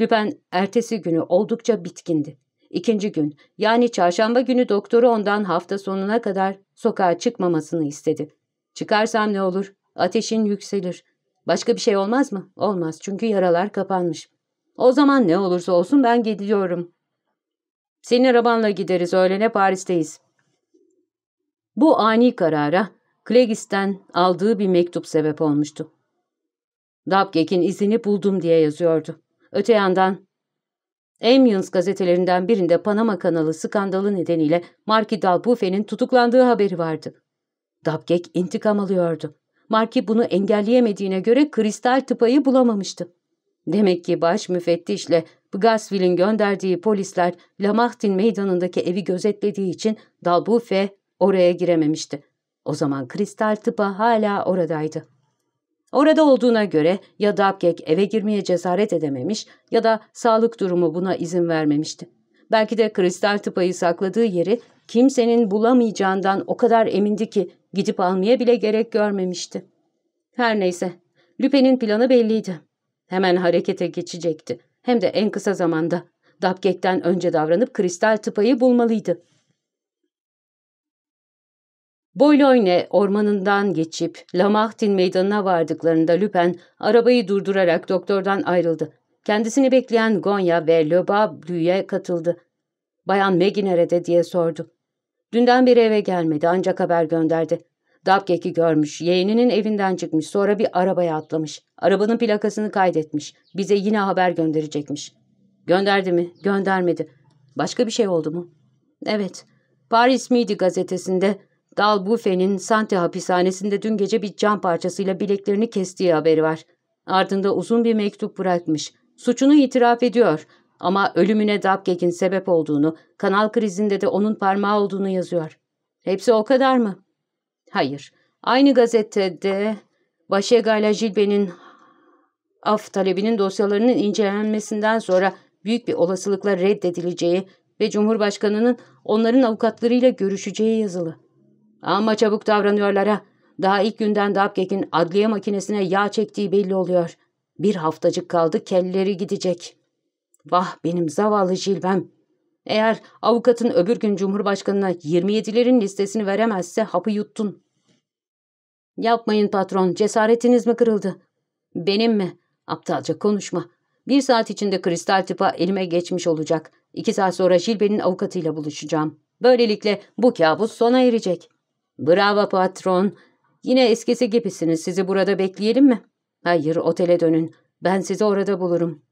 Lüpen ertesi günü oldukça bitkindi. İkinci gün yani çarşamba günü doktoru ondan hafta sonuna kadar sokağa çıkmamasını istedi. Çıkarsam ne olur? Ateşin yükselir. Başka bir şey olmaz mı? Olmaz çünkü yaralar kapanmış. O zaman ne olursa olsun ben gidiyorum senin arabanla gideriz öğlene Paris'teyiz. Bu ani karara Klegis'ten aldığı bir mektup sebep olmuştu. Dabkek'in izini buldum diye yazıyordu. Öte yandan Amiens gazetelerinden birinde Panama kanalı skandalı nedeniyle Marki Dalbuffe'nin tutuklandığı haberi vardı. Dabkek intikam alıyordu. Marki bunu engelleyemediğine göre kristal tıpayı bulamamıştı. Demek ki baş müfettişle Gasville'in gönderdiği polisler Lamartin meydanındaki evi gözetlediği için Dalbufe oraya girememişti. O zaman kristal tıpa hala oradaydı. Orada olduğuna göre ya Dabgek eve girmeye cesaret edememiş ya da sağlık durumu buna izin vermemişti. Belki de kristal tıpayı sakladığı yeri kimsenin bulamayacağından o kadar emindi ki gidip almaya bile gerek görmemişti. Her neyse, Lüpe'nin planı belliydi. Hemen harekete geçecekti. Hem de en kısa zamanda. dapketten önce davranıp kristal tıpayı bulmalıydı. Boulogne ormanından geçip Lamartin meydanına vardıklarında Lüpen arabayı durdurarak doktordan ayrıldı. Kendisini bekleyen Gonya ve Lebablu'ya katıldı. Bayan Megi nerede diye sordu. Dünden beri eve gelmedi ancak haber gönderdi. Dabkek'i görmüş, yeğeninin evinden çıkmış, sonra bir arabaya atlamış. Arabanın plakasını kaydetmiş, bize yine haber gönderecekmiş. Gönderdi mi? Göndermedi. Başka bir şey oldu mu? Evet, Paris miydi gazetesinde Dalbuffe'nin Sante hapishanesinde dün gece bir cam parçasıyla bileklerini kestiği haberi var. Ardında uzun bir mektup bırakmış. Suçunu itiraf ediyor ama ölümüne Dabkek'in sebep olduğunu, kanal krizinde de onun parmağı olduğunu yazıyor. Hepsi o kadar mı? Hayır, aynı gazetede Başega ile Gilbe'nin af talebinin dosyalarının incelenmesinden sonra büyük bir olasılıkla reddedileceği ve Cumhurbaşkanı'nın onların avukatlarıyla görüşeceği yazılı. Ama çabuk davranıyorlar ha. Daha ilk günden Dabkek'in adliye makinesine yağ çektiği belli oluyor. Bir haftacık kaldı kelleri gidecek. Vah benim zavallı Jilbem. Eğer avukatın öbür gün Cumhurbaşkanı'na 27'lerin listesini veremezse hapı yuttun. Yapmayın patron, cesaretiniz mi kırıldı? Benim mi? Aptalca konuşma. Bir saat içinde kristal tıpa elime geçmiş olacak. İki saat sonra Jilbe'nin avukatıyla buluşacağım. Böylelikle bu kabus sona erecek. Bravo patron. Yine eskisi gibisiniz. Sizi burada bekleyelim mi? Hayır, otele dönün. Ben sizi orada bulurum.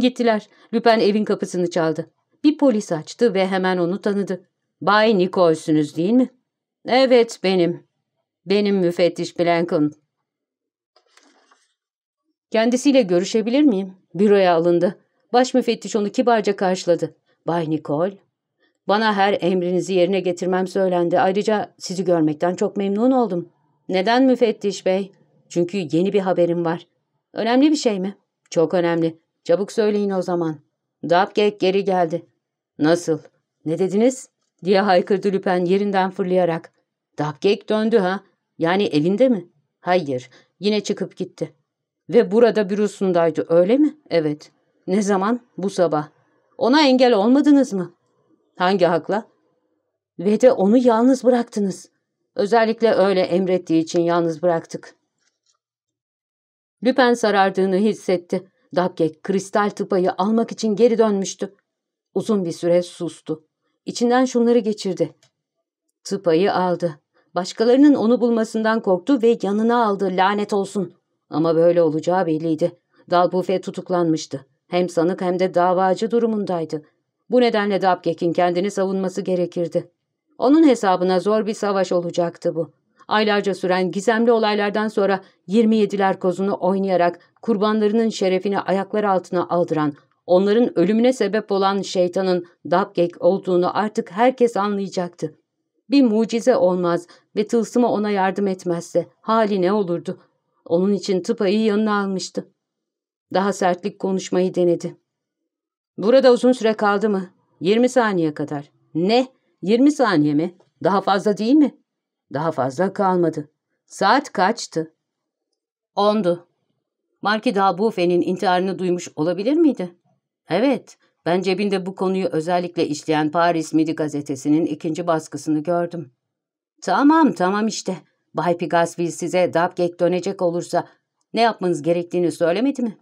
Gittiler. Lüpen evin kapısını çaldı bir polis açtı ve hemen onu tanıdı. Bay Nikol'sünüz değil mi? Evet benim. Benim müfettiş Blankon. Kendisiyle görüşebilir miyim? Büroya alındı. Baş müfettiş onu kibarca karşıladı. Bay Nicole. bana her emrinizi yerine getirmem söylendi. Ayrıca sizi görmekten çok memnun oldum. Neden müfettiş bey? Çünkü yeni bir haberim var. Önemli bir şey mi? Çok önemli. Çabuk söyleyin o zaman.'' Dupcake geri geldi. Nasıl? Ne dediniz? diye haykırdı Lüpen yerinden fırlayarak. Dupcake döndü ha? Yani evinde mi? Hayır. Yine çıkıp gitti. Ve burada bürosundaydı öyle mi? Evet. Ne zaman? Bu sabah. Ona engel olmadınız mı? Hangi hakla? Ve de onu yalnız bıraktınız. Özellikle öyle emrettiği için yalnız bıraktık. Lüpen sarardığını hissetti. Dabke kristal tıpayı almak için geri dönmüştü. Uzun bir süre sustu. İçinden şunları geçirdi. Tıpayı aldı. Başkalarının onu bulmasından korktu ve yanına aldı lanet olsun. Ama böyle olacağı belliydi. Dalbufe tutuklanmıştı. Hem sanık hem de davacı durumundaydı. Bu nedenle Dabkek'in kendini savunması gerekirdi. Onun hesabına zor bir savaş olacaktı bu. Aylarca süren gizemli olaylardan sonra 27'ler kozunu oynayarak kurbanlarının şerefini ayaklar altına aldıran, onların ölümüne sebep olan şeytanın Dabgek olduğunu artık herkes anlayacaktı. Bir mucize olmaz ve tılsımı ona yardım etmezse hali ne olurdu? Onun için tıpayı yanına almıştı. Daha sertlik konuşmayı denedi. Burada uzun süre kaldı mı? 20 saniye kadar. Ne? 20 saniye mi? Daha fazla değil mi? Daha fazla kalmadı. Saat kaçtı? Ondu. Marki Dalbufe'nin intiharını duymuş olabilir miydi? Evet, ben cebinde bu konuyu özellikle işleyen Paris Midi gazetesinin ikinci baskısını gördüm. Tamam, tamam işte. Bay Pigasville size Dabgek dönecek olursa ne yapmanız gerektiğini söylemedi mi?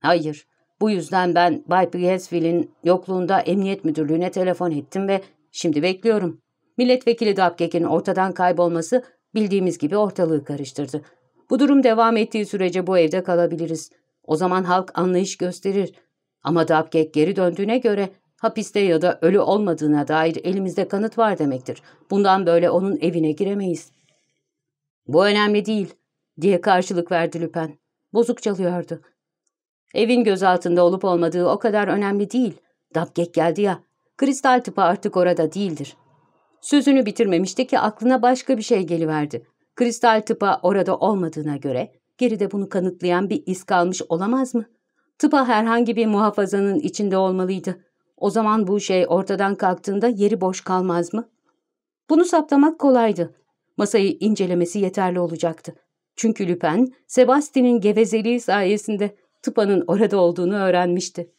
Hayır, bu yüzden ben Bay Pigasville'in yokluğunda emniyet müdürlüğüne telefon ettim ve şimdi bekliyorum. Milletvekili Dabgek'in ortadan kaybolması bildiğimiz gibi ortalığı karıştırdı. Bu durum devam ettiği sürece bu evde kalabiliriz. O zaman halk anlayış gösterir. Ama Dabgek geri döndüğüne göre hapiste ya da ölü olmadığına dair elimizde kanıt var demektir. Bundan böyle onun evine giremeyiz. Bu önemli değil diye karşılık verdi Lüpen. Bozuk çalıyordu. Evin gözaltında olup olmadığı o kadar önemli değil. Dabgek geldi ya. Kristal tıpa artık orada değildir. Sözünü bitirmemişti ki aklına başka bir şey geliverdi. Kristal tıpa orada olmadığına göre geride bunu kanıtlayan bir iz kalmış olamaz mı? Tıpa herhangi bir muhafazanın içinde olmalıydı. O zaman bu şey ortadan kalktığında yeri boş kalmaz mı? Bunu saptamak kolaydı. Masayı incelemesi yeterli olacaktı. Çünkü Lüpen, Sebastian'in gevezeliği sayesinde tıpanın orada olduğunu öğrenmişti.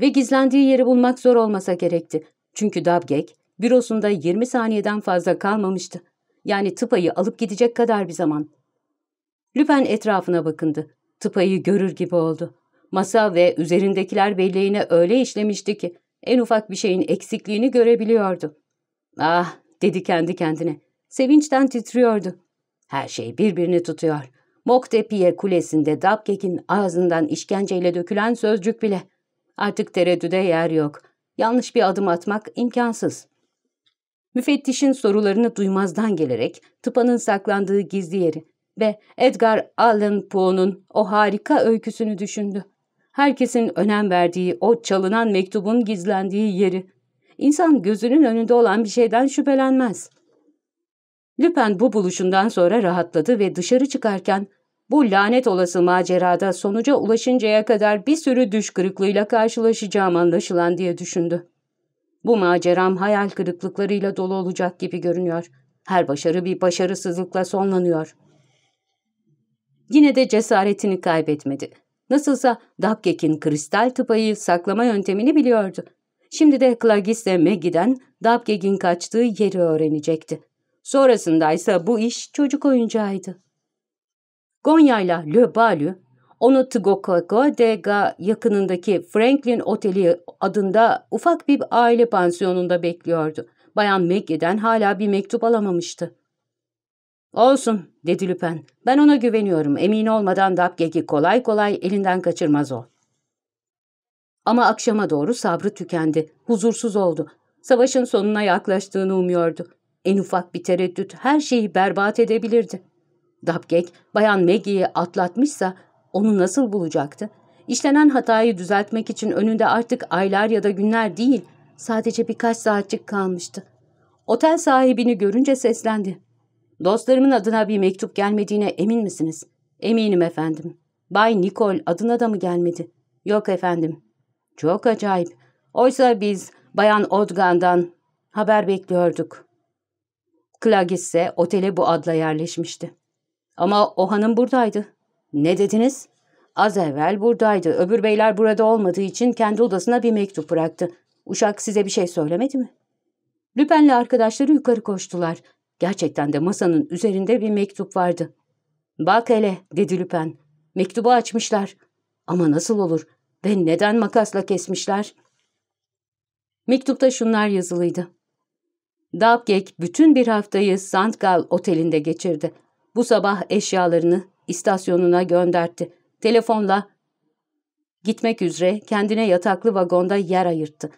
Ve gizlendiği yeri bulmak zor olmasa gerekti. Çünkü Dabgek, bürosunda 20 saniyeden fazla kalmamıştı. Yani tıpayı alıp gidecek kadar bir zaman. Lüpen etrafına bakındı. Tıpayı görür gibi oldu. Masa ve üzerindekiler belleğine öyle işlemişti ki en ufak bir şeyin eksikliğini görebiliyordu. Ah dedi kendi kendine. Sevinçten titriyordu. Her şey birbirini tutuyor. Moktepiye kulesinde Dabkek'in ağzından işkenceyle dökülen sözcük bile. Artık tereddüde yer yok. Yanlış bir adım atmak imkansız. Müfettişin sorularını duymazdan gelerek tıpanın saklandığı gizli yeri ve Edgar Allan Poe'nun o harika öyküsünü düşündü. Herkesin önem verdiği o çalınan mektubun gizlendiği yeri. İnsan gözünün önünde olan bir şeyden şüphelenmez. Lüpen bu buluşundan sonra rahatladı ve dışarı çıkarken bu lanet olası macerada sonuca ulaşıncaya kadar bir sürü düş kırıklığıyla karşılaşacağım anlaşılan diye düşündü. Bu maceram hayal kırıklıklarıyla dolu olacak gibi görünüyor. Her başarı bir başarısızlıkla sonlanıyor. Yine de cesaretini kaybetmedi. Nasılsa Dabkek'in kristal tıpayı saklama yöntemini biliyordu. Şimdi de Clagis'le Maggie'den Dabkek'in kaçtığı yeri öğrenecekti. Sonrasındaysa bu iş çocuk oyuncağıydı. Gonya'yla Le Balu onu Tgokokoadega yakınındaki Franklin Oteli adında ufak bir aile pansiyonunda bekliyordu. Bayan Maggie'den hala bir mektup alamamıştı. ''Olsun'' dedi Lüpen. ''Ben ona güveniyorum. Emin olmadan Dapgek'i kolay kolay elinden kaçırmaz o.'' Ama akşama doğru sabrı tükendi. Huzursuz oldu. Savaşın sonuna yaklaştığını umuyordu. En ufak bir tereddüt her şeyi berbat edebilirdi. Dapgek, Bayan Maggie'yi atlatmışsa onu nasıl bulacaktı? İşlenen hatayı düzeltmek için önünde artık aylar ya da günler değil, sadece birkaç saatçik kalmıştı. Otel sahibini görünce seslendi. Dostlarımın adına bir mektup gelmediğine emin misiniz? Eminim efendim. Bay Nikol adına da mı gelmedi? Yok efendim. Çok acayip. Oysa biz Bayan Odgan'dan haber bekliyorduk. Klagis ise otele bu adla yerleşmişti. Ama o hanım buradaydı. Ne dediniz? Az evvel buradaydı. Öbür beyler burada olmadığı için kendi odasına bir mektup bıraktı. Uşak size bir şey söylemedi mi? Lüpen'le arkadaşları yukarı koştular. Gerçekten de masanın üzerinde bir mektup vardı. Bak hele dedi Lüpen. Mektubu açmışlar. Ama nasıl olur? Ve neden makasla kesmişler? Mektupta şunlar yazılıydı. Dabgek bütün bir haftayı Sandgal Oteli'nde geçirdi. Bu sabah eşyalarını istasyonuna gönderdi. Telefonla gitmek üzere kendine yataklı vagonda yer ayırttı.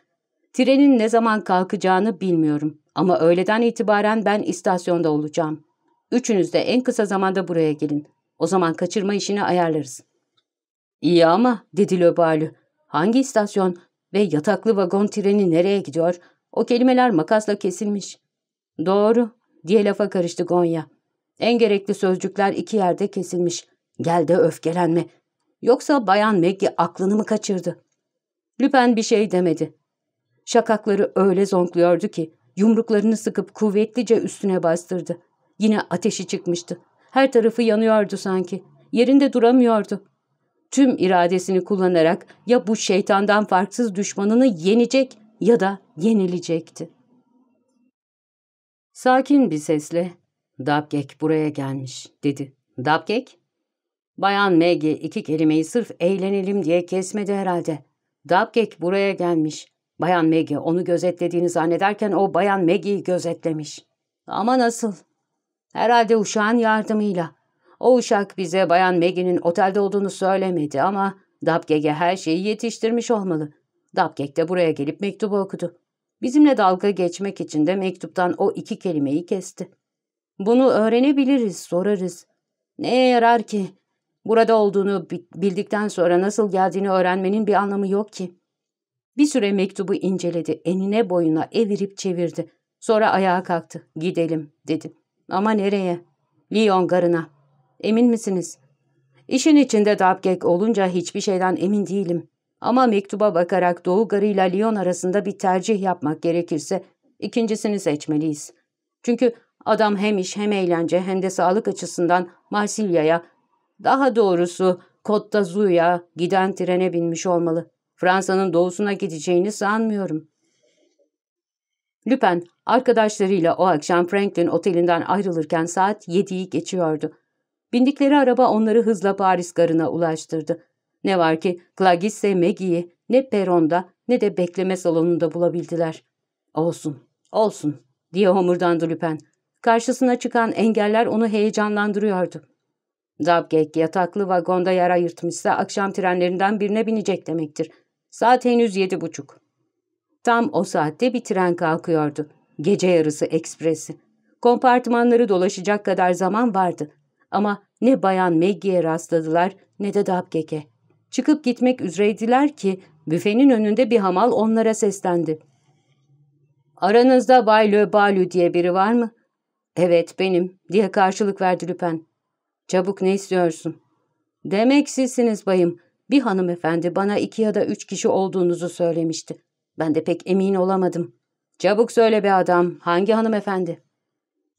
Trenin ne zaman kalkacağını bilmiyorum ama öğleden itibaren ben istasyonda olacağım. Üçünüz de en kısa zamanda buraya gelin. O zaman kaçırma işini ayarlarız. İyi ama dedi Löbalü. Hangi istasyon ve yataklı vagon treni nereye gidiyor? O kelimeler makasla kesilmiş. Doğru diye lafa karıştı Gonya. En gerekli sözcükler iki yerde kesilmiş. Gel de öfkelenme. Yoksa bayan Maggie aklını mı kaçırdı? Lüpen bir şey demedi. Şakakları öyle zonkluyordu ki yumruklarını sıkıp kuvvetlice üstüne bastırdı. Yine ateşi çıkmıştı. Her tarafı yanıyordu sanki. Yerinde duramıyordu. Tüm iradesini kullanarak ya bu şeytandan farksız düşmanını yenecek ya da yenilecekti. Sakin bir sesle Dabgek buraya gelmiş dedi. Dabgek? Bayan Maggie iki kelimeyi sırf eğlenelim diye kesmedi herhalde. Dabgek buraya gelmiş. Bayan Maggie onu gözetlediğini zannederken o Bayan Maggie'yi gözetlemiş. Ama nasıl? Herhalde uşağın yardımıyla. O uşak bize Bayan Maggie'nin otelde olduğunu söylemedi ama Dabgek'e her şeyi yetiştirmiş olmalı. Dabgek de buraya gelip mektubu okudu. Bizimle dalga geçmek için de mektuptan o iki kelimeyi kesti. Bunu öğrenebiliriz, sorarız. Ne yarar ki? Burada olduğunu bildikten sonra nasıl geldiğini öğrenmenin bir anlamı yok ki. Bir süre mektubu inceledi, enine boyuna evirip çevirdi. Sonra ayağa kalktı. Gidelim, dedi. Ama nereye? Lyon garına. Emin misiniz? İşin içinde Dabgek olunca hiçbir şeyden emin değilim. Ama mektuba bakarak Doğu Garı ile Lyon arasında bir tercih yapmak gerekirse ikincisini seçmeliyiz. Çünkü Adam hem iş hem eğlence hem de sağlık açısından Marsilya'ya, daha doğrusu Côte d'Azur'a giden trene binmiş olmalı. Fransa'nın doğusuna gideceğini sanmıyorum. Lüpen arkadaşlarıyla o akşam Franklin otelinden ayrılırken saat 7'yi geçiyordu. Bindikleri araba onları hızla Paris garına ulaştırdı. Ne var ki Clagisse Maggie'yi ne peronda ne de bekleme salonunda bulabildiler. Olsun, olsun diye homurdandı Lüpen. Karşısına çıkan engeller onu heyecanlandırıyordu. Dabgek yataklı vagonda yer ayırtmışsa akşam trenlerinden birine binecek demektir. Saat henüz yedi buçuk. Tam o saatte bir tren kalkıyordu. Gece yarısı ekspresi. Kompartmanları dolaşacak kadar zaman vardı. Ama ne bayan Maggie'ye rastladılar ne de Dabgek'e. Çıkıp gitmek üzereydiler ki büfenin önünde bir hamal onlara seslendi. ''Aranızda Bay Le Balu diye biri var mı?'' ''Evet benim.'' diye karşılık verdi Lüpen. ''Çabuk ne istiyorsun?'' ''Demek sizsiniz bayım. Bir hanımefendi bana iki ya da üç kişi olduğunuzu söylemişti. Ben de pek emin olamadım.'' ''Çabuk söyle be adam. Hangi hanımefendi?''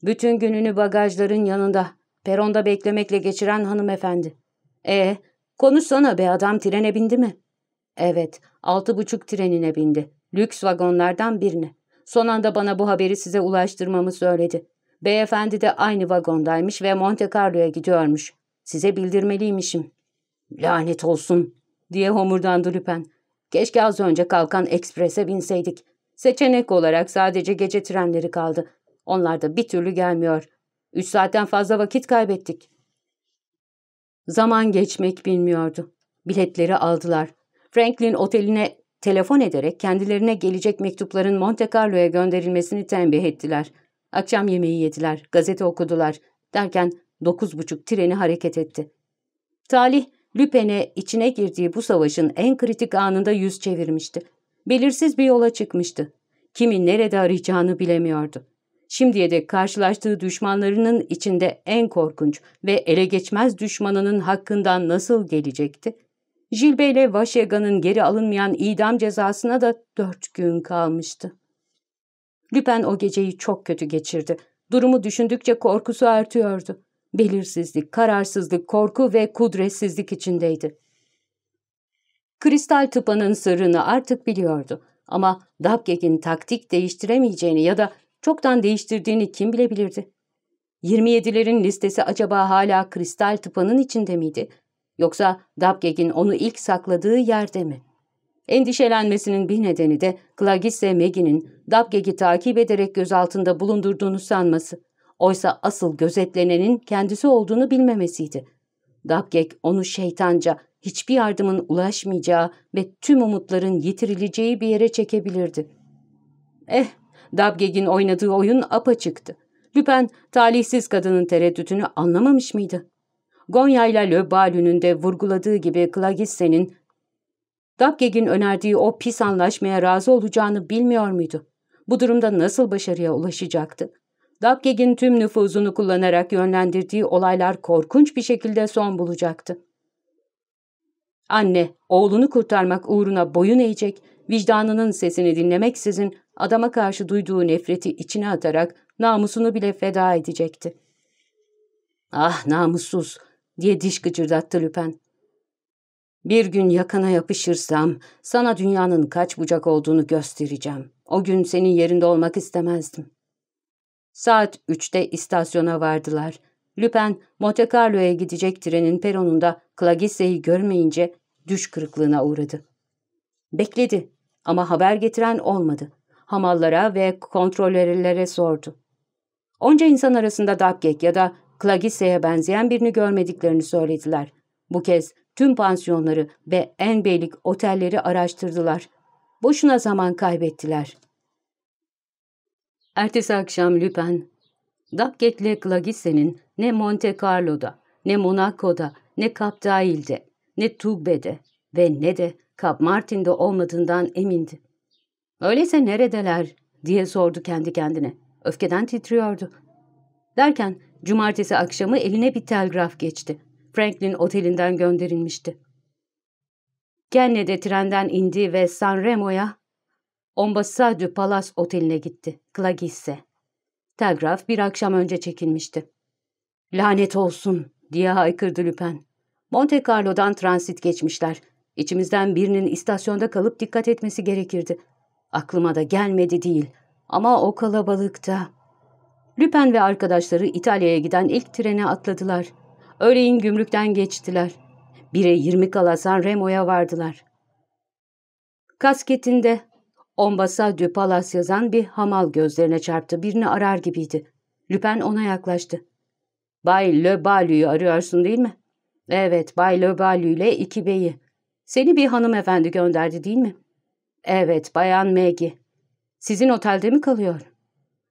''Bütün gününü bagajların yanında, peronda beklemekle geçiren hanımefendi.'' Ee, konuşsana be adam trene bindi mi?'' ''Evet, altı buçuk trenine bindi. Lüks vagonlardan birine. Son anda bana bu haberi size ulaştırmamı söyledi.'' Beyefendi de aynı vagondaymış ve Monte Carlo'ya gidiyormuş. Size bildirmeliymişim. Lanet olsun diye homurdandı Lüpen. Keşke az önce kalkan eksprese binseydik. Seçenek olarak sadece gece trenleri kaldı. Onlar da bir türlü gelmiyor. Üç saatten fazla vakit kaybettik. Zaman geçmek bilmiyordu. Biletleri aldılar. Franklin oteline telefon ederek kendilerine gelecek mektupların Monte Carlo'ya gönderilmesini tembih ettiler.'' Akşam yemeği yediler, gazete okudular derken dokuz buçuk treni hareket etti. Talih, Lüpen'e içine girdiği bu savaşın en kritik anında yüz çevirmişti. Belirsiz bir yola çıkmıştı. Kimin nerede arayacağını bilemiyordu. Şimdiye dek karşılaştığı düşmanlarının içinde en korkunç ve ele geçmez düşmanının hakkından nasıl gelecekti? Jilbe ile Vaşega'nın geri alınmayan idam cezasına da dört gün kalmıştı. Lüpen o geceyi çok kötü geçirdi. Durumu düşündükçe korkusu artıyordu. Belirsizlik, kararsızlık, korku ve kudretsizlik içindeydi. Kristal tıpanın sırrını artık biliyordu. Ama Dabgeg'in taktik değiştiremeyeceğini ya da çoktan değiştirdiğini kim bilebilirdi? 27'lerin listesi acaba hala kristal tıpanın içinde miydi? Yoksa Dabgeg'in onu ilk sakladığı yerde mi? Endişelenmesinin bir nedeni de Glagisse Megi'nin Dabgeg'i takip ederek gözaltında bulundurduğunu sanması. Oysa asıl gözetlenenin kendisi olduğunu bilmemesiydi. Dabgek onu şeytanca, hiçbir yardımın ulaşmayacağı ve tüm umutların yitirileceği bir yere çekebilirdi. Eh, Dabgeg'in oynadığı oyun apaçıktı. Lüpen, talihsiz kadının tereddütünü anlamamış mıydı? Gonya ile Le de vurguladığı gibi Klagisse'nin Dabgeg'in önerdiği o pis anlaşmaya razı olacağını bilmiyor muydu? Bu durumda nasıl başarıya ulaşacaktı? Dabgeg'in tüm nüfuzunu kullanarak yönlendirdiği olaylar korkunç bir şekilde son bulacaktı. Anne, oğlunu kurtarmak uğruna boyun eğecek, vicdanının sesini dinlemeksizin adama karşı duyduğu nefreti içine atarak namusunu bile feda edecekti. ''Ah namussuz!'' diye diş gıcırdattı Lüpen. Bir gün yakana yapışırsam sana dünyanın kaç bucak olduğunu göstereceğim. O gün senin yerinde olmak istemezdim. Saat üçte istasyona vardılar. Lüpen, Monte Carlo'ya gidecek trenin peronunda Clagisse'yi görmeyince düş kırıklığına uğradı. Bekledi ama haber getiren olmadı. Hamallara ve kontrolörlere sordu. Onca insan arasında Dabgek ya da Clagisse'ye benzeyen birini görmediklerini söylediler. Bu kez Tüm pansiyonları ve en beylik otelleri araştırdılar. Boşuna zaman kaybettiler. Ertesi akşam Lüpen, ile Glagisse'nin ne Monte Carlo'da, ne Monaco'da, ne Kapdail'de, ne Tugbe'de ve ne de Cap Martin'de olmadığından emindi. Öyleyse neredeler diye sordu kendi kendine. Öfkeden titriyordu. Derken cumartesi akşamı eline bir telgraf geçti. Franklin otelinden gönderilmişti. Genne de trenden indi ve Sanremo'ya Ombassa du Palas oteline gitti, Glagisse. Telgraf bir akşam önce çekilmişti. Lanet olsun diye haykırdı Lüpen. Monte Carlo'dan transit geçmişler. İçimizden birinin istasyonda kalıp dikkat etmesi gerekirdi. Aklıma da gelmedi değil. Ama o kalabalıkta... Lüpen ve arkadaşları İtalya'ya giden ilk trene atladılar. Öğleyin gümrükten geçtiler. Bire yirmi kala San Remo'ya vardılar. Kasketinde Ombasa de Palas yazan bir hamal gözlerine çarptı. Birini arar gibiydi. Lüpen ona yaklaştı. Bay Le Balü'yü arıyorsun değil mi? Evet, Bay Le Balü ile iki beyi. Seni bir hanımefendi gönderdi değil mi? Evet, Bayan Maggie. Sizin otelde mi kalıyor?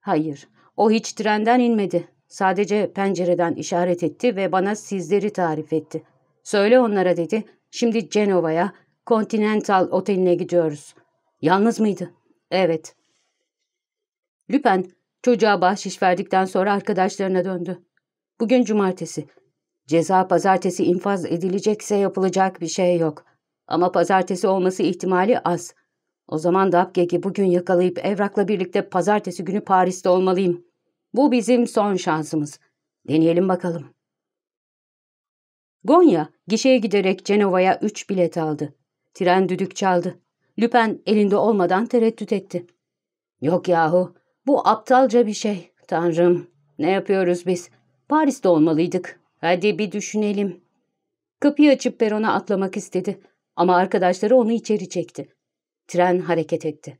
Hayır, o hiç trenden inmedi. Sadece pencereden işaret etti ve bana sizleri tarif etti. Söyle onlara dedi. Şimdi Cenova'ya, Continental Oteli'ne gidiyoruz. Yalnız mıydı? Evet. Lüpen çocuğa bahşiş verdikten sonra arkadaşlarına döndü. Bugün cumartesi. Ceza pazartesi infaz edilecekse yapılacak bir şey yok. Ama pazartesi olması ihtimali az. O zaman Dabgeg'i bugün yakalayıp evrakla birlikte pazartesi günü Paris'te olmalıyım. Bu bizim son şansımız. Deneyelim bakalım. Gonya gişeye giderek Cenova'ya üç bilet aldı. Tren düdük çaldı. Lüpen elinde olmadan tereddüt etti. Yok yahu, bu aptalca bir şey. Tanrım, ne yapıyoruz biz? Paris'te olmalıydık. Hadi bir düşünelim. Kapıyı açıp perona atlamak istedi ama arkadaşları onu içeri çekti. Tren hareket etti.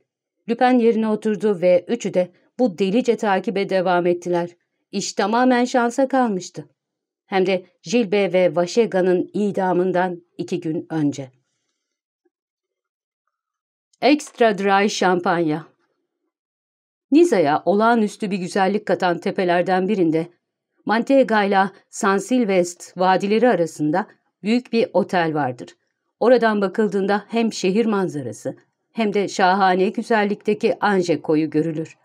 Lüpen yerine oturdu ve üçü de bu delice takibe devam ettiler. İş tamamen şansa kalmıştı. Hem de Jilbe ve Vaşega'nın idamından iki gün önce. Extra Dry Şampanya Niza'ya olağanüstü bir güzellik katan tepelerden birinde, Mantega ile San Silvest vadileri arasında büyük bir otel vardır. Oradan bakıldığında hem şehir manzarası hem de şahane güzellikteki Anje koyu görülür.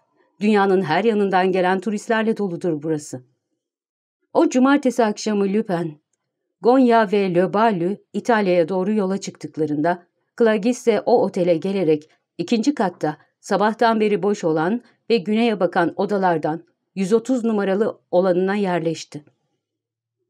Dünyanın her yanından gelen turistlerle doludur burası. O cumartesi akşamı Lüpen, Gonya ve Löbalü İtalya'ya doğru yola çıktıklarında Clagisse o otele gelerek ikinci katta sabahtan beri boş olan ve güneye bakan odalardan 130 numaralı olanına yerleşti.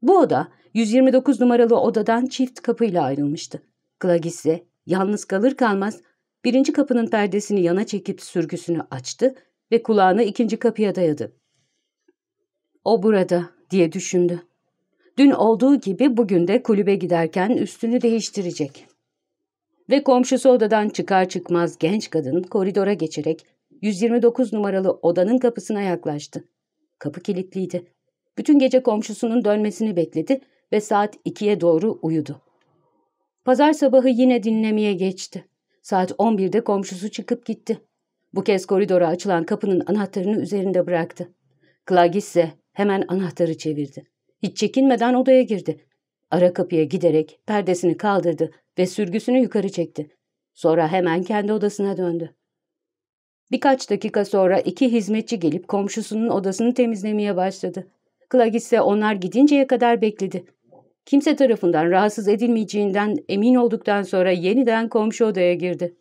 Bu oda 129 numaralı odadan çift kapıyla ayrılmıştı. Clagisse yalnız kalır kalmaz birinci kapının perdesini yana çekip sürgüsünü açtı ve kulağını ikinci kapıya dayadı. O burada diye düşündü. Dün olduğu gibi bugün de kulübe giderken üstünü değiştirecek. Ve komşusu odadan çıkar çıkmaz genç kadın koridora geçerek 129 numaralı odanın kapısına yaklaştı. Kapı kilitliydi. Bütün gece komşusunun dönmesini bekledi ve saat 2'ye doğru uyudu. Pazar sabahı yine dinlemeye geçti. Saat 11'de komşusu çıkıp gitti. Bu kez koridora açılan kapının anahtarını üzerinde bıraktı. Klagisse hemen anahtarı çevirdi. Hiç çekinmeden odaya girdi. Ara kapıya giderek perdesini kaldırdı ve sürgüsünü yukarı çekti. Sonra hemen kendi odasına döndü. Birkaç dakika sonra iki hizmetçi gelip komşusunun odasını temizlemeye başladı. Klagisse onlar gidinceye kadar bekledi. Kimse tarafından rahatsız edilmeyeceğinden emin olduktan sonra yeniden komşu odaya girdi.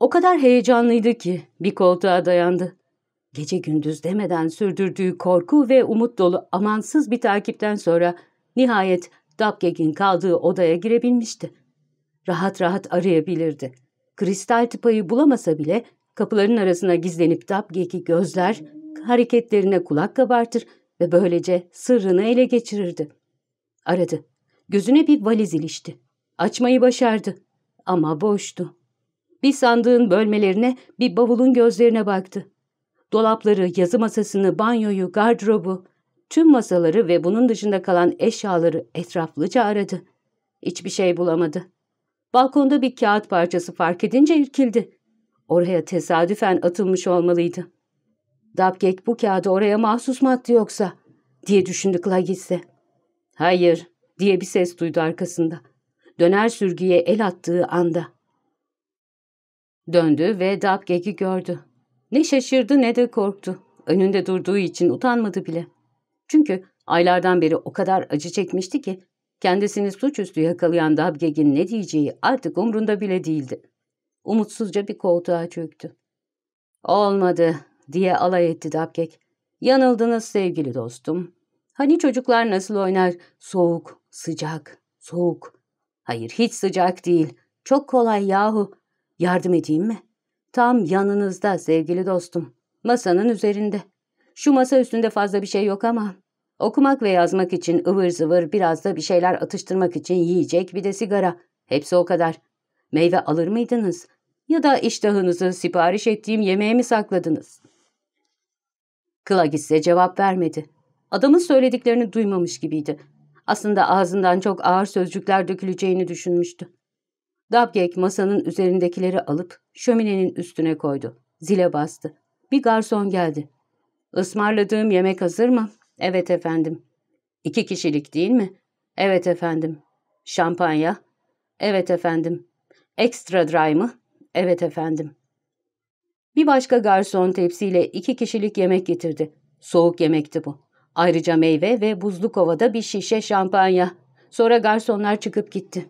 O kadar heyecanlıydı ki bir koltuğa dayandı. Gece gündüz demeden sürdürdüğü korku ve umut dolu amansız bir takipten sonra nihayet Dapkeg'in kaldığı odaya girebilmişti. Rahat rahat arayabilirdi. Kristal tıpayı bulamasa bile kapıların arasına gizlenip Dapkeg'i gözler, hareketlerine kulak kabartır ve böylece sırrını ele geçirirdi. Aradı. Gözüne bir valiz ilişti. Açmayı başardı. Ama boştu. Bir sandığın bölmelerine, bir bavulun gözlerine baktı. Dolapları, yazı masasını, banyoyu, gardrobu, tüm masaları ve bunun dışında kalan eşyaları etraflıca aradı. Hiçbir şey bulamadı. Balkonda bir kağıt parçası fark edince irkildi. Oraya tesadüfen atılmış olmalıydı. Dabgek bu kağıdı oraya mahsus mu attı yoksa? diye düşündü Claggis'e. Hayır diye bir ses duydu arkasında. Döner sürgüye el attığı anda. Döndü ve Dabgeg'i gördü. Ne şaşırdı ne de korktu. Önünde durduğu için utanmadı bile. Çünkü aylardan beri o kadar acı çekmişti ki kendisini suçüstü yakalayan Dabgeg'in ne diyeceği artık umrunda bile değildi. Umutsuzca bir koltuğa çöktü. Olmadı diye alay etti Dabgeg. Yanıldınız sevgili dostum. Hani çocuklar nasıl oynar? Soğuk, sıcak, soğuk. Hayır hiç sıcak değil. Çok kolay yahu. Yardım edeyim mi? Tam yanınızda sevgili dostum. Masanın üzerinde. Şu masa üstünde fazla bir şey yok ama Okumak ve yazmak için ıvır zıvır biraz da bir şeyler atıştırmak için yiyecek bir de sigara. Hepsi o kadar. Meyve alır mıydınız? Ya da iştahınızı sipariş ettiğim yemeğe mi sakladınız? Klagis cevap vermedi. Adamın söylediklerini duymamış gibiydi. Aslında ağzından çok ağır sözcükler döküleceğini düşünmüştü. Dabgek masanın üzerindekileri alıp şöminenin üstüne koydu. Zile bastı. Bir garson geldi. Ismarladığım yemek hazır mı? Evet efendim. İki kişilik değil mi? Evet efendim. Şampanya? Evet efendim. Ekstra dry mı? Evet efendim. Bir başka garson tepsiyle iki kişilik yemek getirdi. Soğuk yemekti bu. Ayrıca meyve ve buzlu kovada bir şişe şampanya. Sonra garsonlar çıkıp gitti.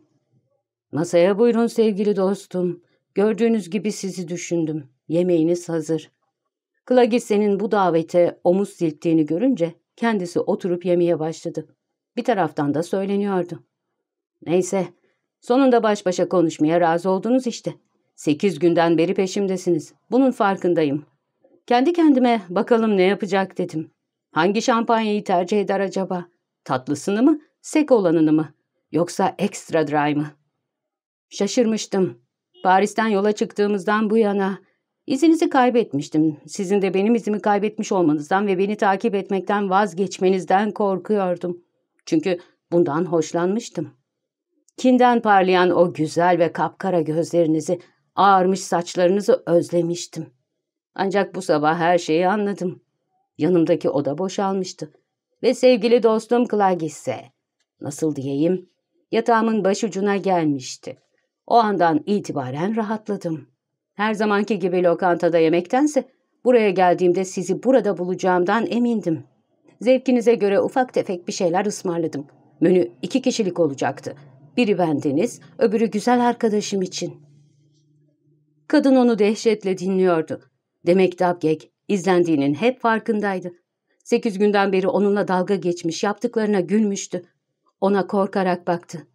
Masaya buyurun sevgili dostum. Gördüğünüz gibi sizi düşündüm. Yemeğiniz hazır. Klagisse'nin bu davete omuz silttiğini görünce kendisi oturup yemeye başladı. Bir taraftan da söyleniyordu. Neyse, sonunda baş başa konuşmaya razı oldunuz işte. Sekiz günden beri peşimdesiniz. Bunun farkındayım. Kendi kendime bakalım ne yapacak dedim. Hangi şampanyayı tercih eder acaba? Tatlısını mı, sek olanını mı? Yoksa extra dry mı? Şaşırmıştım. Paris'ten yola çıktığımızdan bu yana izinizi kaybetmiştim. Sizin de benim izimi kaybetmiş olmanızdan ve beni takip etmekten vazgeçmenizden korkuyordum. Çünkü bundan hoşlanmıştım. Kinden parlayan o güzel ve kapkara gözlerinizi, ağarmış saçlarınızı özlemiştim. Ancak bu sabah her şeyi anladım. Yanımdaki oda boşalmıştı. Ve sevgili dostum Klagis'e nasıl diyeyim, yatağımın başucuna gelmişti. O andan itibaren rahatladım. Her zamanki gibi lokantada yemektense buraya geldiğimde sizi burada bulacağımdan emindim. Zevkinize göre ufak tefek bir şeyler ısmarladım. Menü iki kişilik olacaktı. Biri bendeniz, öbürü güzel arkadaşım için. Kadın onu dehşetle dinliyordu. Demek Dabgek izlendiğinin hep farkındaydı. Sekiz günden beri onunla dalga geçmiş, yaptıklarına gülmüştü. Ona korkarak baktı.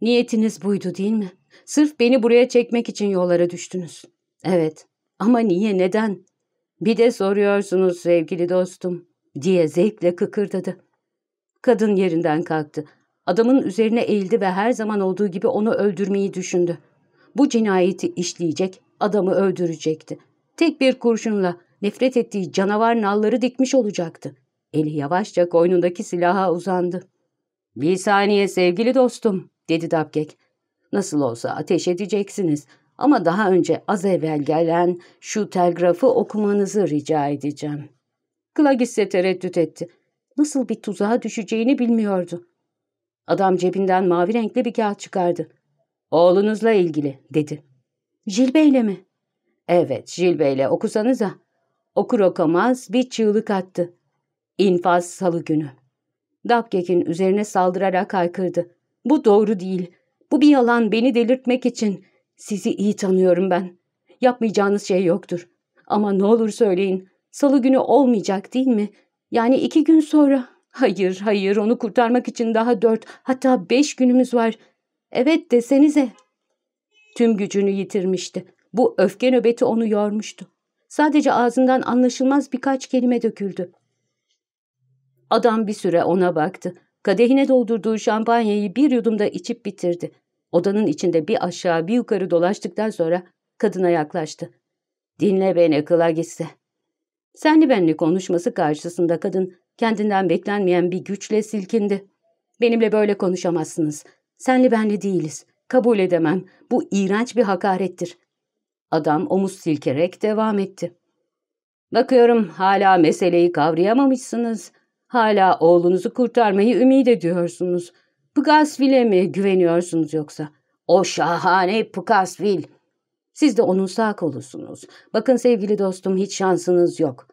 Niyetiniz buydu değil mi? Sırf beni buraya çekmek için yollara düştünüz. Evet ama niye neden? Bir de soruyorsunuz sevgili dostum diye zevkle kıkırdadı. Kadın yerinden kalktı. Adamın üzerine eğildi ve her zaman olduğu gibi onu öldürmeyi düşündü. Bu cinayeti işleyecek, adamı öldürecekti. Tek bir kurşunla nefret ettiği canavar nalları dikmiş olacaktı. Eli yavaşça koynundaki silaha uzandı. ''Bir saniye sevgili dostum'' dedi Dabgek. Nasıl olsa ateş edeceksiniz ama daha önce az evvel gelen şu telgrafı okumanızı rica edeceğim. Glagis tereddüt etti. Nasıl bir tuzağa düşeceğini bilmiyordu. Adam cebinden mavi renkli bir kağıt çıkardı. Oğlunuzla ilgili dedi. Jilbeyle mi? Evet Jilbeyle okusanıza. Okur okamaz bir çığlık attı. İnfaz salı günü. Dabkekin üzerine saldırarak haykırdı. Bu doğru değil. Bu bir yalan beni delirtmek için. Sizi iyi tanıyorum ben. Yapmayacağınız şey yoktur. Ama ne olur söyleyin. Salı günü olmayacak değil mi? Yani iki gün sonra. Hayır, hayır onu kurtarmak için daha dört hatta beş günümüz var. Evet desenize. Tüm gücünü yitirmişti. Bu öfke nöbeti onu yormuştu. Sadece ağzından anlaşılmaz birkaç kelime döküldü. Adam bir süre ona baktı. Kadehine doldurduğu şampanyayı bir yudumda içip bitirdi. Odanın içinde bir aşağı bir yukarı dolaştıktan sonra kadına yaklaştı. Dinle beni kıla gitse. Senli benli konuşması karşısında kadın kendinden beklenmeyen bir güçle silkindi. Benimle böyle konuşamazsınız. Senli benli değiliz. Kabul edemem. Bu iğrenç bir hakarettir. Adam omuz silkerek devam etti. Bakıyorum hala meseleyi kavrayamamışsınız. Hala oğlunuzu kurtarmayı ümit ediyorsunuz. Pıkasvil'e mi güveniyorsunuz yoksa? O şahane Pıkasvil. Siz de onun sağ kolusunuz. Bakın sevgili dostum hiç şansınız yok.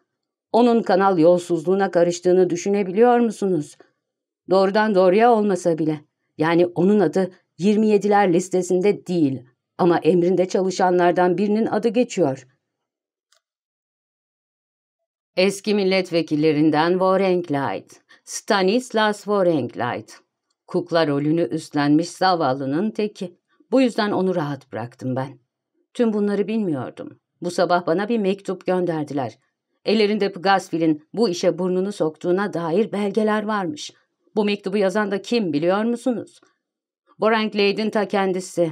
Onun kanal yolsuzluğuna karıştığını düşünebiliyor musunuz? Doğrudan doğruya olmasa bile. Yani onun adı 27'ler listesinde değil ama emrinde çalışanlardan birinin adı geçiyor.'' Eski milletvekillerinden Clyde, Stanislas Warren Clyde, Kukla rolünü üstlenmiş zavallının teki. Bu yüzden onu rahat bıraktım ben. Tüm bunları bilmiyordum. Bu sabah bana bir mektup gönderdiler. Ellerinde Pgasfil'in bu işe burnunu soktuğuna dair belgeler varmış. Bu mektubu yazan da kim biliyor musunuz? Warren Clyde'in ta kendisi.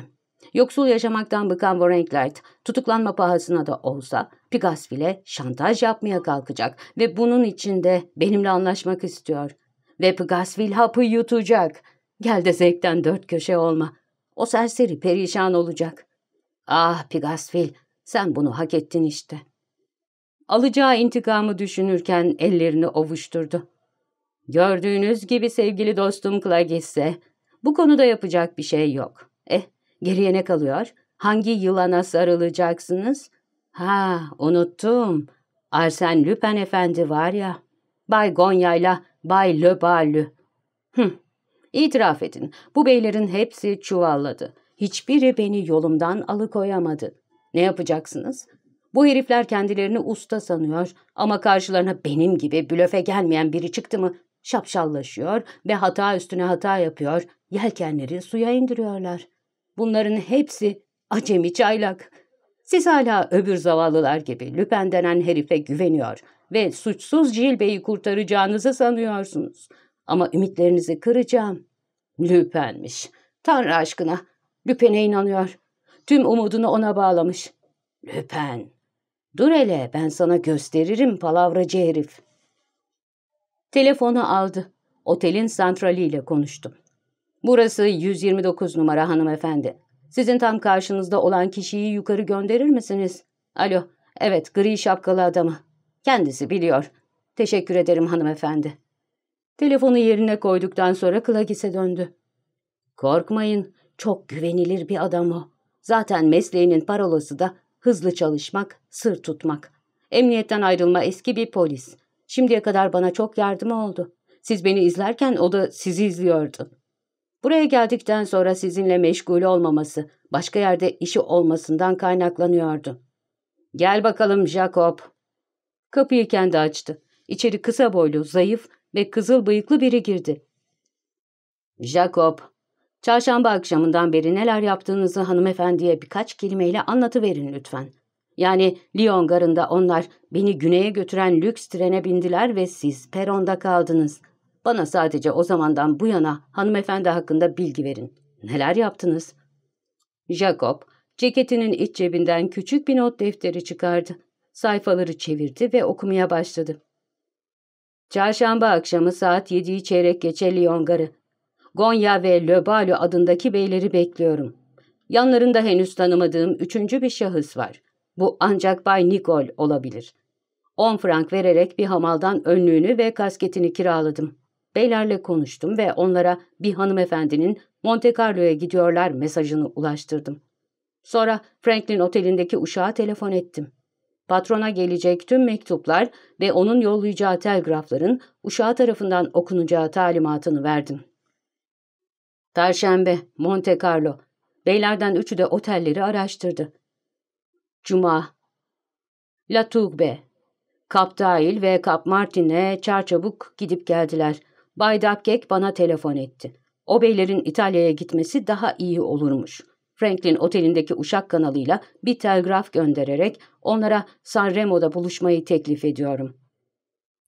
Yoksul yaşamaktan bıkan Warenklert tutuklanma pahasına da olsa Pigasville şantaj yapmaya kalkacak ve bunun için de benimle anlaşmak istiyor. Ve Pigasville hapı yutacak. Gel de zevkten dört köşe olma. O serseri perişan olacak. Ah Pigasville sen bunu hak ettin işte. Alacağı intikamı düşünürken ellerini ovuşturdu. Gördüğünüz gibi sevgili dostum Clagisse, bu konuda yapacak bir şey yok. Eh, Geriye ne kalıyor? Hangi yılana sarılacaksınız? Ha, unuttum. Arsen Lüpen efendi var ya. Bay Gonya'yla Bay Löbalü. Hıh. İtiraf edin, bu beylerin hepsi çuvalladı. Hiçbiri beni yolumdan alıkoyamadı. Ne yapacaksınız? Bu herifler kendilerini usta sanıyor ama karşılarına benim gibi blöfe gelmeyen biri çıktı mı şapşallaşıyor ve hata üstüne hata yapıyor, yelkenleri suya indiriyorlar. Bunların hepsi acemi çaylak. Siz hala öbür zavallılar gibi Lüpen denen herife güveniyor ve suçsuz Cilbe'yi kurtaracağınızı sanıyorsunuz. Ama ümitlerinizi kıracağım. Lüpen'miş. Tanrı aşkına. Lüpen'e inanıyor. Tüm umudunu ona bağlamış. Lüpen. Dur hele ben sana gösteririm palavracı herif. Telefonu aldı. Otelin santraliyle konuştum. Burası 129 numara hanımefendi. Sizin tam karşınızda olan kişiyi yukarı gönderir misiniz? Alo, evet gri şapkalı adamı. Kendisi biliyor. Teşekkür ederim hanımefendi. Telefonu yerine koyduktan sonra Klagis'e döndü. Korkmayın, çok güvenilir bir adam o. Zaten mesleğinin parolası da hızlı çalışmak, sır tutmak. Emniyetten ayrılma eski bir polis. Şimdiye kadar bana çok yardımı oldu. Siz beni izlerken o da sizi izliyordu. Buraya geldikten sonra sizinle meşgul olmaması, başka yerde işi olmasından kaynaklanıyordu. Gel bakalım Jacob. Kapıyı kendi açtı. İçeri kısa boylu, zayıf ve kızıl bıyıklı biri girdi. Jacob, çarşamba akşamından beri neler yaptığınızı hanımefendiye birkaç kelimeyle anlatıverin lütfen. Yani Lyon garında onlar beni güneye götüren lüks trene bindiler ve siz peronda kaldınız.'' Bana sadece o zamandan bu yana hanımefendi hakkında bilgi verin. Neler yaptınız? Jacob, ceketinin iç cebinden küçük bir not defteri çıkardı. Sayfaları çevirdi ve okumaya başladı. Çarşamba akşamı saat 7'yi çeyrek geçe Lyon garı. Gonya ve Löbalo adındaki beyleri bekliyorum. Yanlarında henüz tanımadığım üçüncü bir şahıs var. Bu ancak Bay Nikol olabilir. 10 frank vererek bir hamaldan önlüğünü ve kasketini kiraladım beylerle konuştum ve onlara bir hanımefendinin Monte Carlo'ya gidiyorlar mesajını ulaştırdım. Sonra Franklin otelindeki uşağa telefon ettim. Patrona gelecek tüm mektuplar ve onun yollayacağı telgrafların uşağı tarafından okunacağı talimatını verdim. Perşembe, Monte Carlo. Beylerden üçü de otelleri araştırdı. Cuma, La Tourbe, Kap Dahil ve Kap Martin'e çarçabuk gidip geldiler. Bay Dabkek bana telefon etti. O beylerin İtalya'ya gitmesi daha iyi olurmuş. Franklin otelindeki uşak kanalıyla bir telgraf göndererek onlara Sanremo'da buluşmayı teklif ediyorum.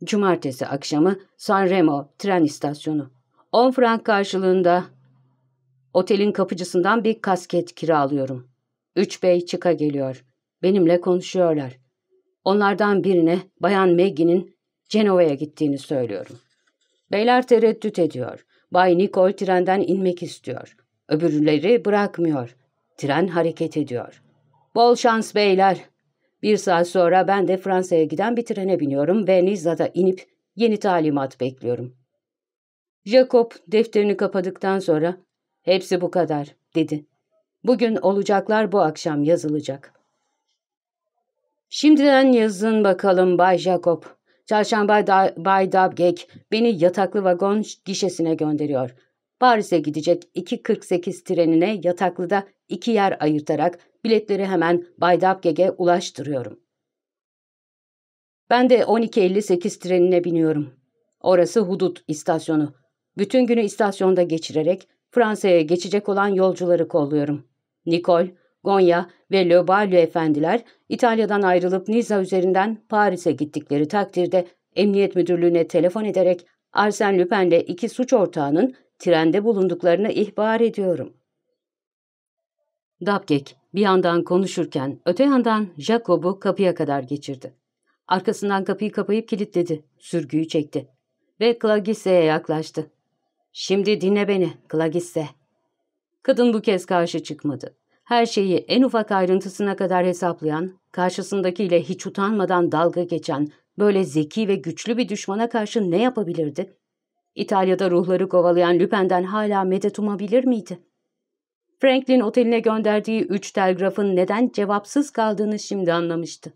Cumartesi akşamı Sanremo tren istasyonu. 10 frank karşılığında otelin kapıcısından bir kasket kiralıyorum. Üç bey çıka geliyor. Benimle konuşuyorlar. Onlardan birine Bayan Maggie'nin Cenova'ya gittiğini söylüyorum. Beyler tereddüt ediyor. Bay Nicole trenden inmek istiyor. Öbürleri bırakmıyor. Tren hareket ediyor. Bol şans beyler. Bir saat sonra ben de Fransa'ya giden bir trene biniyorum ve Niza'da inip yeni talimat bekliyorum. Jacob defterini kapadıktan sonra hepsi bu kadar dedi. Bugün olacaklar bu akşam yazılacak. Şimdiden yazın bakalım Bay Jacob. Çarşamba da Bay Dabgek beni yataklı vagon gişesine gönderiyor. Paris'e gidecek 2.48 trenine yataklıda iki yer ayırtarak biletleri hemen Bay Dabgek'e ulaştırıyorum. Ben de 12.58 trenine biniyorum. Orası hudut istasyonu. Bütün günü istasyonda geçirerek Fransa'ya geçecek olan yolcuları kolluyorum. Nikol, Gonya ve Lobalyo efendiler İtalya'dan ayrılıp Niza üzerinden Paris'e gittikleri takdirde emniyet müdürlüğüne telefon ederek Arsen Lupin'le iki suç ortağının trende bulunduklarını ihbar ediyorum. Dabgek bir yandan konuşurken öte yandan Jacob'u kapıya kadar geçirdi. Arkasından kapıyı kapayıp kilitledi, sürgüyü çekti ve Klagisse'ye yaklaştı. ''Şimdi dinle beni, Klagisse. Kadın bu kez karşı çıkmadı her şeyi en ufak ayrıntısına kadar hesaplayan, karşısındakiyle hiç utanmadan dalga geçen, böyle zeki ve güçlü bir düşmana karşı ne yapabilirdi? İtalya'da ruhları kovalayan Lüpen'den hala medet umabilir miydi? Franklin oteline gönderdiği üç telgrafın neden cevapsız kaldığını şimdi anlamıştı.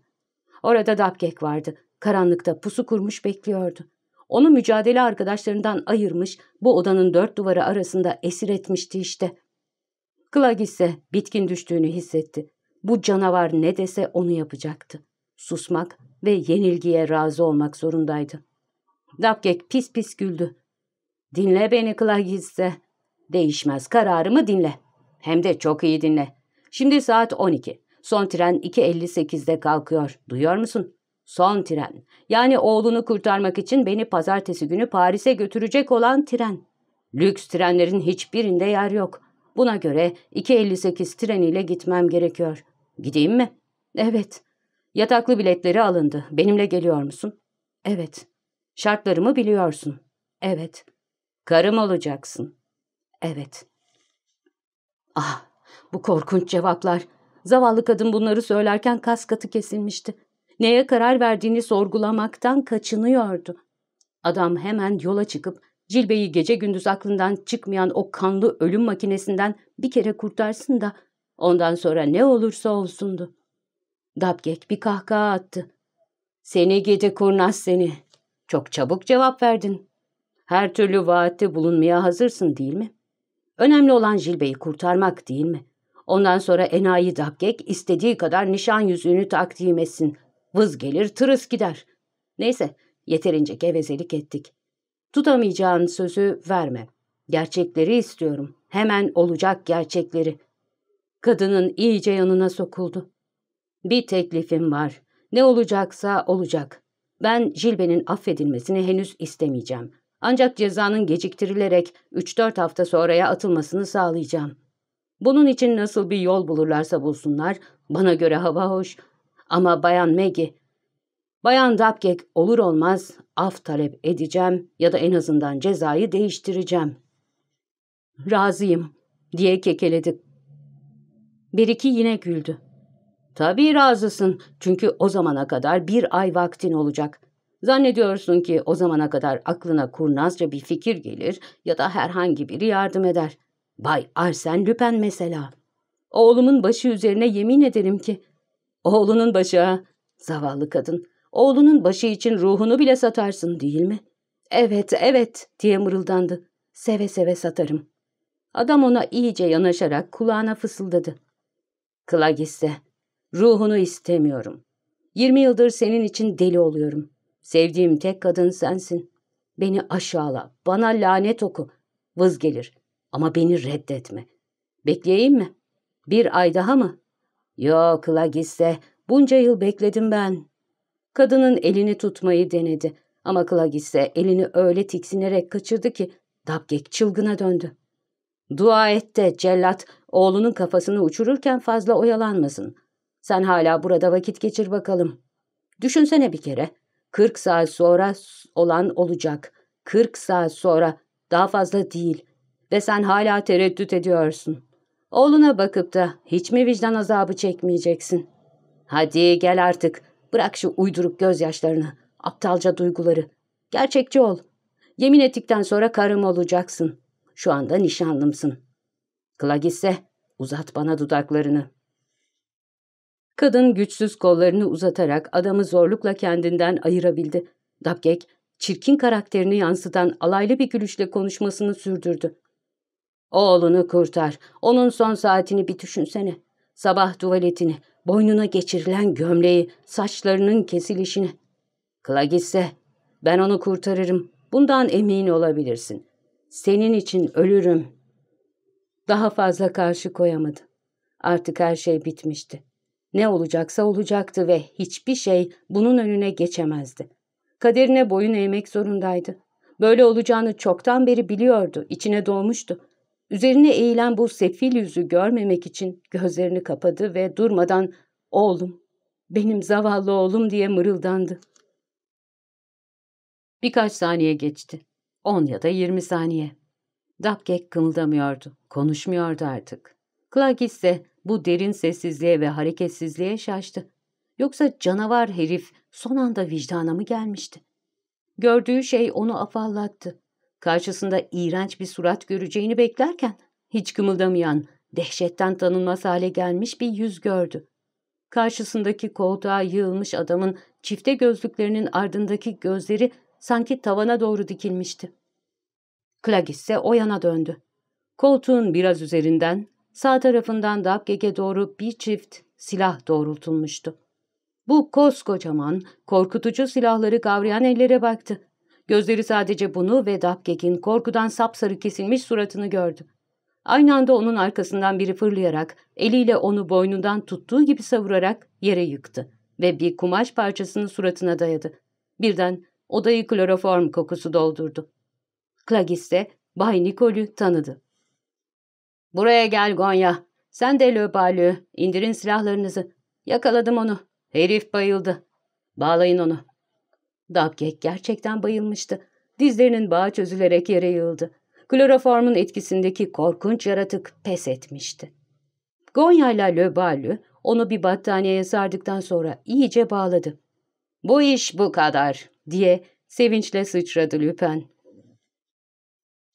Orada Dabkek vardı. Karanlıkta pusu kurmuş bekliyordu. Onu mücadele arkadaşlarından ayırmış, bu odanın dört duvarı arasında esir etmişti işte. Klag ise bitkin düştüğünü hissetti. Bu canavar ne dese onu yapacaktı. Susmak ve yenilgiye razı olmak zorundaydı. Dapkek pis pis güldü. Dinle beni Klag ise. Değişmez kararımı dinle. Hem de çok iyi dinle. Şimdi saat 12. Son tren 2.58'de kalkıyor. Duyuyor musun? Son tren. Yani oğlunu kurtarmak için beni pazartesi günü Paris'e götürecek olan tren. Lüks trenlerin hiçbirinde yer yok. Buna göre 2.58 treniyle gitmem gerekiyor. Gideyim mi? Evet. Yataklı biletleri alındı. Benimle geliyor musun? Evet. Şartlarımı biliyorsun. Evet. Karım olacaksın. Evet. Ah, bu korkunç cevaplar. Zavallı kadın bunları söylerken kas katı kesilmişti. Neye karar verdiğini sorgulamaktan kaçınıyordu. Adam hemen yola çıkıp Cilbe'yi gece gündüz aklından çıkmayan o kanlı ölüm makinesinden bir kere kurtarsın da ondan sonra ne olursa olsundu. Dabgek bir kahkaha attı. Seni gece kurnaz seni. Çok çabuk cevap verdin. Her türlü vaatte bulunmaya hazırsın değil mi? Önemli olan Jilbe'yi kurtarmak değil mi? Ondan sonra enayi Dabgek istediği kadar nişan yüzüğünü takdim etsin. Vız gelir tırıs gider. Neyse yeterince gevezelik ettik. Tutamayacağın sözü verme. Gerçekleri istiyorum. Hemen olacak gerçekleri. Kadının iyice yanına sokuldu. Bir teklifim var. Ne olacaksa olacak. Ben Jilbe'nin affedilmesini henüz istemeyeceğim. Ancak cezanın geciktirilerek 3-4 hafta sonraya atılmasını sağlayacağım. Bunun için nasıl bir yol bulurlarsa bulsunlar, bana göre hava hoş. Ama Bayan Maggie, Bayan Dapkek olur olmaz af talep edeceğim ya da en azından cezayı değiştireceğim. Razıyım diye kekeledi. Bir iki yine güldü. Tabii razısın çünkü o zamana kadar bir ay vaktin olacak. Zannediyorsun ki o zamana kadar aklına kurnazca bir fikir gelir ya da herhangi biri yardım eder. Bay Arsen Lüpen mesela. Oğlumun başı üzerine yemin ederim ki. Oğlunun başı ha. Zavallı kadın. Oğlunun başı için ruhunu bile satarsın değil mi? Evet, evet diye mırıldandı. Seve seve satarım. Adam ona iyice yanaşarak kulağına fısıldadı. Kıla ruhunu istemiyorum. Yirmi yıldır senin için deli oluyorum. Sevdiğim tek kadın sensin. Beni aşağıla, bana lanet oku. Vız gelir ama beni reddetme. Bekleyeyim mi? Bir ay daha mı? Yok kıla bunca yıl bekledim ben. Kadının elini tutmayı denedi ama Clag ise elini öyle tiksinerek kaçırdı ki Dabgek çılgına döndü. Dua et de cellat oğlunun kafasını uçururken fazla oyalanmasın. Sen hala burada vakit geçir bakalım. Düşünsene bir kere. 40 saat sonra olan olacak. 40 saat sonra daha fazla değil. Ve sen hala tereddüt ediyorsun. Oğluna bakıp da hiç mi vicdan azabı çekmeyeceksin? Hadi gel artık. Bırak şu uyduruk gözyaşlarını, aptalca duyguları. Gerçekçi ol. Yemin ettikten sonra karım olacaksın. Şu anda nişanlımsın. Kıla gitse uzat bana dudaklarını. Kadın güçsüz kollarını uzatarak adamı zorlukla kendinden ayırabildi. Dabgek, çirkin karakterini yansıtan alaylı bir gülüşle konuşmasını sürdürdü. Oğlunu kurtar, onun son saatini bir düşünsene. Sabah tuvaletini, boynuna geçirilen gömleği, saçlarının kesilişini. Kıla ben onu kurtarırım. Bundan emin olabilirsin. Senin için ölürüm. Daha fazla karşı koyamadı. Artık her şey bitmişti. Ne olacaksa olacaktı ve hiçbir şey bunun önüne geçemezdi. Kaderine boyun eğmek zorundaydı. Böyle olacağını çoktan beri biliyordu, içine doğmuştu. Üzerine eğilen bu sefil yüzü görmemek için gözlerini kapadı ve durmadan ''Oğlum, benim zavallı oğlum'' diye mırıldandı. Birkaç saniye geçti. On ya da yirmi saniye. Dapkek kımıldamıyordu, konuşmuyordu artık. Clark ise bu derin sessizliğe ve hareketsizliğe şaştı. Yoksa canavar herif son anda vicdana mı gelmişti? Gördüğü şey onu afallattı. Karşısında iğrenç bir surat göreceğini beklerken hiç kımıldamayan, dehşetten tanınmaz hale gelmiş bir yüz gördü. Karşısındaki koltuğa yığılmış adamın çifte gözlüklerinin ardındaki gözleri sanki tavana doğru dikilmişti. Klag ise o yana döndü. Koltuğun biraz üzerinden, sağ tarafından Dabgeg'e doğru bir çift silah doğrultulmuştu. Bu koskocaman, korkutucu silahları kavrayan ellere baktı. Gözleri sadece bunu ve Dapkek'in korkudan sapsarı kesilmiş suratını gördü. Aynı anda onun arkasından biri fırlayarak, eliyle onu boynundan tuttuğu gibi savurarak yere yıktı ve bir kumaş parçasını suratına dayadı. Birden odayı kloroform kokusu doldurdu. Clagis ise Bay Nikol'ü tanıdı. ''Buraya gel Gonya. Sen de Löbalü. İndirin silahlarınızı. Yakaladım onu. Herif bayıldı. Bağlayın onu. Dabgek gerçekten bayılmıştı. Dizlerinin bağı çözülerek yere yığıldı. Kloroformun etkisindeki korkunç yaratık pes etmişti. Gonya ile Löbalü onu bir battaniyeye sardıktan sonra iyice bağladı. ''Bu iş bu kadar.'' diye sevinçle sıçradı Lüpen.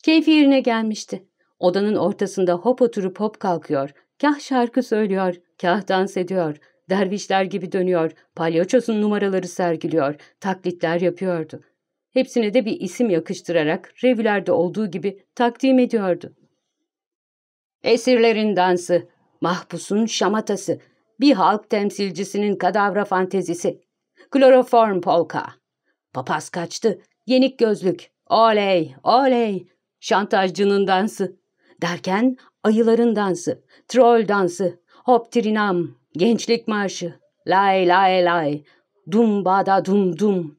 Keyfi yerine gelmişti. Odanın ortasında hop oturup hop kalkıyor, kah şarkı söylüyor, kah dans ediyor, Dervişler gibi dönüyor, palyaçosun numaraları sergiliyor, taklitler yapıyordu. Hepsine de bir isim yakıştırarak revülerde olduğu gibi takdim ediyordu. Esirlerin dansı, mahpusun şamatası, bir halk temsilcisinin kadavra fantezisi, kloroform polka. Papaz kaçtı, yenik gözlük, oley, oley, şantajcının dansı. Derken ayıların dansı, troll dansı, hop trinam, Gençlik marşı. Lay lay lay. Dum bada dum dum.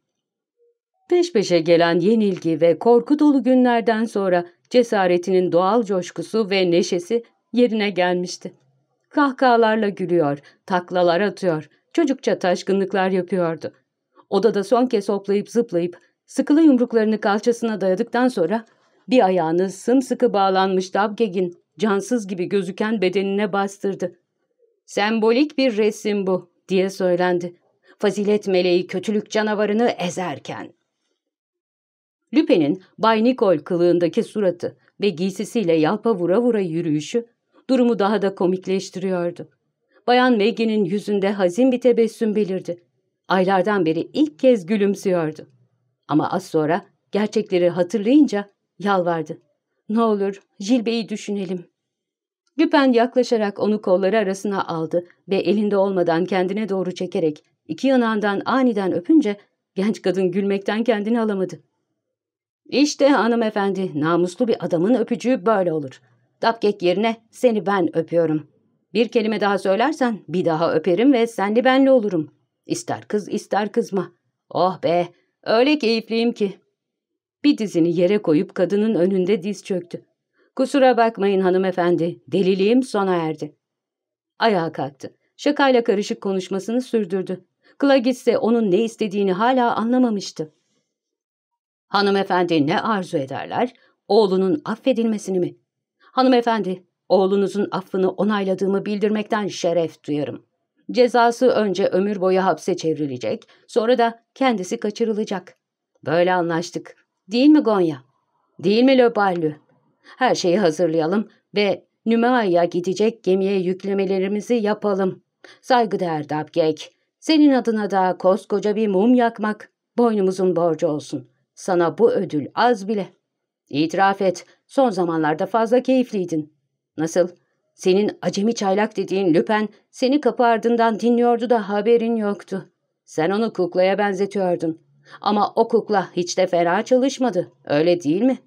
Peş peşe gelen yenilgi ve korku dolu günlerden sonra cesaretinin doğal coşkusu ve neşesi yerine gelmişti. Kahkahalarla gülüyor, taklalar atıyor, çocukça taşkınlıklar yapıyordu. Odada son kez hoplayıp zıplayıp sıkılı yumruklarını kalçasına dayadıktan sonra bir ayağını sımsıkı bağlanmış Dabgeg'in cansız gibi gözüken bedenine bastırdı. Sembolik bir resim bu diye söylendi. Fazilet meleği kötülük canavarını ezerken. Lüpe'nin Bay Nikol kılığındaki suratı ve giysisiyle yalpa vura vura yürüyüşü durumu daha da komikleştiriyordu. Bayan Maggie'nin yüzünde hazin bir tebessüm belirdi. Aylardan beri ilk kez gülümsüyordu. Ama az sonra gerçekleri hatırlayınca yalvardı. Ne olur Jilbe'yi düşünelim. Lüpen yaklaşarak onu kolları arasına aldı ve elinde olmadan kendine doğru çekerek iki yanağından aniden öpünce genç kadın gülmekten kendini alamadı. İşte hanımefendi namuslu bir adamın öpücüğü böyle olur. Dapkek yerine seni ben öpüyorum. Bir kelime daha söylersen bir daha öperim ve senli benli olurum. İster kız ister kızma. Oh be öyle keyifliyim ki. Bir dizini yere koyup kadının önünde diz çöktü. Kusura bakmayın hanımefendi, deliliğim sona erdi. Ayağa kalktı. Şakayla karışık konuşmasını sürdürdü. Clagitse onun ne istediğini hala anlamamıştı. Hanımefendi ne arzu ederler? Oğlunun affedilmesini mi? Hanımefendi, oğlunuzun affını onayladığımı bildirmekten şeref duyarım. Cezası önce ömür boyu hapse çevrilecek, sonra da kendisi kaçırılacak. Böyle anlaştık. Değil mi Gonya? Değil mi Löbalü? Her şeyi hazırlayalım ve Nümaya'ya gidecek gemiye yüklemelerimizi yapalım. Saygıdeğer Dabgek, senin adına da koskoca bir mum yakmak boynumuzun borcu olsun. Sana bu ödül az bile. İtiraf et, son zamanlarda fazla keyifliydin. Nasıl? Senin acemi çaylak dediğin Lüpen seni kapı ardından dinliyordu da haberin yoktu. Sen onu kuklaya benzetiyordun. Ama o kukla hiç de fena çalışmadı, öyle değil mi?''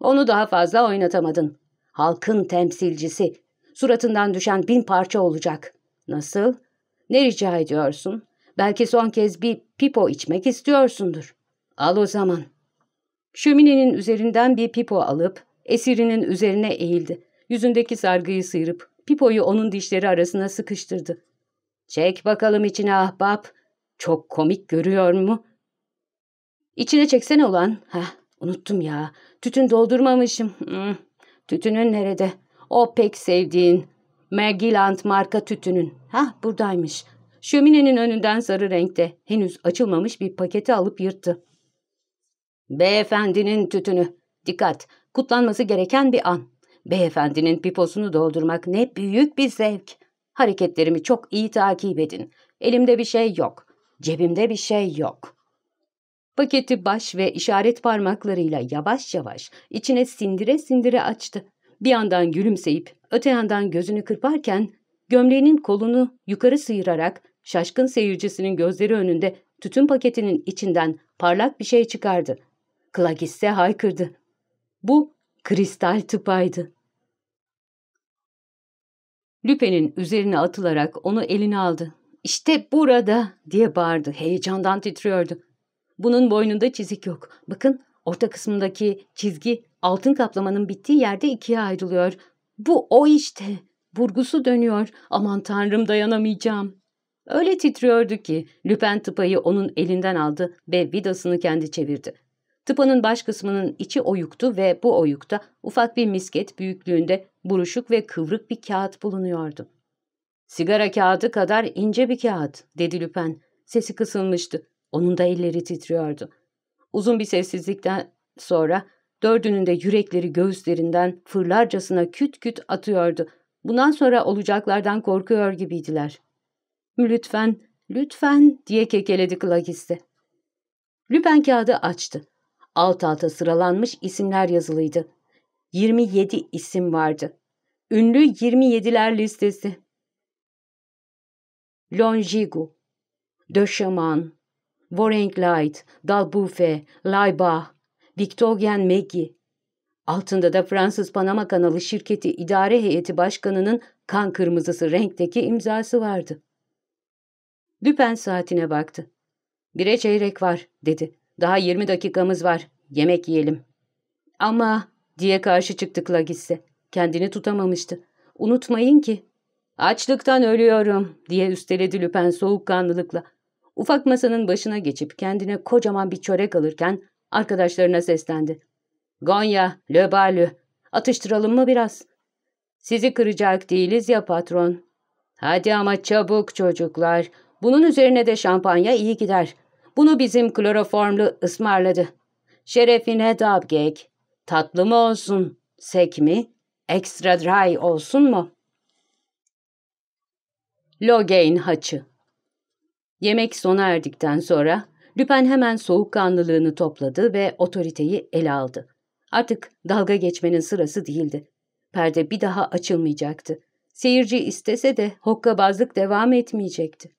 Onu daha fazla oynatamadın. Halkın temsilcisi. Suratından düşen bin parça olacak. Nasıl? Ne rica ediyorsun? Belki son kez bir pipo içmek istiyorsundur. Al o zaman. Şöminenin üzerinden bir pipo alıp esirinin üzerine eğildi. Yüzündeki sargıyı sıyırıp pipoyu onun dişleri arasına sıkıştırdı. Çek bakalım içine ahbap. Çok komik görüyor mu? İçine çeksene ulan. Heh. Unuttum ya. Tütün doldurmamışım. Hmm. Tütünün nerede? O pek sevdiğin. Magilant marka tütünün. Hah buradaymış. Şöminenin önünden sarı renkte. Henüz açılmamış bir paketi alıp yırttı. Beyefendinin tütünü. Dikkat. Kutlanması gereken bir an. Beyefendinin piposunu doldurmak ne büyük bir zevk. Hareketlerimi çok iyi takip edin. Elimde bir şey yok. Cebimde bir şey yok.'' Paketi baş ve işaret parmaklarıyla yavaş yavaş içine sindire sindire açtı. Bir yandan gülümseyip öte yandan gözünü kırparken gömleğinin kolunu yukarı sıyırarak şaşkın seyircisinin gözleri önünde tütün paketinin içinden parlak bir şey çıkardı. Klagisse haykırdı. Bu kristal tıpaydı. Lüpe'nin üzerine atılarak onu eline aldı. İşte burada diye bağırdı. Heyecandan titriyordu. Bunun boynunda çizik yok. Bakın orta kısmındaki çizgi altın kaplamanın bittiği yerde ikiye ayrılıyor. Bu o işte. Burgusu dönüyor. Aman tanrım dayanamayacağım. Öyle titriyordu ki Lüpen tıpayı onun elinden aldı ve vidasını kendi çevirdi. Tıpanın baş kısmının içi oyuktu ve bu oyukta ufak bir misket büyüklüğünde buruşuk ve kıvrık bir kağıt bulunuyordu. ''Sigara kağıdı kadar ince bir kağıt.'' dedi Lüpen. Sesi kısılmıştı. Onun da elleri titriyordu. Uzun bir sessizlikten sonra dördünün de yürekleri göğüslerinden fırlarcasına küt küt atıyordu. Bundan sonra olacaklardan korkuyor gibiydiler. Lütfen, lütfen diye kekeledi Klagis'te. Lüpen kağıdı açtı. Alt alta sıralanmış isimler yazılıydı. 27 isim vardı. Ünlü 27'ler listesi. Longigu, Döşaman, Warring Light, Dalbufe, Laybach, Victorien Meggi. Altında da Fransız Panama Kanalı Şirketi İdare Heyeti Başkanı'nın kan kırmızısı renkteki imzası vardı. Düpen saatine baktı. Bire çeyrek var, dedi. Daha yirmi dakikamız var, yemek yiyelim. Ama, diye karşı çıktı Klagisse. Kendini tutamamıştı. Unutmayın ki. Açlıktan ölüyorum, diye üsteledi Lüpen soğukkanlılıkla. Ufak masanın başına geçip kendine kocaman bir çörek alırken arkadaşlarına seslendi. Gonya, Löbalü, atıştıralım mı biraz? Sizi kıracak değiliz ya patron. Hadi ama çabuk çocuklar. Bunun üzerine de şampanya iyi gider. Bunu bizim kloroformlu ısmarladı. Şerefine dabgek. Tatlı mı olsun, sek mi, ekstra dry olsun mu? Logain haçı Yemek sona erdikten sonra Lüpen hemen soğukkanlılığını topladı ve otoriteyi ele aldı. Artık dalga geçmenin sırası değildi. Perde bir daha açılmayacaktı. Seyirci istese de hokkabazlık devam etmeyecekti.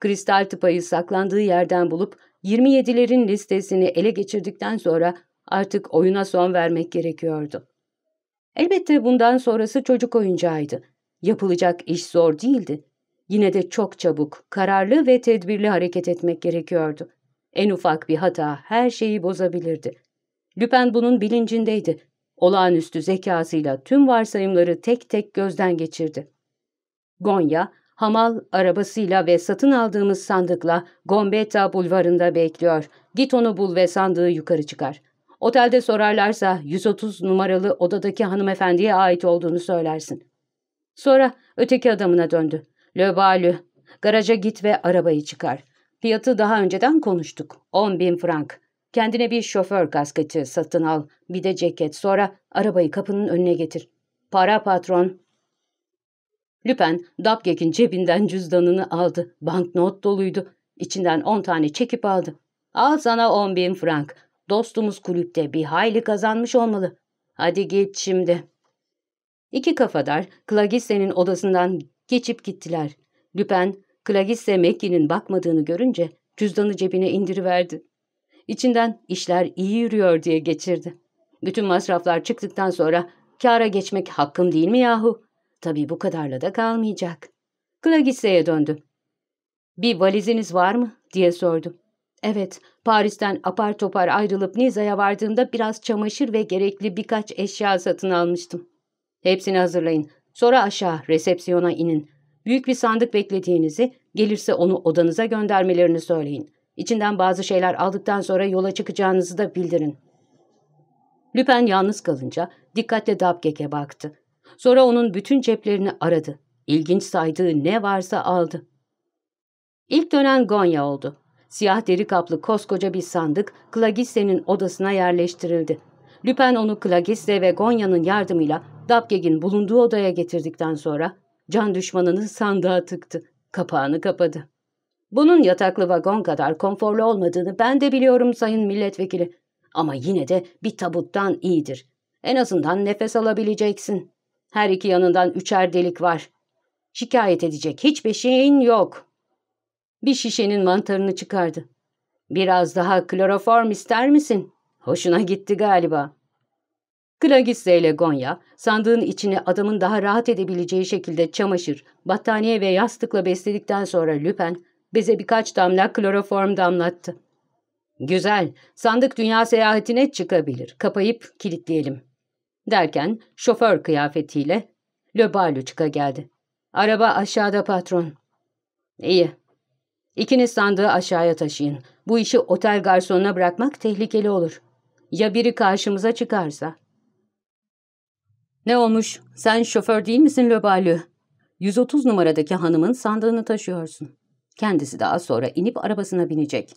Kristal tıpayı saklandığı yerden bulup 27'lerin listesini ele geçirdikten sonra artık oyuna son vermek gerekiyordu. Elbette bundan sonrası çocuk oyuncağıydı. Yapılacak iş zor değildi. Yine de çok çabuk, kararlı ve tedbirli hareket etmek gerekiyordu. En ufak bir hata her şeyi bozabilirdi. Lüpen bunun bilincindeydi. Olağanüstü zekasıyla tüm varsayımları tek tek gözden geçirdi. Gonya, hamal arabasıyla ve satın aldığımız sandıkla Gombetta bulvarında bekliyor. Git onu bul ve sandığı yukarı çıkar. Otelde sorarlarsa 130 numaralı odadaki hanımefendiye ait olduğunu söylersin. Sonra öteki adamına döndü. Löbalü, garaja git ve arabayı çıkar. Fiyatı daha önceden konuştuk. 10 bin frank. Kendine bir şoför gasketi satın al, bir de ceket. Sonra arabayı kapının önüne getir. Para patron. Lüpen, Dabgek'in cebinden cüzdanını aldı. Banknot doluydu. İçinden 10 tane çekip aldı. Al sana 10 bin frank. Dostumuz kulüpte bir hayli kazanmış olmalı. Hadi git şimdi. İki kafadar Clagisse'nin odasından Geçip gittiler. Lüpen, Klagisse Mekki'nin bakmadığını görünce cüzdanı cebine indiriverdi. İçinden işler iyi yürüyor diye geçirdi. Bütün masraflar çıktıktan sonra kâra geçmek hakkım değil mi yahu? Tabii bu kadarla da kalmayacak. Klagisse'ye döndü. Bir valiziniz var mı? diye sordu. Evet, Paris'ten apar topar ayrılıp Niza'ya vardığımda biraz çamaşır ve gerekli birkaç eşya satın almıştım. Hepsini hazırlayın. Sonra aşağı resepsiyona inin. Büyük bir sandık beklediğinizi, gelirse onu odanıza göndermelerini söyleyin. İçinden bazı şeyler aldıktan sonra yola çıkacağınızı da bildirin. Lüpen yalnız kalınca dikkatle Dabgek'e baktı. Sonra onun bütün ceplerini aradı. İlginç saydığı ne varsa aldı. İlk dönen Gonya oldu. Siyah deri kaplı koskoca bir sandık Klagisse'nin odasına yerleştirildi. Lüpen onu Klagis'le ve Gonya'nın yardımıyla Dabgeg'in bulunduğu odaya getirdikten sonra can düşmanını sandığa tıktı. Kapağını kapadı. Bunun yataklı vagon kadar konforlu olmadığını ben de biliyorum sayın milletvekili. Ama yine de bir tabuttan iyidir. En azından nefes alabileceksin. Her iki yanından üçer delik var. Şikayet edecek hiçbir şeyin yok. Bir şişenin mantarını çıkardı. Biraz daha kloroform ister misin? Hoşuna gitti galiba. Klagisse ile Gonya, sandığın içini adamın daha rahat edebileceği şekilde çamaşır, battaniye ve yastıkla besledikten sonra Lüpen, bize birkaç damla kloroform damlattı. Güzel, sandık dünya seyahatine çıkabilir. Kapayıp kilitleyelim. Derken şoför kıyafetiyle Löbalüçka geldi. Araba aşağıda patron. İyi. İkiniz sandığı aşağıya taşıyın. Bu işi otel garsonuna bırakmak tehlikeli olur.'' Ya biri karşımıza çıkarsa? Ne olmuş? Sen şoför değil misin Löbalü? 130 numaradaki hanımın sandığını taşıyorsun. Kendisi daha sonra inip arabasına binecek.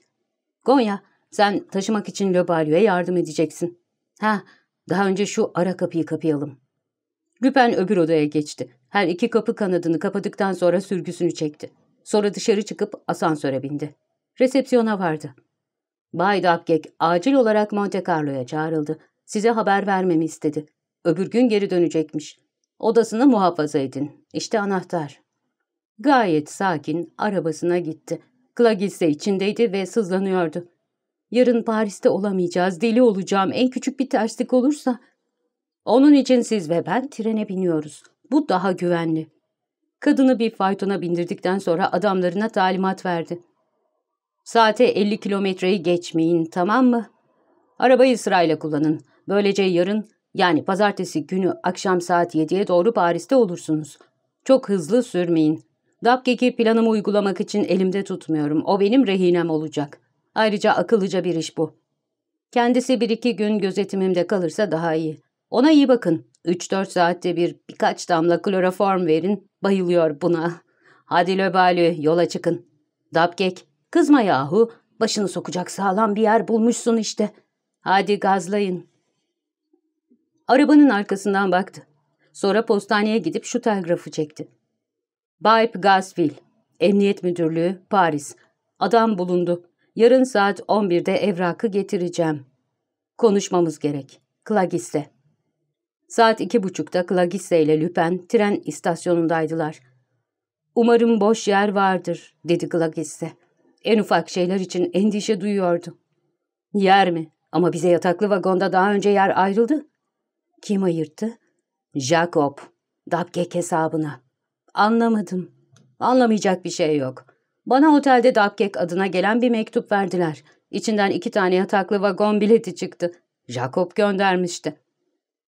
Gonya, sen taşımak için Löbalü'ye yardım edeceksin. Ha, daha önce şu ara kapıyı kapayalım. Lüpen öbür odaya geçti. Her iki kapı kanadını kapadıktan sonra sürgüsünü çekti. Sonra dışarı çıkıp asansöre bindi. Resepsiyona vardı. Bay Dabgek acil olarak Monte Carlo'ya çağrıldı. Size haber vermemi istedi. Öbür gün geri dönecekmiş. Odasını muhafaza edin. İşte anahtar. Gayet sakin arabasına gitti. Clagis de içindeydi ve sızlanıyordu. Yarın Paris'te olamayacağız, deli olacağım. En küçük bir terslik olursa... Onun için siz ve ben trene biniyoruz. Bu daha güvenli. Kadını bir faytona bindirdikten sonra adamlarına talimat verdi. Saate 50 kilometreyi geçmeyin tamam mı? Arabayı sırayla kullanın. Böylece yarın yani pazartesi günü akşam saat 7'ye doğru Paris'te olursunuz. Çok hızlı sürmeyin. Dapkeki planımı uygulamak için elimde tutmuyorum. O benim rehinem olacak. Ayrıca akıllıca bir iş bu. Kendisi bir iki gün gözetimimde kalırsa daha iyi. Ona iyi bakın. 3-4 saatte bir birkaç damla kloroform verin. Bayılıyor buna. Hadi Löbalü yola çıkın. Dapkek Kızma yahu. Başını sokacak sağlam bir yer bulmuşsun işte. Hadi gazlayın. Arabanın arkasından baktı. Sonra postaneye gidip şu telgrafı çekti. Bayp Gasville, Emniyet Müdürlüğü, Paris. Adam bulundu. Yarın saat 11'de evrakı getireceğim. Konuşmamız gerek. Klagiste. Saat iki buçukta Klagiste ile Lüpen tren istasyonundaydılar. Umarım boş yer vardır, dedi Klagiste. En ufak şeyler için endişe duyuyordu. Yer mi? Ama bize yataklı vagonda daha önce yer ayrıldı. Kim ayırttı? Jacob. Dabgek hesabına. Anlamadım. Anlamayacak bir şey yok. Bana otelde Dabgek adına gelen bir mektup verdiler. İçinden iki tane yataklı vagon bileti çıktı. Jacob göndermişti.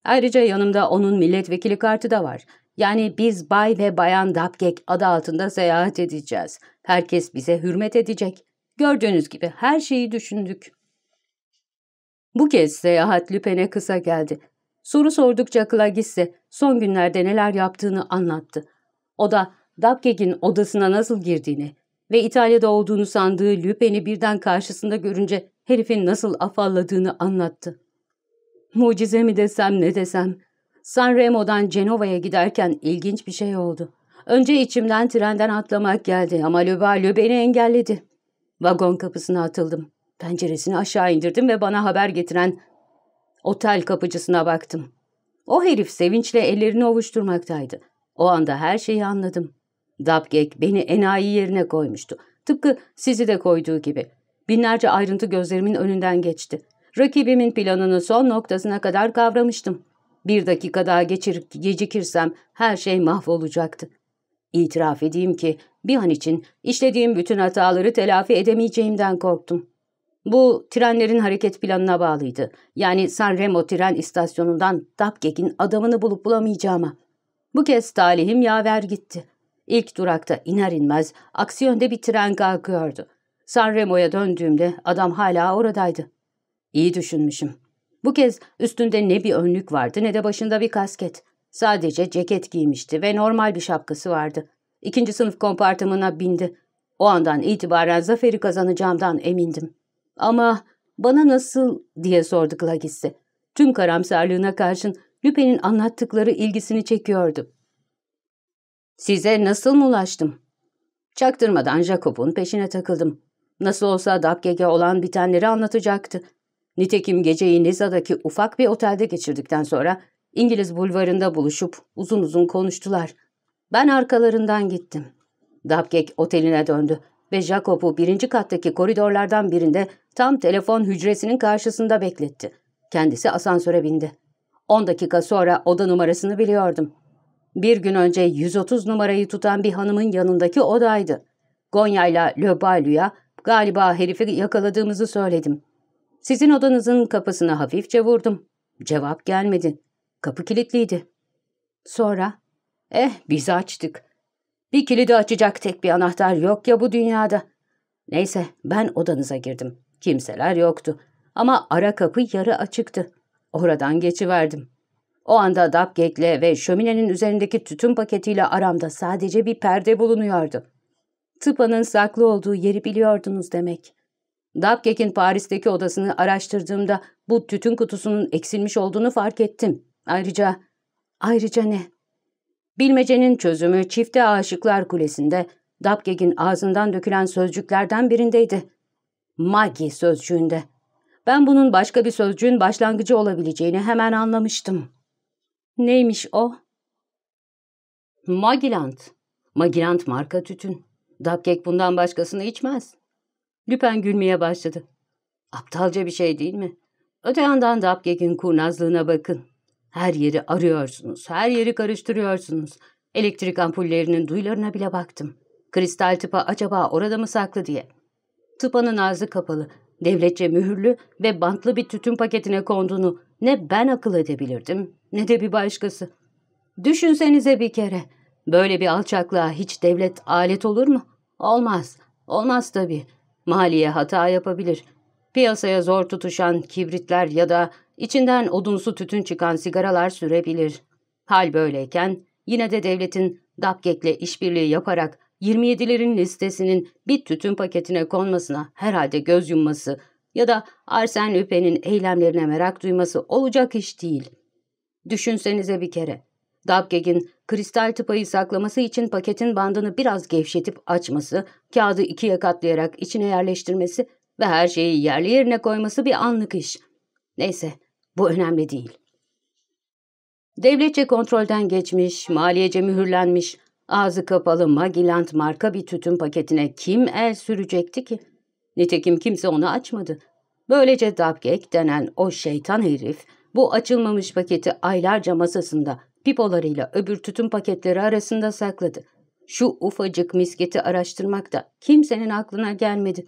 Ayrıca yanımda onun milletvekili kartı da var. Yani biz bay ve bayan Dabgek adı altında seyahat edeceğiz.'' Herkes bize hürmet edecek. Gördüğünüz gibi her şeyi düşündük. Bu kez seyahat Lüpen'e kısa geldi. Soru sordukça Clagisse son günlerde neler yaptığını anlattı. O da Dabkeg'in odasına nasıl girdiğini ve İtalya'da olduğunu sandığı Lüpen'i birden karşısında görünce herifin nasıl afalladığını anlattı. Mucize mi desem ne desem, Sanremo'dan Cenova'ya giderken ilginç bir şey oldu.'' Önce içimden trenden atlamak geldi ama Lübalü beni engelledi. Vagon kapısına atıldım. Penceresini aşağı indirdim ve bana haber getiren otel kapıcısına baktım. O herif sevinçle ellerini ovuşturmaktaydı. O anda her şeyi anladım. Dabgek beni enayi yerine koymuştu. Tıpkı sizi de koyduğu gibi. Binlerce ayrıntı gözlerimin önünden geçti. Rakibimin planını son noktasına kadar kavramıştım. Bir dakika daha geçir, gecikirsem her şey mahvolacaktı. İtiraf edeyim ki bir an için işlediğim bütün hataları telafi edemeyeceğimden korktum. Bu trenlerin hareket planına bağlıydı. Yani San Remo tren istasyonundan Dapkek'in adamını bulup bulamayacağıma. Bu kez talihim yaver gitti. İlk durakta iner inmez aksi yönde bir tren kalkıyordu. San Remoya döndüğümde adam hala oradaydı. İyi düşünmüşüm. Bu kez üstünde ne bir önlük vardı ne de başında bir kasket. Sadece ceket giymişti ve normal bir şapkası vardı. İkinci sınıf kompartımına bindi. O andan itibaren zaferi kazanacağımdan emindim. Ama bana nasıl diye sordu Glagis'i. Tüm karamsarlığına karşın Lüpe'nin anlattıkları ilgisini çekiyordu. Size nasıl mı ulaştım? Çaktırmadan Jacob'un peşine takıldım. Nasıl olsa Dabgege olan bitenleri anlatacaktı. Nitekim geceyi Niza'daki ufak bir otelde geçirdikten sonra İngiliz bulvarında buluşup uzun uzun konuştular. Ben arkalarından gittim. Dabkek oteline döndü ve Jacob'u birinci kattaki koridorlardan birinde tam telefon hücresinin karşısında bekletti. Kendisi asansöre bindi. 10 dakika sonra oda numarasını biliyordum. Bir gün önce 130 numarayı tutan bir hanımın yanındaki odaydı. Gonya'yla Löbalu'ya galiba herifi yakaladığımızı söyledim. Sizin odanızın kapısına hafifçe vurdum. Cevap gelmedi. Kapı kilitliydi. Sonra, eh biz açtık. Bir kilidi açacak tek bir anahtar yok ya bu dünyada. Neyse ben odanıza girdim. Kimseler yoktu. Ama ara kapı yarı açıktı. Oradan geçiverdim. O anda Dapgek'le ve şöminenin üzerindeki tütün paketiyle aramda sadece bir perde bulunuyordu. Tıpa'nın saklı olduğu yeri biliyordunuz demek. Dapgek'in Paris'teki odasını araştırdığımda bu tütün kutusunun eksilmiş olduğunu fark ettim. Ayrıca, ayrıca ne? Bilmecenin çözümü çifte aşıklar kulesinde Dabgeg'in ağzından dökülen sözcüklerden birindeydi. Magi sözcüğünde. Ben bunun başka bir sözcüğün başlangıcı olabileceğini hemen anlamıştım. Neymiş o? Magiland. Magiland marka tütün. Dabgek bundan başkasını içmez. Lüpen gülmeye başladı. Aptalca bir şey değil mi? Öte yandan Dabgek'in kurnazlığına bakın. Her yeri arıyorsunuz, her yeri karıştırıyorsunuz. Elektrik ampullerinin duylarına bile baktım. Kristal tıpa acaba orada mı saklı diye. Tıpanın ağzı kapalı, devletçe mühürlü ve bantlı bir tütün paketine konduğunu ne ben akıl edebilirdim ne de bir başkası. Düşünsenize bir kere. Böyle bir alçaklığa hiç devlet alet olur mu? Olmaz. Olmaz tabii. Maliye hata yapabilir. Piyasaya zor tutuşan kibritler ya da İçinden odunsu tütün çıkan sigaralar sürebilir. Hal böyleyken yine de devletin DAPGEK'le işbirliği yaparak 27'lerin listesinin bir tütün paketine konmasına herhalde göz yumması ya da Arsen Lupin'in eylemlerine merak duyması olacak iş değil. Düşünsenize bir kere. Dabgeg'in kristal tıpayı saklaması için paketin bandını biraz gevşetip açması, kağıdı ikiye katlayarak içine yerleştirmesi ve her şeyi yerli yerine koyması bir anlık iş. Neyse, bu önemli değil. Devletçe kontrolden geçmiş, maliyece mühürlenmiş, ağzı kapalı MagiLand marka bir tütün paketine kim el sürecekti ki? Nitekim kimse onu açmadı. Böylece Dabgek denen o şeytan herif bu açılmamış paketi aylarca masasında pipolarıyla öbür tütün paketleri arasında sakladı. Şu ufacık misketi araştırmak da kimsenin aklına gelmedi.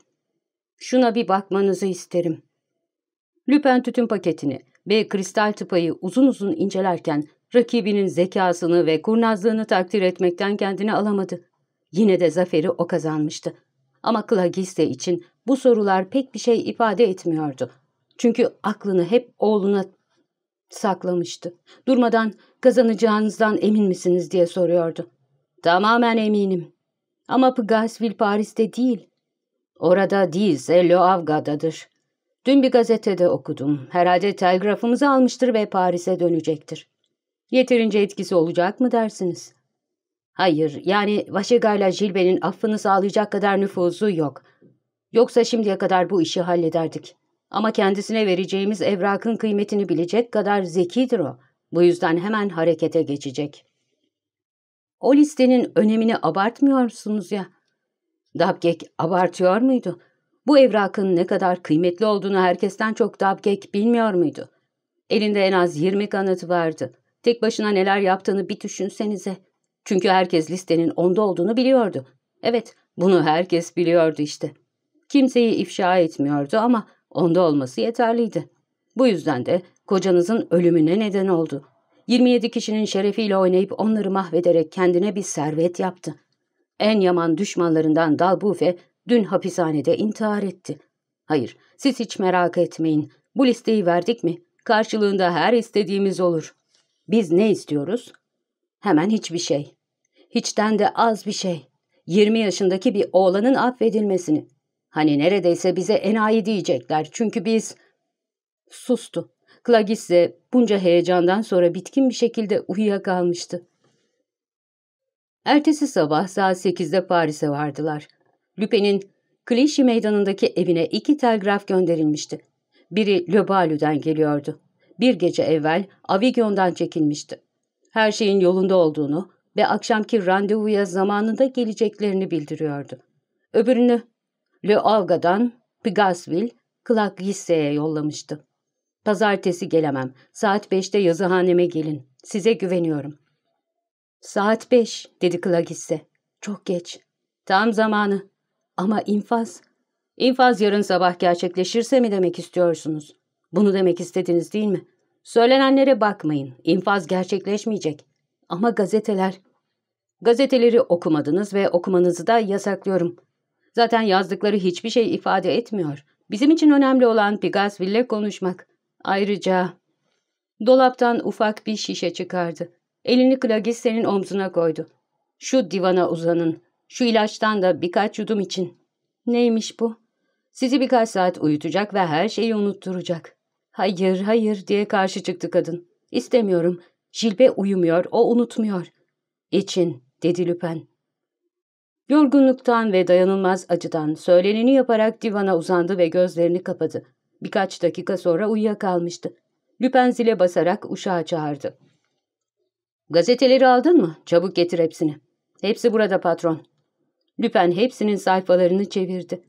Şuna bir bakmanızı isterim. Lüpen tütün paketini ve kristal tıpayı uzun uzun incelerken rakibinin zekasını ve kurnazlığını takdir etmekten kendini alamadı. Yine de zaferi o kazanmıştı. Ama Klagiste için bu sorular pek bir şey ifade etmiyordu. Çünkü aklını hep oğluna saklamıştı. Durmadan kazanacağınızdan emin misiniz diye soruyordu. Tamamen eminim. Ama Pgasville Paris'te değil. Orada değilse Loavga'dadır. Dün bir gazetede okudum. Herhalde telgrafımızı almıştır ve Paris'e dönecektir. Yeterince etkisi olacak mı dersiniz? Hayır, yani Vaşega'yla Jilbe'nin affını sağlayacak kadar nüfuzu yok. Yoksa şimdiye kadar bu işi hallederdik. Ama kendisine vereceğimiz evrakın kıymetini bilecek kadar zekidir o. Bu yüzden hemen harekete geçecek. O listenin önemini abartmıyorsunuz ya. Dabgek abartıyor muydu? Bu evrakın ne kadar kıymetli olduğunu herkesten çok Dabgek bilmiyor muydu? Elinde en az 20 kanıt vardı. Tek başına neler yaptığını bir düşünsenize. Çünkü herkes listenin onda olduğunu biliyordu. Evet, bunu herkes biliyordu işte. Kimseyi ifşa etmiyordu ama onda olması yeterliydi. Bu yüzden de kocanızın ölümüne neden oldu. 27 kişinin şerefiyle oynayıp onları mahvederek kendine bir servet yaptı. En yaman düşmanlarından Dalbufe Dün hapishanede intihar etti. Hayır, siz hiç merak etmeyin. Bu listeyi verdik mi? Karşılığında her istediğimiz olur. Biz ne istiyoruz? Hemen hiçbir şey. Hiçten de az bir şey. 20 yaşındaki bir oğlanın affedilmesini. Hani neredeyse bize enayi diyecekler. Çünkü biz... Sustu. Klagis ise bunca heyecandan sonra bitkin bir şekilde uyuyakalmıştı. Ertesi sabah saat 8'de Paris'e vardılar. Lüpen'in Klişi meydanındaki evine iki telgraf gönderilmişti. Biri Löbalü'den geliyordu. Bir gece evvel Avigyon'dan çekilmişti. Her şeyin yolunda olduğunu ve akşamki randevuya zamanında geleceklerini bildiriyordu. Öbürünü Le Avga'dan Pigasville, Clark Gisse'ye yollamıştı. Pazartesi gelemem. Saat beşte yazıhaneme gelin. Size güveniyorum. Saat beş, dedi Clark Gisse. Çok geç. Tam zamanı. Ama infaz... İnfaz yarın sabah gerçekleşirse mi demek istiyorsunuz? Bunu demek istediniz değil mi? Söylenenlere bakmayın. İnfaz gerçekleşmeyecek. Ama gazeteler... Gazeteleri okumadınız ve okumanızı da yasaklıyorum. Zaten yazdıkları hiçbir şey ifade etmiyor. Bizim için önemli olan Pigasville konuşmak. Ayrıca... Dolaptan ufak bir şişe çıkardı. Elini senin omzuna koydu. Şu divana uzanın. Şu ilaçtan da birkaç yudum için. Neymiş bu? Sizi birkaç saat uyutacak ve her şeyi unutturacak. Hayır, hayır diye karşı çıktı kadın. İstemiyorum. Jilbe uyumuyor, o unutmuyor. İçin, dedi Lüpen. Yorgunluktan ve dayanılmaz acıdan söyleneni yaparak divana uzandı ve gözlerini kapadı. Birkaç dakika sonra uyuyakalmıştı. Lüpen zile basarak uşağı çağırdı. Gazeteleri aldın mı? Çabuk getir hepsini. Hepsi burada patron. Lüpen hepsinin sayfalarını çevirdi.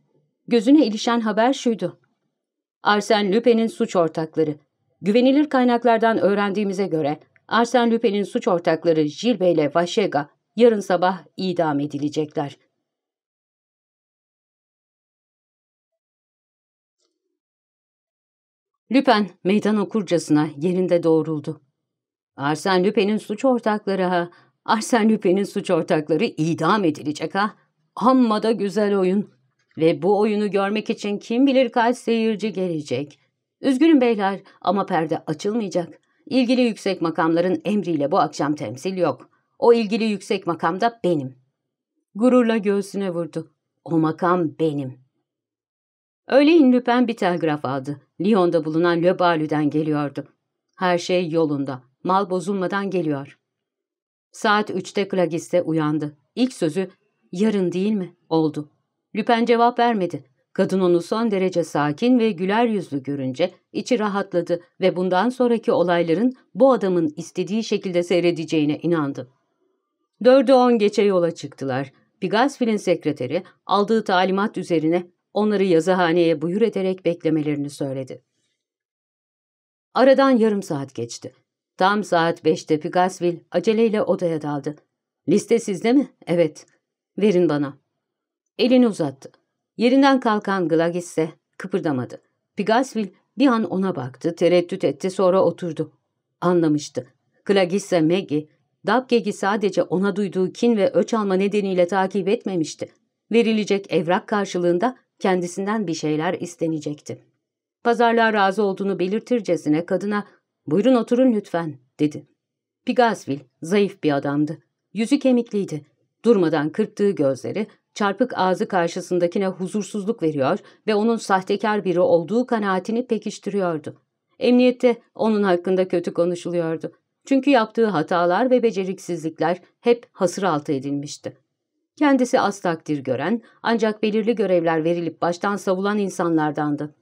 Gözüne ilişen haber şuydu. Arsen Lüpen'in suç ortakları. Güvenilir kaynaklardan öğrendiğimize göre Arsen Lüpen'in suç ortakları Jilbe ile Vaşega yarın sabah idam edilecekler. Lüpen meydan okurcasına yerinde doğruldu. Arsen Lüpen'in suç ortakları ha, Arsen Lüpen'in suç ortakları idam edilecek ha. Amma da güzel oyun. Ve bu oyunu görmek için kim bilir kaç seyirci gelecek. Üzgünüm beyler ama perde açılmayacak. İlgili yüksek makamların emriyle bu akşam temsil yok. O ilgili yüksek makam da benim. Gururla göğsüne vurdu. O makam benim. Öğleyin Lüpen bir telgraf aldı. Lyon'da bulunan Löbalü'den geliyordu. Her şey yolunda. Mal bozulmadan geliyor. Saat üçte Klagis'te uyandı. İlk sözü Yarın değil mi? Oldu. Lüpen cevap vermedi. Kadın onu son derece sakin ve güler yüzlü görünce içi rahatladı ve bundan sonraki olayların bu adamın istediği şekilde seyredeceğine inandı. Dördü on geçe yola çıktılar. Pigasfil'in sekreteri aldığı talimat üzerine onları yazıhaneye buyur ederek beklemelerini söyledi. Aradan yarım saat geçti. Tam saat beşte Pigasville aceleyle odaya daldı. Liste sizde mi? Evet. Verin bana. Elini uzattı. Yerinden kalkan Glagisse kıpırdamadı. Pigasvil bir an ona baktı, tereddüt etti, sonra oturdu. Anlamıştı. Glagisse Maggie, Dabgeg'i sadece ona duyduğu kin ve öç alma nedeniyle takip etmemişti. Verilecek evrak karşılığında kendisinden bir şeyler istenecekti. Pazarlığa razı olduğunu belirtircesine kadına ''Buyurun oturun lütfen'' dedi. Pigasvil zayıf bir adamdı. Yüzü kemikliydi. Durmadan kırptığı gözleri, çarpık ağzı karşısındakine huzursuzluk veriyor ve onun sahtekar biri olduğu kanaatini pekiştiriyordu. Emniyette onun hakkında kötü konuşuluyordu. Çünkü yaptığı hatalar ve beceriksizlikler hep hasır altı edilmişti. Kendisi az takdir gören ancak belirli görevler verilip baştan savulan insanlardandı.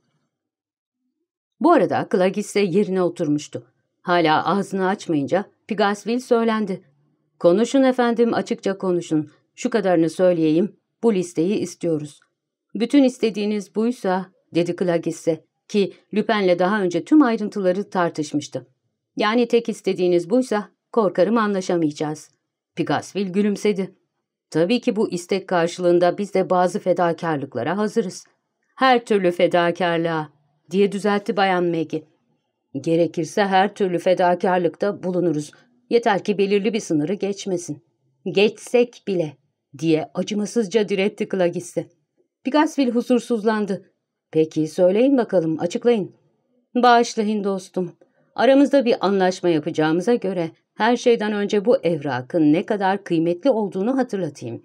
Bu arada Clagis ise yerine oturmuştu. Hala ağzını açmayınca Pigasville söylendi. Konuşun efendim, açıkça konuşun. Şu kadarını söyleyeyim, bu listeyi istiyoruz. Bütün istediğiniz buysa, dedi Clagisse ki Lüpen'le daha önce tüm ayrıntıları tartışmıştı. Yani tek istediğiniz buysa, korkarım anlaşamayacağız. Pigasville gülümsedi. Tabii ki bu istek karşılığında biz de bazı fedakarlıklara hazırız. Her türlü fedakarlığa, diye düzeltti Bayan Maggie. Gerekirse her türlü fedakarlıkta bulunuruz.'' Yeter ki belirli bir sınırı geçmesin. Geçsek bile diye acımasızca diretti Klagis'te. Pigasvil huzursuzlandı. Peki söyleyin bakalım, açıklayın. Bağışlayın dostum. Aramızda bir anlaşma yapacağımıza göre her şeyden önce bu evrakın ne kadar kıymetli olduğunu hatırlatayım.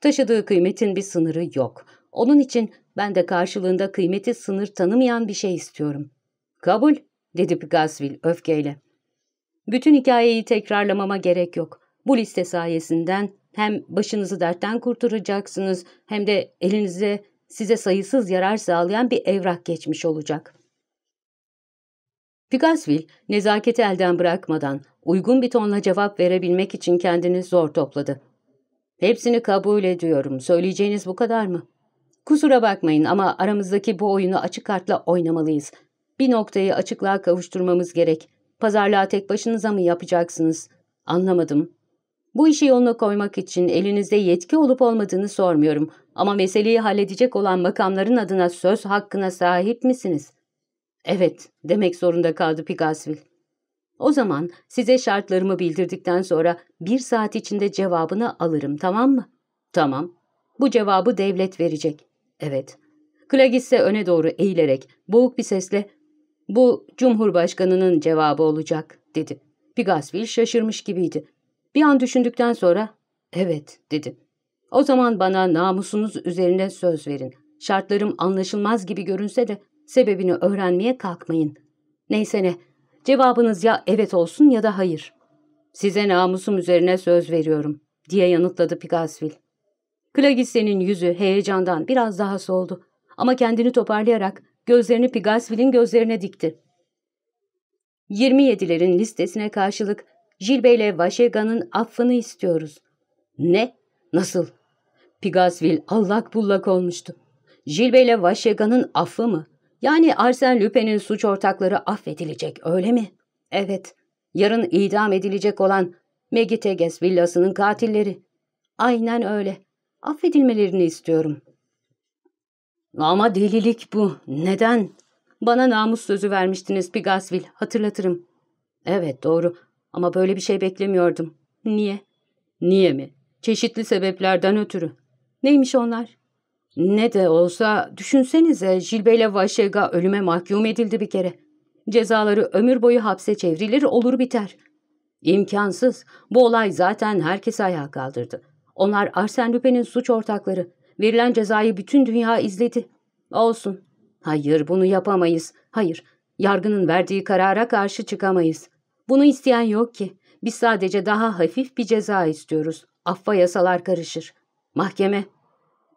Taşıdığı kıymetin bir sınırı yok. Onun için ben de karşılığında kıymeti sınır tanımayan bir şey istiyorum. Kabul, dedi Pigasvil öfkeyle. Bütün hikayeyi tekrarlamama gerek yok. Bu liste sayesinden hem başınızı dertten kurtaracaksınız hem de elinize size sayısız yarar sağlayan bir evrak geçmiş olacak. Pigasville, nezaketi elden bırakmadan uygun bir tonla cevap verebilmek için kendini zor topladı. Hepsini kabul ediyorum. Söyleyeceğiniz bu kadar mı? Kusura bakmayın ama aramızdaki bu oyunu açık kartla oynamalıyız. Bir noktayı açıklığa kavuşturmamız gerek. Pazarlığa tek başınıza mı yapacaksınız? Anlamadım. Bu işi yoluna koymak için elinizde yetki olup olmadığını sormuyorum. Ama meseleyi halledecek olan makamların adına söz hakkına sahip misiniz? Evet, demek zorunda kaldı Pigasvil. O zaman size şartlarımı bildirdikten sonra bir saat içinde cevabını alırım, tamam mı? Tamam. Bu cevabı devlet verecek. Evet. Klagis ise öne doğru eğilerek boğuk bir sesle bu Cumhurbaşkanı'nın cevabı olacak dedi. Pigasvil şaşırmış gibiydi. Bir an düşündükten sonra evet dedi. O zaman bana namusunuz üzerine söz verin. Şartlarım anlaşılmaz gibi görünse de sebebini öğrenmeye kalkmayın. Neyse ne, cevabınız ya evet olsun ya da hayır. Size namusum üzerine söz veriyorum diye yanıtladı Pigasvil. Klagisse'nin yüzü heyecandan biraz daha soldu ama kendini toparlayarak Gözlerini Pigasvil'in gözlerine dikti. 27'lerin listesine karşılık Jilbeyle Vaşega'nın affını istiyoruz. Ne? Nasıl? Pigasvil allak bullak olmuştu. Jilbeyle Vaşega'nın affı mı? Yani Arsen Lüpen'in suç ortakları affedilecek öyle mi? Evet. Yarın idam edilecek olan Megiteges villasının katilleri. Aynen öyle. Affedilmelerini istiyorum.'' Ama delilik bu. Neden? Bana namus sözü vermiştiniz Pigasvil. Hatırlatırım. Evet doğru. Ama böyle bir şey beklemiyordum. Niye? Niye mi? Çeşitli sebeplerden ötürü. Neymiş onlar? Ne de olsa düşünsenize Jilbey'le Vaşega ölüme mahkum edildi bir kere. Cezaları ömür boyu hapse çevrilir olur biter. İmkansız. Bu olay zaten herkesi ayağa kaldırdı. Onlar Arsen Lupin'in suç ortakları. Verilen cezayı bütün dünya izledi. Olsun. Hayır bunu yapamayız. Hayır. Yargının verdiği karara karşı çıkamayız. Bunu isteyen yok ki. Biz sadece daha hafif bir ceza istiyoruz. Affa yasalar karışır. Mahkeme.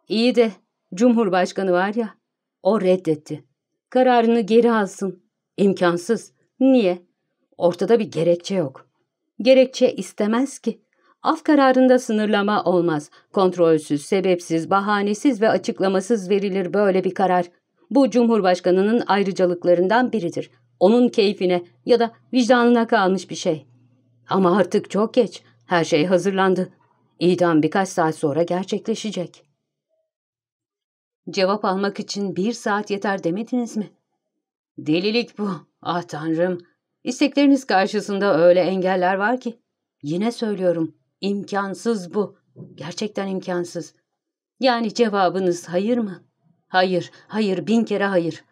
İyi de Cumhurbaşkanı var ya. O reddetti. Kararını geri alsın. İmkansız. Niye? Ortada bir gerekçe yok. Gerekçe istemez ki. Af kararında sınırlama olmaz. Kontrolsüz, sebepsiz, bahanesiz ve açıklamasız verilir böyle bir karar. Bu Cumhurbaşkanı'nın ayrıcalıklarından biridir. Onun keyfine ya da vicdanına kalmış bir şey. Ama artık çok geç. Her şey hazırlandı. İdam birkaç saat sonra gerçekleşecek. Cevap almak için bir saat yeter demediniz mi? Delilik bu. Ah tanrım. İstekleriniz karşısında öyle engeller var ki. Yine söylüyorum. İmkansız bu. Gerçekten imkansız. Yani cevabınız hayır mı? Hayır, hayır, bin kere hayır.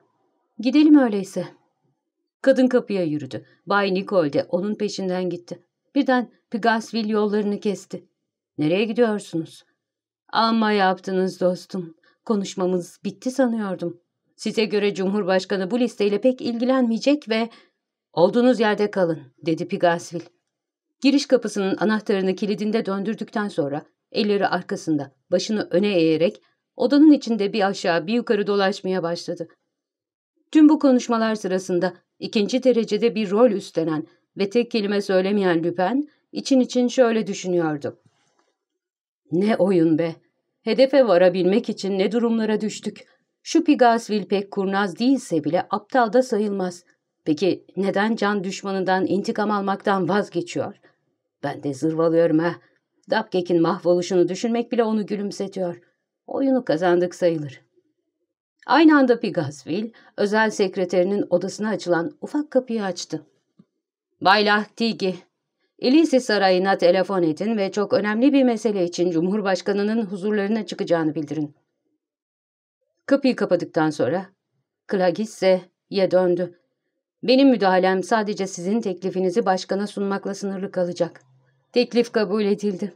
Gidelim öyleyse. Kadın kapıya yürüdü. Bay Nicole de onun peşinden gitti. Birden Pigasville yollarını kesti. Nereye gidiyorsunuz? Ama yaptınız dostum. Konuşmamız bitti sanıyordum. Size göre Cumhurbaşkanı bu listeyle pek ilgilenmeyecek ve... Olduğunuz yerde kalın, dedi Pigasville. Giriş kapısının anahtarını kilidinde döndürdükten sonra elleri arkasında, başını öne eğerek odanın içinde bir aşağı bir yukarı dolaşmaya başladı. Tüm bu konuşmalar sırasında ikinci derecede bir rol üstlenen ve tek kelime söylemeyen Lüpen için için şöyle düşünüyordu. Ne oyun be! Hedefe varabilmek için ne durumlara düştük. Şu Pigasvil pek kurnaz değilse bile aptal da sayılmaz. Peki neden can düşmanından intikam almaktan vazgeçiyor? Ben de zırvalıyorum ha. Dupcake'in mahvoluşunu düşünmek bile onu gülümsetiyor. Oyunu kazandık sayılır. Aynı anda Pigasville, özel sekreterinin odasına açılan ufak kapıyı açtı. Bay Lahtigi, Elise Sarayı'na telefon edin ve çok önemli bir mesele için Cumhurbaşkanı'nın huzurlarına çıkacağını bildirin. Kapıyı kapadıktan sonra Klagisse'ye döndü. Benim müdahalem sadece sizin teklifinizi başkana sunmakla sınırlı kalacak.'' Teklif kabul edildi.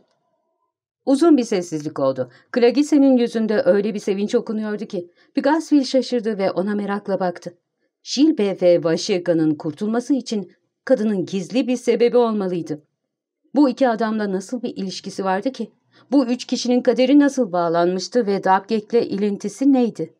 Uzun bir sessizlik oldu. Klagise'nin yüzünde öyle bir sevinç okunuyordu ki. bir Pigasville şaşırdı ve ona merakla baktı. Şilbe ve Vaşega'nın kurtulması için kadının gizli bir sebebi olmalıydı. Bu iki adamla nasıl bir ilişkisi vardı ki? Bu üç kişinin kaderi nasıl bağlanmıştı ve Dabgek'le ilintisi neydi?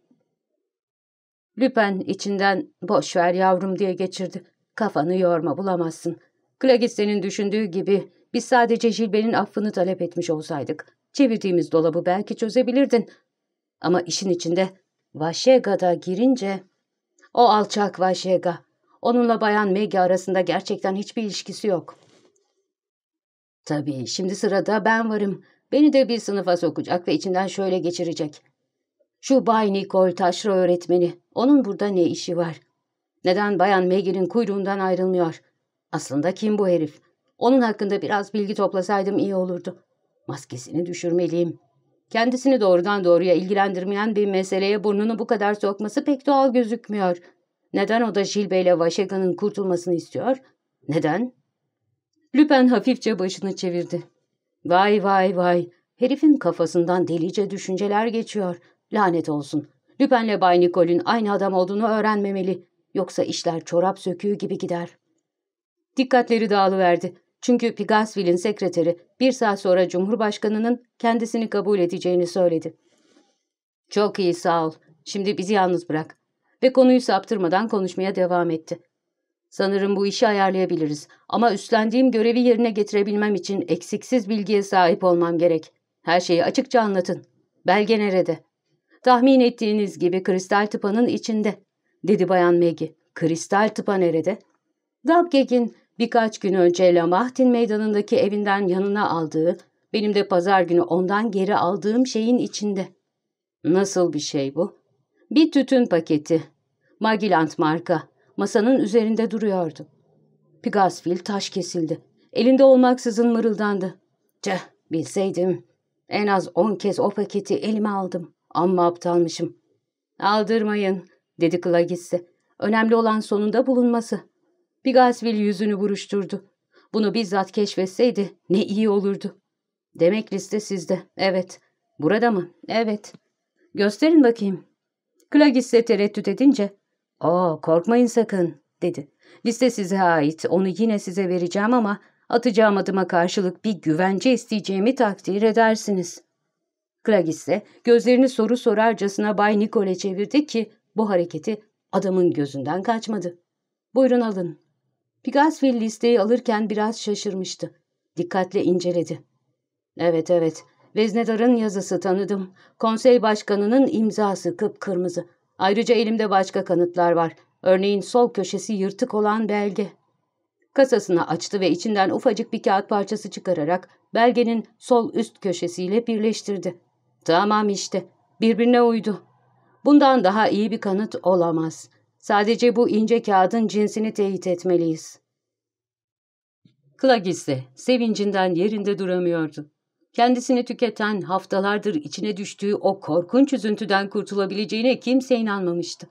Lüpen içinden boş ver yavrum diye geçirdi. Kafanı yorma bulamazsın. Klagiste'nin düşündüğü gibi biz sadece Jilber'in affını talep etmiş olsaydık, çevirdiğimiz dolabı belki çözebilirdin. Ama işin içinde Vaşega'da girince... O alçak Vaşega, onunla bayan Maggie arasında gerçekten hiçbir ilişkisi yok. Tabii, şimdi sırada ben varım. Beni de bir sınıfa sokacak ve içinden şöyle geçirecek. Şu Bay Nicole Taşra öğretmeni, onun burada ne işi var? Neden Bayan Maggie'nin kuyruğundan ayrılmıyor? Aslında kim bu herif? Onun hakkında biraz bilgi toplasaydım iyi olurdu. Maskesini düşürmeliyim. Kendisini doğrudan doğruya ilgilendirmeyen bir meseleye burnunu bu kadar sokması pek doğal gözükmüyor. Neden o da Jilbe ile Vaşega'nın kurtulmasını istiyor? Neden? Lüpen hafifçe başını çevirdi. Vay vay vay. Herifin kafasından delice düşünceler geçiyor. Lanet olsun. Lüpen'le Bay Nikol'ün aynı adam olduğunu öğrenmemeli. Yoksa işler çorap söküğü gibi gider. Dikkatleri dağılıverdi. Çünkü Pigasville'in sekreteri bir saat sonra Cumhurbaşkanı'nın kendisini kabul edeceğini söyledi. Çok iyi sağ ol. Şimdi bizi yalnız bırak. Ve konuyu saptırmadan konuşmaya devam etti. Sanırım bu işi ayarlayabiliriz ama üstlendiğim görevi yerine getirebilmem için eksiksiz bilgiye sahip olmam gerek. Her şeyi açıkça anlatın. Belge nerede? Tahmin ettiğiniz gibi kristal tıpanın içinde, dedi bayan Maggie. Kristal tıpa nerede? Dabgeg'in Birkaç gün önce Lamahtin meydanındaki evinden yanına aldığı, benim de pazar günü ondan geri aldığım şeyin içinde. Nasıl bir şey bu? Bir tütün paketi. Magiland marka. Masanın üzerinde duruyordu. Pigasfil taş kesildi. Elinde olmaksızın mırıldandı. Ceh, bilseydim. En az on kez o paketi elime aldım. Amma aptalmışım. Aldırmayın, dedi Klagisse. Önemli olan sonunda bulunması.'' Bigasvil yüzünü buruşturdu. Bunu bizzat keşfetseydi ne iyi olurdu. Demek liste sizde. Evet. Burada mı? Evet. Gösterin bakayım. Klagisse tereddüt edince, ''Oo korkmayın sakın.'' dedi. ''Liste size ait. Onu yine size vereceğim ama atacağım adıma karşılık bir güvence isteyeceğimi takdir edersiniz.'' Klagisse gözlerini soru sorarcasına Bay Nicole çevirdi ki bu hareketi adamın gözünden kaçmadı. ''Buyurun alın.'' Pigasville listeyi alırken biraz şaşırmıştı. Dikkatle inceledi. Evet evet, Veznedar'ın yazısı tanıdım. Konsey başkanının imzası kıpkırmızı. Ayrıca elimde başka kanıtlar var. Örneğin sol köşesi yırtık olan belge. Kasasını açtı ve içinden ufacık bir kağıt parçası çıkararak belgenin sol üst köşesiyle birleştirdi. Tamam işte, birbirine uydu. Bundan daha iyi bir kanıt olamaz. Sadece bu ince kağıdın cinsini teyit etmeliyiz. Klag ise sevincinden yerinde duramıyordu. Kendisini tüketen, haftalardır içine düştüğü o korkunç üzüntüden kurtulabileceğine kimse inanmamıştı.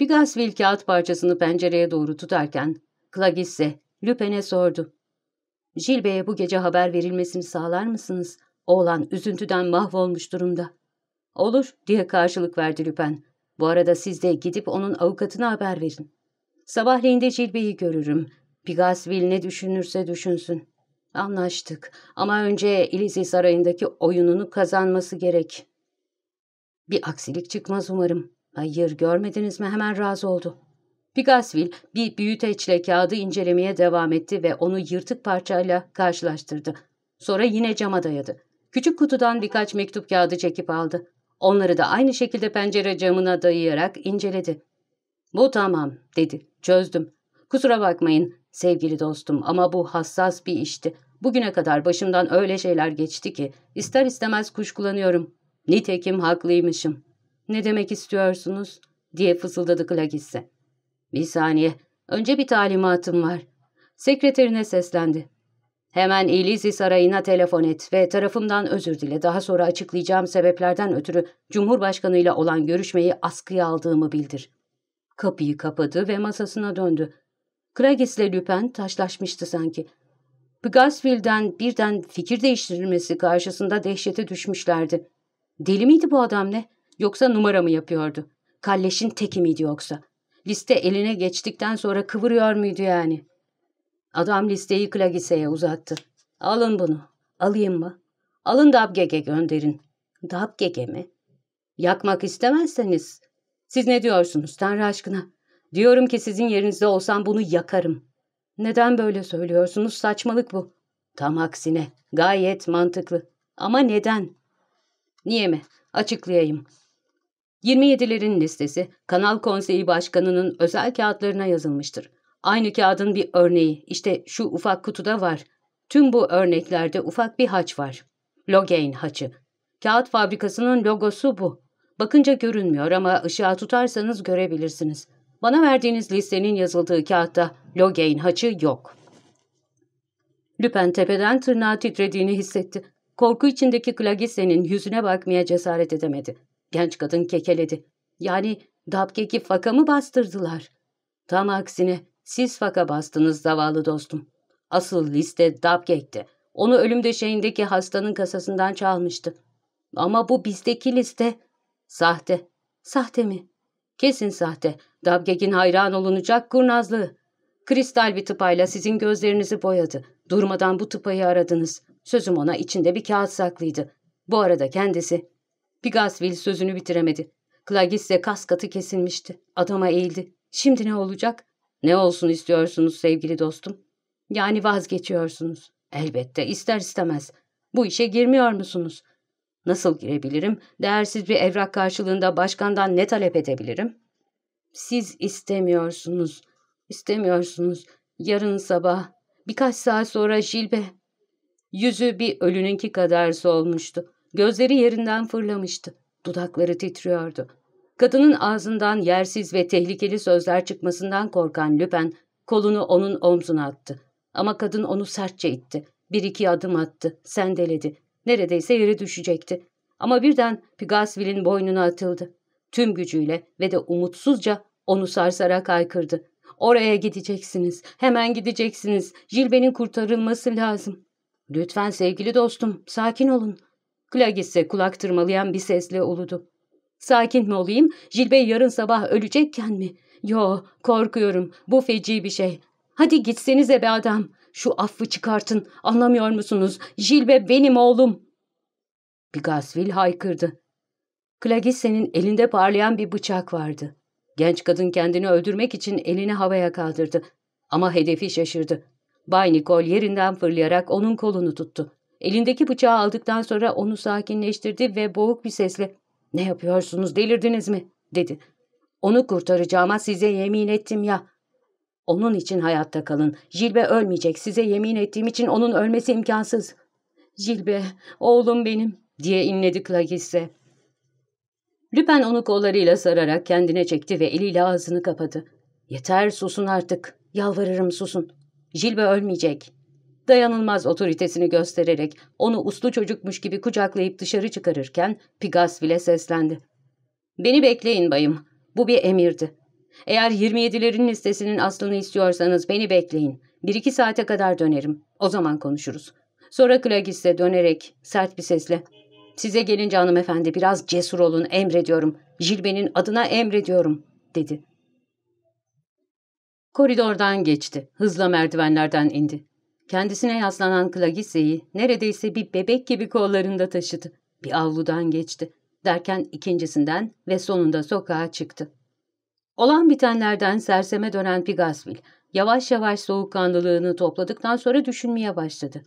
Bir gazvil kağıt parçasını pencereye doğru tutarken, Klag ise Lüpen'e sordu. Jilbe'ye bu gece haber verilmesini sağlar mısınız? Oğlan üzüntüden mahvolmuş durumda. Olur diye karşılık verdi Lüpen. Bu arada siz de gidip onun avukatına haber verin. Sabahleyin de Cilbe'yi görürüm. Pigasville ne düşünürse düşünsün. Anlaştık ama önce Elise Sarayı'ndaki oyununu kazanması gerek. Bir aksilik çıkmaz umarım. Hayır görmediniz mi hemen razı oldu. Pigasville bir büyüteçle kağıdı incelemeye devam etti ve onu yırtık parçayla karşılaştırdı. Sonra yine cama dayadı. Küçük kutudan birkaç mektup kağıdı çekip aldı. Onları da aynı şekilde pencere camına dayayarak inceledi. Bu tamam dedi. Çözdüm. Kusura bakmayın sevgili dostum ama bu hassas bir işti. Bugüne kadar başımdan öyle şeyler geçti ki ister istemez kuşkulanıyorum. Nitekim haklıymışım. Ne demek istiyorsunuz? diye fısıldadı Klagisse. Bir saniye. Önce bir talimatım var. Sekreterine seslendi. Hemen Elizi Sarayı'na telefon et ve tarafımdan özür dile. Daha sonra açıklayacağım sebeplerden ötürü Cumhurbaşkanı ile olan görüşmeyi askıya aldığımı bildir. Kapıyı kapadı ve masasına döndü. Kragis'le Lüpen taşlaşmıştı sanki. Pgasville'den birden fikir değiştirilmesi karşısında dehşete düşmüşlerdi. Deli miydi bu adam ne? Yoksa numara mı yapıyordu? Kalleş'in teki miydi yoksa? Liste eline geçtikten sonra kıvırıyor muydu yani?'' Adam listeyi Klagise'ye uzattı. Alın bunu. Alayım mı? Alın Dabgege gönderin. Dabgege mi? Yakmak istemezseniz. Siz ne diyorsunuz Tanrı aşkına? Diyorum ki sizin yerinizde olsam bunu yakarım. Neden böyle söylüyorsunuz? Saçmalık bu. Tam aksine. Gayet mantıklı. Ama neden? Niye mi? Açıklayayım. 27'lerin listesi Kanal Konseyi Başkanı'nın özel kağıtlarına yazılmıştır. Aynı kağıdın bir örneği, işte şu ufak kutuda var. Tüm bu örneklerde ufak bir haç var. Logain haçı. Kağıt fabrikasının logosu bu. Bakınca görünmüyor ama ışığa tutarsanız görebilirsiniz. Bana verdiğiniz listenin yazıldığı kağıtta Logain haçı yok. Lüpen tepeden tırnağa titrediğini hissetti. Korku içindeki Klagise'nin yüzüne bakmaya cesaret edemedi. Genç kadın kekeledi. Yani Dabkeki faka mı bastırdılar? Tam aksine siz faka bastınız zavallı dostum. Asıl liste Dabgek'ti. Onu ölüm döşeğindeki hastanın kasasından çalmıştı. Ama bu bizdeki liste sahte. Sahte mi? Kesin sahte. Dabgek'in hayran olunacak kurnazlığı. Kristal bir tıpayla sizin gözlerinizi boyadı. Durmadan bu tıpayı aradınız. Sözüm ona içinde bir kağıt saklıydı. Bu arada kendisi. Pigasville sözünü bitiremedi. Klagis de kas katı kesilmişti. Adama eğildi. Şimdi ne olacak? Ne olsun istiyorsunuz sevgili dostum? Yani vazgeçiyorsunuz. Elbette ister istemez. Bu işe girmiyor musunuz? Nasıl girebilirim? Değersiz bir evrak karşılığında başkandan ne talep edebilirim? Siz istemiyorsunuz. İstemiyorsunuz. Yarın sabah, birkaç saat sonra Jilbe. Yüzü bir ölününki kadar solmuştu. Gözleri yerinden fırlamıştı. Dudakları titriyordu. Kadının ağzından yersiz ve tehlikeli sözler çıkmasından korkan Lüpen kolunu onun omzuna attı. Ama kadın onu sertçe itti. Bir iki adım attı, sendeledi. Neredeyse yere düşecekti. Ama birden Pigasvil'in boynuna atıldı. Tüm gücüyle ve de umutsuzca onu sarsarak aykırdı. Oraya gideceksiniz, hemen gideceksiniz. Jilbe'nin kurtarılması lazım. Lütfen sevgili dostum, sakin olun. Clagis ise kulak tırmalayan bir sesle uludu. Sakin mi olayım? Jilbe yarın sabah ölecekken mi? Yo, korkuyorum. Bu feci bir şey. Hadi gitsenize be adam. Şu affı çıkartın. Anlamıyor musunuz? Jilbe benim oğlum. Bir gazvil haykırdı. Klagisse'nin elinde parlayan bir bıçak vardı. Genç kadın kendini öldürmek için elini havaya kaldırdı. Ama hedefi şaşırdı. Bay Nicole yerinden fırlayarak onun kolunu tuttu. Elindeki bıçağı aldıktan sonra onu sakinleştirdi ve boğuk bir sesle ''Ne yapıyorsunuz delirdiniz mi?'' dedi. ''Onu kurtaracağıma size yemin ettim ya. Onun için hayatta kalın. Jilbe ölmeyecek. Size yemin ettiğim için onun ölmesi imkansız.'' ''Jilbe, oğlum benim.'' diye inledi Clagisse. Lüpen onu kollarıyla sararak kendine çekti ve eliyle ağzını kapadı. ''Yeter susun artık. Yalvarırım susun. Jilbe ölmeyecek.'' dayanılmaz otoritesini göstererek onu uslu çocukmuş gibi kucaklayıp dışarı çıkarırken Pigasville seslendi. ''Beni bekleyin bayım. Bu bir emirdi. Eğer 27'lerin listesinin aslını istiyorsanız beni bekleyin. Bir iki saate kadar dönerim. O zaman konuşuruz.'' Sonra Klagis'e dönerek sert bir sesle ''Size gelince hanımefendi biraz cesur olun emrediyorum. Jilbe'nin adına emrediyorum.'' dedi. Koridordan geçti. Hızla merdivenlerden indi. Kendisine yaslanan Klagise'yi neredeyse bir bebek gibi kollarında taşıdı. Bir avludan geçti. Derken ikincisinden ve sonunda sokağa çıktı. Olan bitenlerden serseme dönen Pigasvil, yavaş yavaş soğukkanlılığını topladıktan sonra düşünmeye başladı.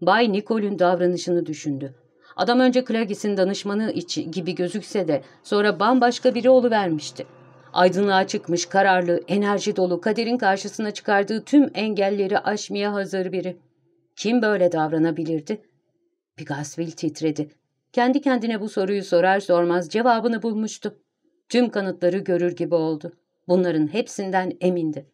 Bay Nikol'ün davranışını düşündü. Adam önce Klagis'in danışmanı içi gibi gözükse de sonra bambaşka biri oluvermişti. vermişti. Aydınlığa çıkmış, kararlı, enerji dolu, kaderin karşısına çıkardığı tüm engelleri aşmaya hazır biri. Kim böyle davranabilirdi? Pigasville titredi. Kendi kendine bu soruyu sorar sormaz cevabını bulmuştu. Tüm kanıtları görür gibi oldu. Bunların hepsinden emindi.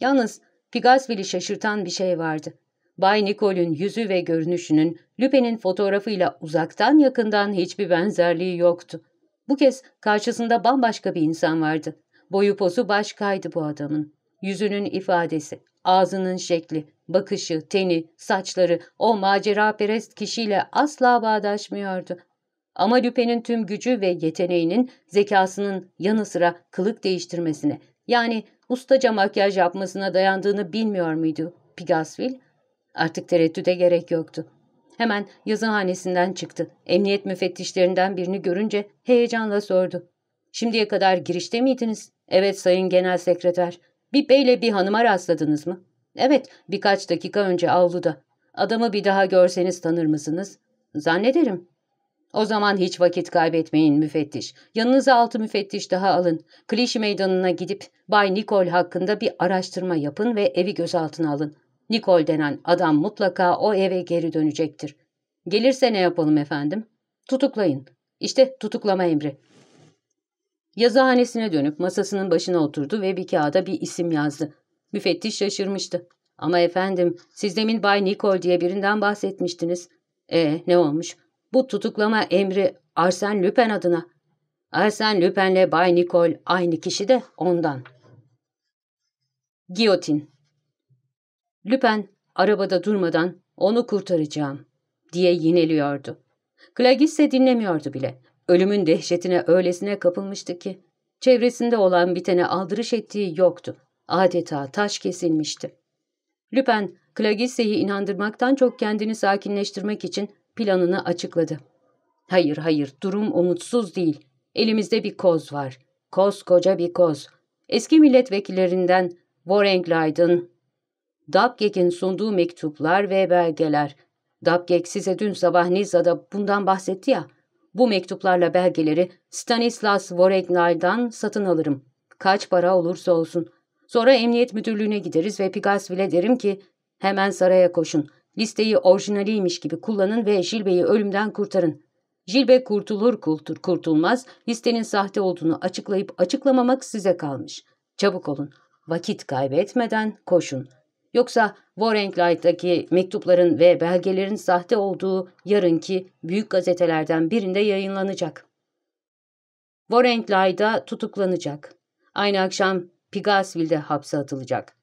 Yalnız Pigasville'i şaşırtan bir şey vardı. Bay Nikol'ün yüzü ve görünüşünün Lüpe'nin fotoğrafıyla uzaktan yakından hiçbir benzerliği yoktu. Bu kez karşısında bambaşka bir insan vardı. Boyu posu başkaydı bu adamın. Yüzünün ifadesi, ağzının şekli, bakışı, teni, saçları o macera maceraperest kişiyle asla bağdaşmıyordu. Ama Lüpe'nin tüm gücü ve yeteneğinin zekasının yanı sıra kılık değiştirmesine yani ustaca makyaj yapmasına dayandığını bilmiyor muydu Pigasville? Artık tereddüde gerek yoktu. Hemen yazıhanesinden çıktı. Emniyet müfettişlerinden birini görünce heyecanla sordu. Şimdiye kadar girişte miydiniz? Evet sayın genel sekreter. Bir beyle bir hanıma rastladınız mı? Evet birkaç dakika önce avluda. Adamı bir daha görseniz tanır mısınız? Zannederim. O zaman hiç vakit kaybetmeyin müfettiş. Yanınıza altı müfettiş daha alın. Klişi meydanına gidip Bay Nikol hakkında bir araştırma yapın ve evi gözaltına alın. Nikol denen adam mutlaka o eve geri dönecektir. Gelirse ne yapalım efendim? Tutuklayın. İşte tutuklama emri. Yazıhanesine dönüp masasının başına oturdu ve bir kağıda bir isim yazdı. Müfettiş şaşırmıştı. Ama efendim siz demin Bay Nikol diye birinden bahsetmiştiniz. E ne olmuş? Bu tutuklama emri Arsen Lüpen adına. Arsen Lüpen'le Bay Nikol aynı kişi de ondan. Giyotin Lüpen arabada durmadan onu kurtaracağım diye yineliyordu. Klagisse dinlemiyordu bile. Ölümün dehşetine öylesine kapılmıştı ki çevresinde olan bitene aldırış ettiği yoktu. Adeta taş kesilmişti. Lüpen, Klagisse'yi inandırmaktan çok kendini sakinleştirmek için planını açıkladı. Hayır hayır, durum umutsuz değil. Elimizde bir koz var. Koskoca bir koz. Eski milletvekillerinden Warren Glyde'ın Dabgek'in sunduğu mektuplar ve belgeler. Dabgek size dün sabah Niza'da bundan bahsetti ya. Bu mektuplarla belgeleri Stanislas Voregnal'dan satın alırım. Kaç para olursa olsun. Sonra emniyet müdürlüğüne gideriz ve Pigasville derim ki hemen saraya koşun. Listeyi orijinaliymiş gibi kullanın ve Jilbe'yi ölümden kurtarın. Jilbe kurtulur kurtul kurtulmaz listenin sahte olduğunu açıklayıp açıklamamak size kalmış. Çabuk olun. Vakit kaybetmeden koşun. Yoksa Warrenlight'taki mektupların ve belgelerin sahte olduğu yarınki büyük gazetelerden birinde yayınlanacak. Warrenlight'a tutuklanacak. Aynı akşam Pigasville'de hapse atılacak.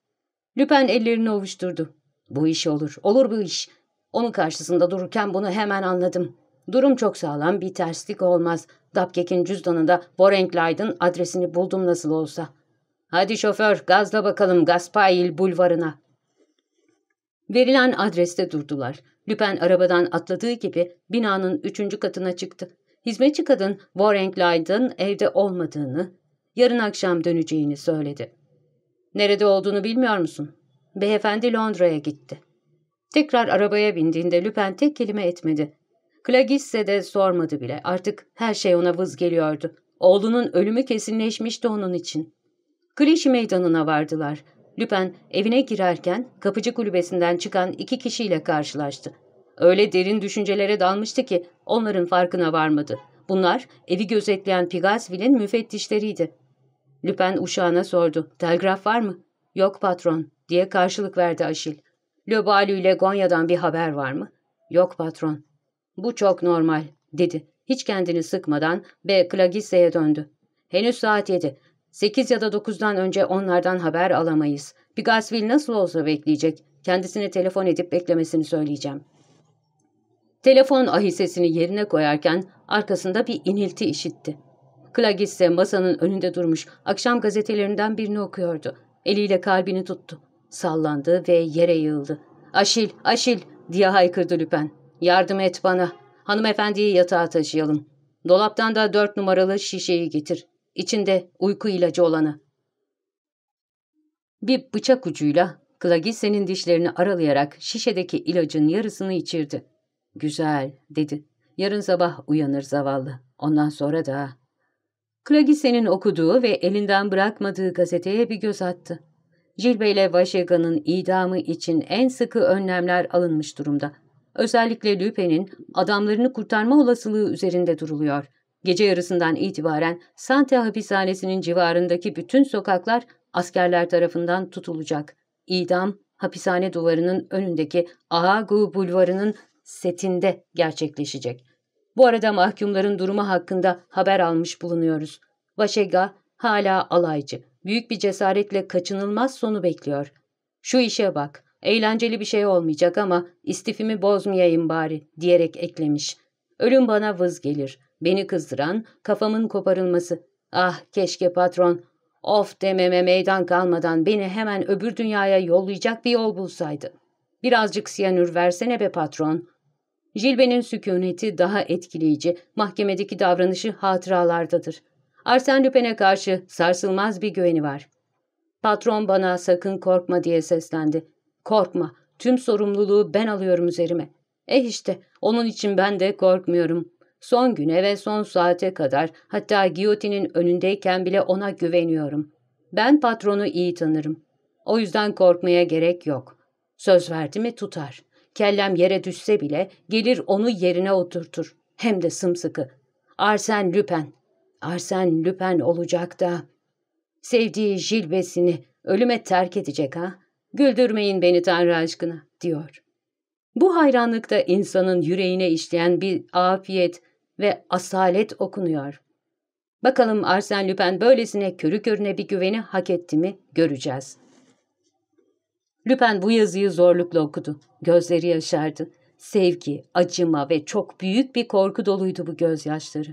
Lüpen ellerini ovuşturdu. Bu iş olur, olur bu iş. Onun karşısında dururken bunu hemen anladım. Durum çok sağlam, bir terslik olmaz. Dapkek'in cüzdanında Warrenlight'ın adresini buldum nasıl olsa.'' Hadi şoför gazla bakalım Gaspail bulvarına. Verilen adreste durdular. Lüpen arabadan atladığı gibi binanın üçüncü katına çıktı. Hizmetçi kadın Warren Clyde'ın evde olmadığını, yarın akşam döneceğini söyledi. Nerede olduğunu bilmiyor musun? Beyefendi Londra'ya gitti. Tekrar arabaya bindiğinde Lüpen tek kelime etmedi. Klagisse de sormadı bile. Artık her şey ona vız geliyordu. Oğlunun ölümü kesinleşmişti onun için. Klişi meydanına vardılar. Lüpen evine girerken kapıcı kulübesinden çıkan iki kişiyle karşılaştı. Öyle derin düşüncelere dalmıştı ki onların farkına varmadı. Bunlar evi gözetleyen Pigasville'in müfettişleriydi. Lüpen uşağına sordu. Telgraf var mı? Yok patron diye karşılık verdi Aşil. Löbalü ile Gonya'dan bir haber var mı? Yok patron. Bu çok normal dedi. Hiç kendini sıkmadan B. Klagise'ye döndü. Henüz saat yedi. Sekiz ya da dokuzdan önce onlardan haber alamayız. Bir Gasville nasıl olsa bekleyecek. Kendisine telefon edip beklemesini söyleyeceğim. Telefon ahisesini yerine koyarken arkasında bir inilti işitti. Klagis ise masanın önünde durmuş, akşam gazetelerinden birini okuyordu. Eliyle kalbini tuttu. Sallandı ve yere yığıldı. ''Aşil, Aşil!'' diye haykırdı Lüpen. ''Yardım et bana. Hanımefendiyi yatağa taşıyalım. Dolaptan da dört numaralı şişeyi getir. İçinde uyku ilacı olanı. Bir bıçak ucuyla Klagise'nin dişlerini aralayarak şişedeki ilacın yarısını içirdi. Güzel dedi. Yarın sabah uyanır zavallı. Ondan sonra da... Klagise'nin okuduğu ve elinden bırakmadığı gazeteye bir göz attı. Jilbe ile Vaşega'nın idamı için en sıkı önlemler alınmış durumda. Özellikle Lüpe'nin adamlarını kurtarma olasılığı üzerinde duruluyor.'' Gece yarısından itibaren Sante hapishanesinin civarındaki bütün sokaklar askerler tarafından tutulacak. İdam, hapishane duvarının önündeki Ahagu bulvarının setinde gerçekleşecek. Bu arada mahkumların durumu hakkında haber almış bulunuyoruz. Vaşega hala alaycı. Büyük bir cesaretle kaçınılmaz sonu bekliyor. Şu işe bak, eğlenceli bir şey olmayacak ama istifimi bozmayayım bari diyerek eklemiş. Ölüm bana vız gelir.'' Beni kızdıran kafamın koparılması. Ah keşke patron of dememe meydan kalmadan beni hemen öbür dünyaya yollayacak bir yol bulsaydı. Birazcık siyanür versene be patron. Jilbe'nin sükuneti daha etkileyici, mahkemedeki davranışı hatıralardadır. Arsen Lupin'e karşı sarsılmaz bir güveni var. Patron bana sakın korkma diye seslendi. Korkma, tüm sorumluluğu ben alıyorum üzerime. Eh işte, onun için ben de korkmuyorum. Son güne ve son saate kadar hatta giyotinin önündeyken bile ona güveniyorum. Ben patronu iyi tanırım. O yüzden korkmaya gerek yok. Söz verdi mi tutar. Kellem yere düşse bile gelir onu yerine oturtur. Hem de sımsıkı. Arsen Lüpen. Arsen Lüpen olacak da. Sevdiği jilbesini ölüme terk edecek ha? Güldürmeyin beni Tanrı aşkına, diyor. Bu hayranlıkta insanın yüreğine işleyen bir afiyet, ve asalet okunuyor. Bakalım Arsène Lupin böylesine körü körüne bir güveni hak etti mi göreceğiz. Lupin bu yazıyı zorlukla okudu. Gözleri yaşardı. Sevgi, acıma ve çok büyük bir korku doluydu bu gözyaşları.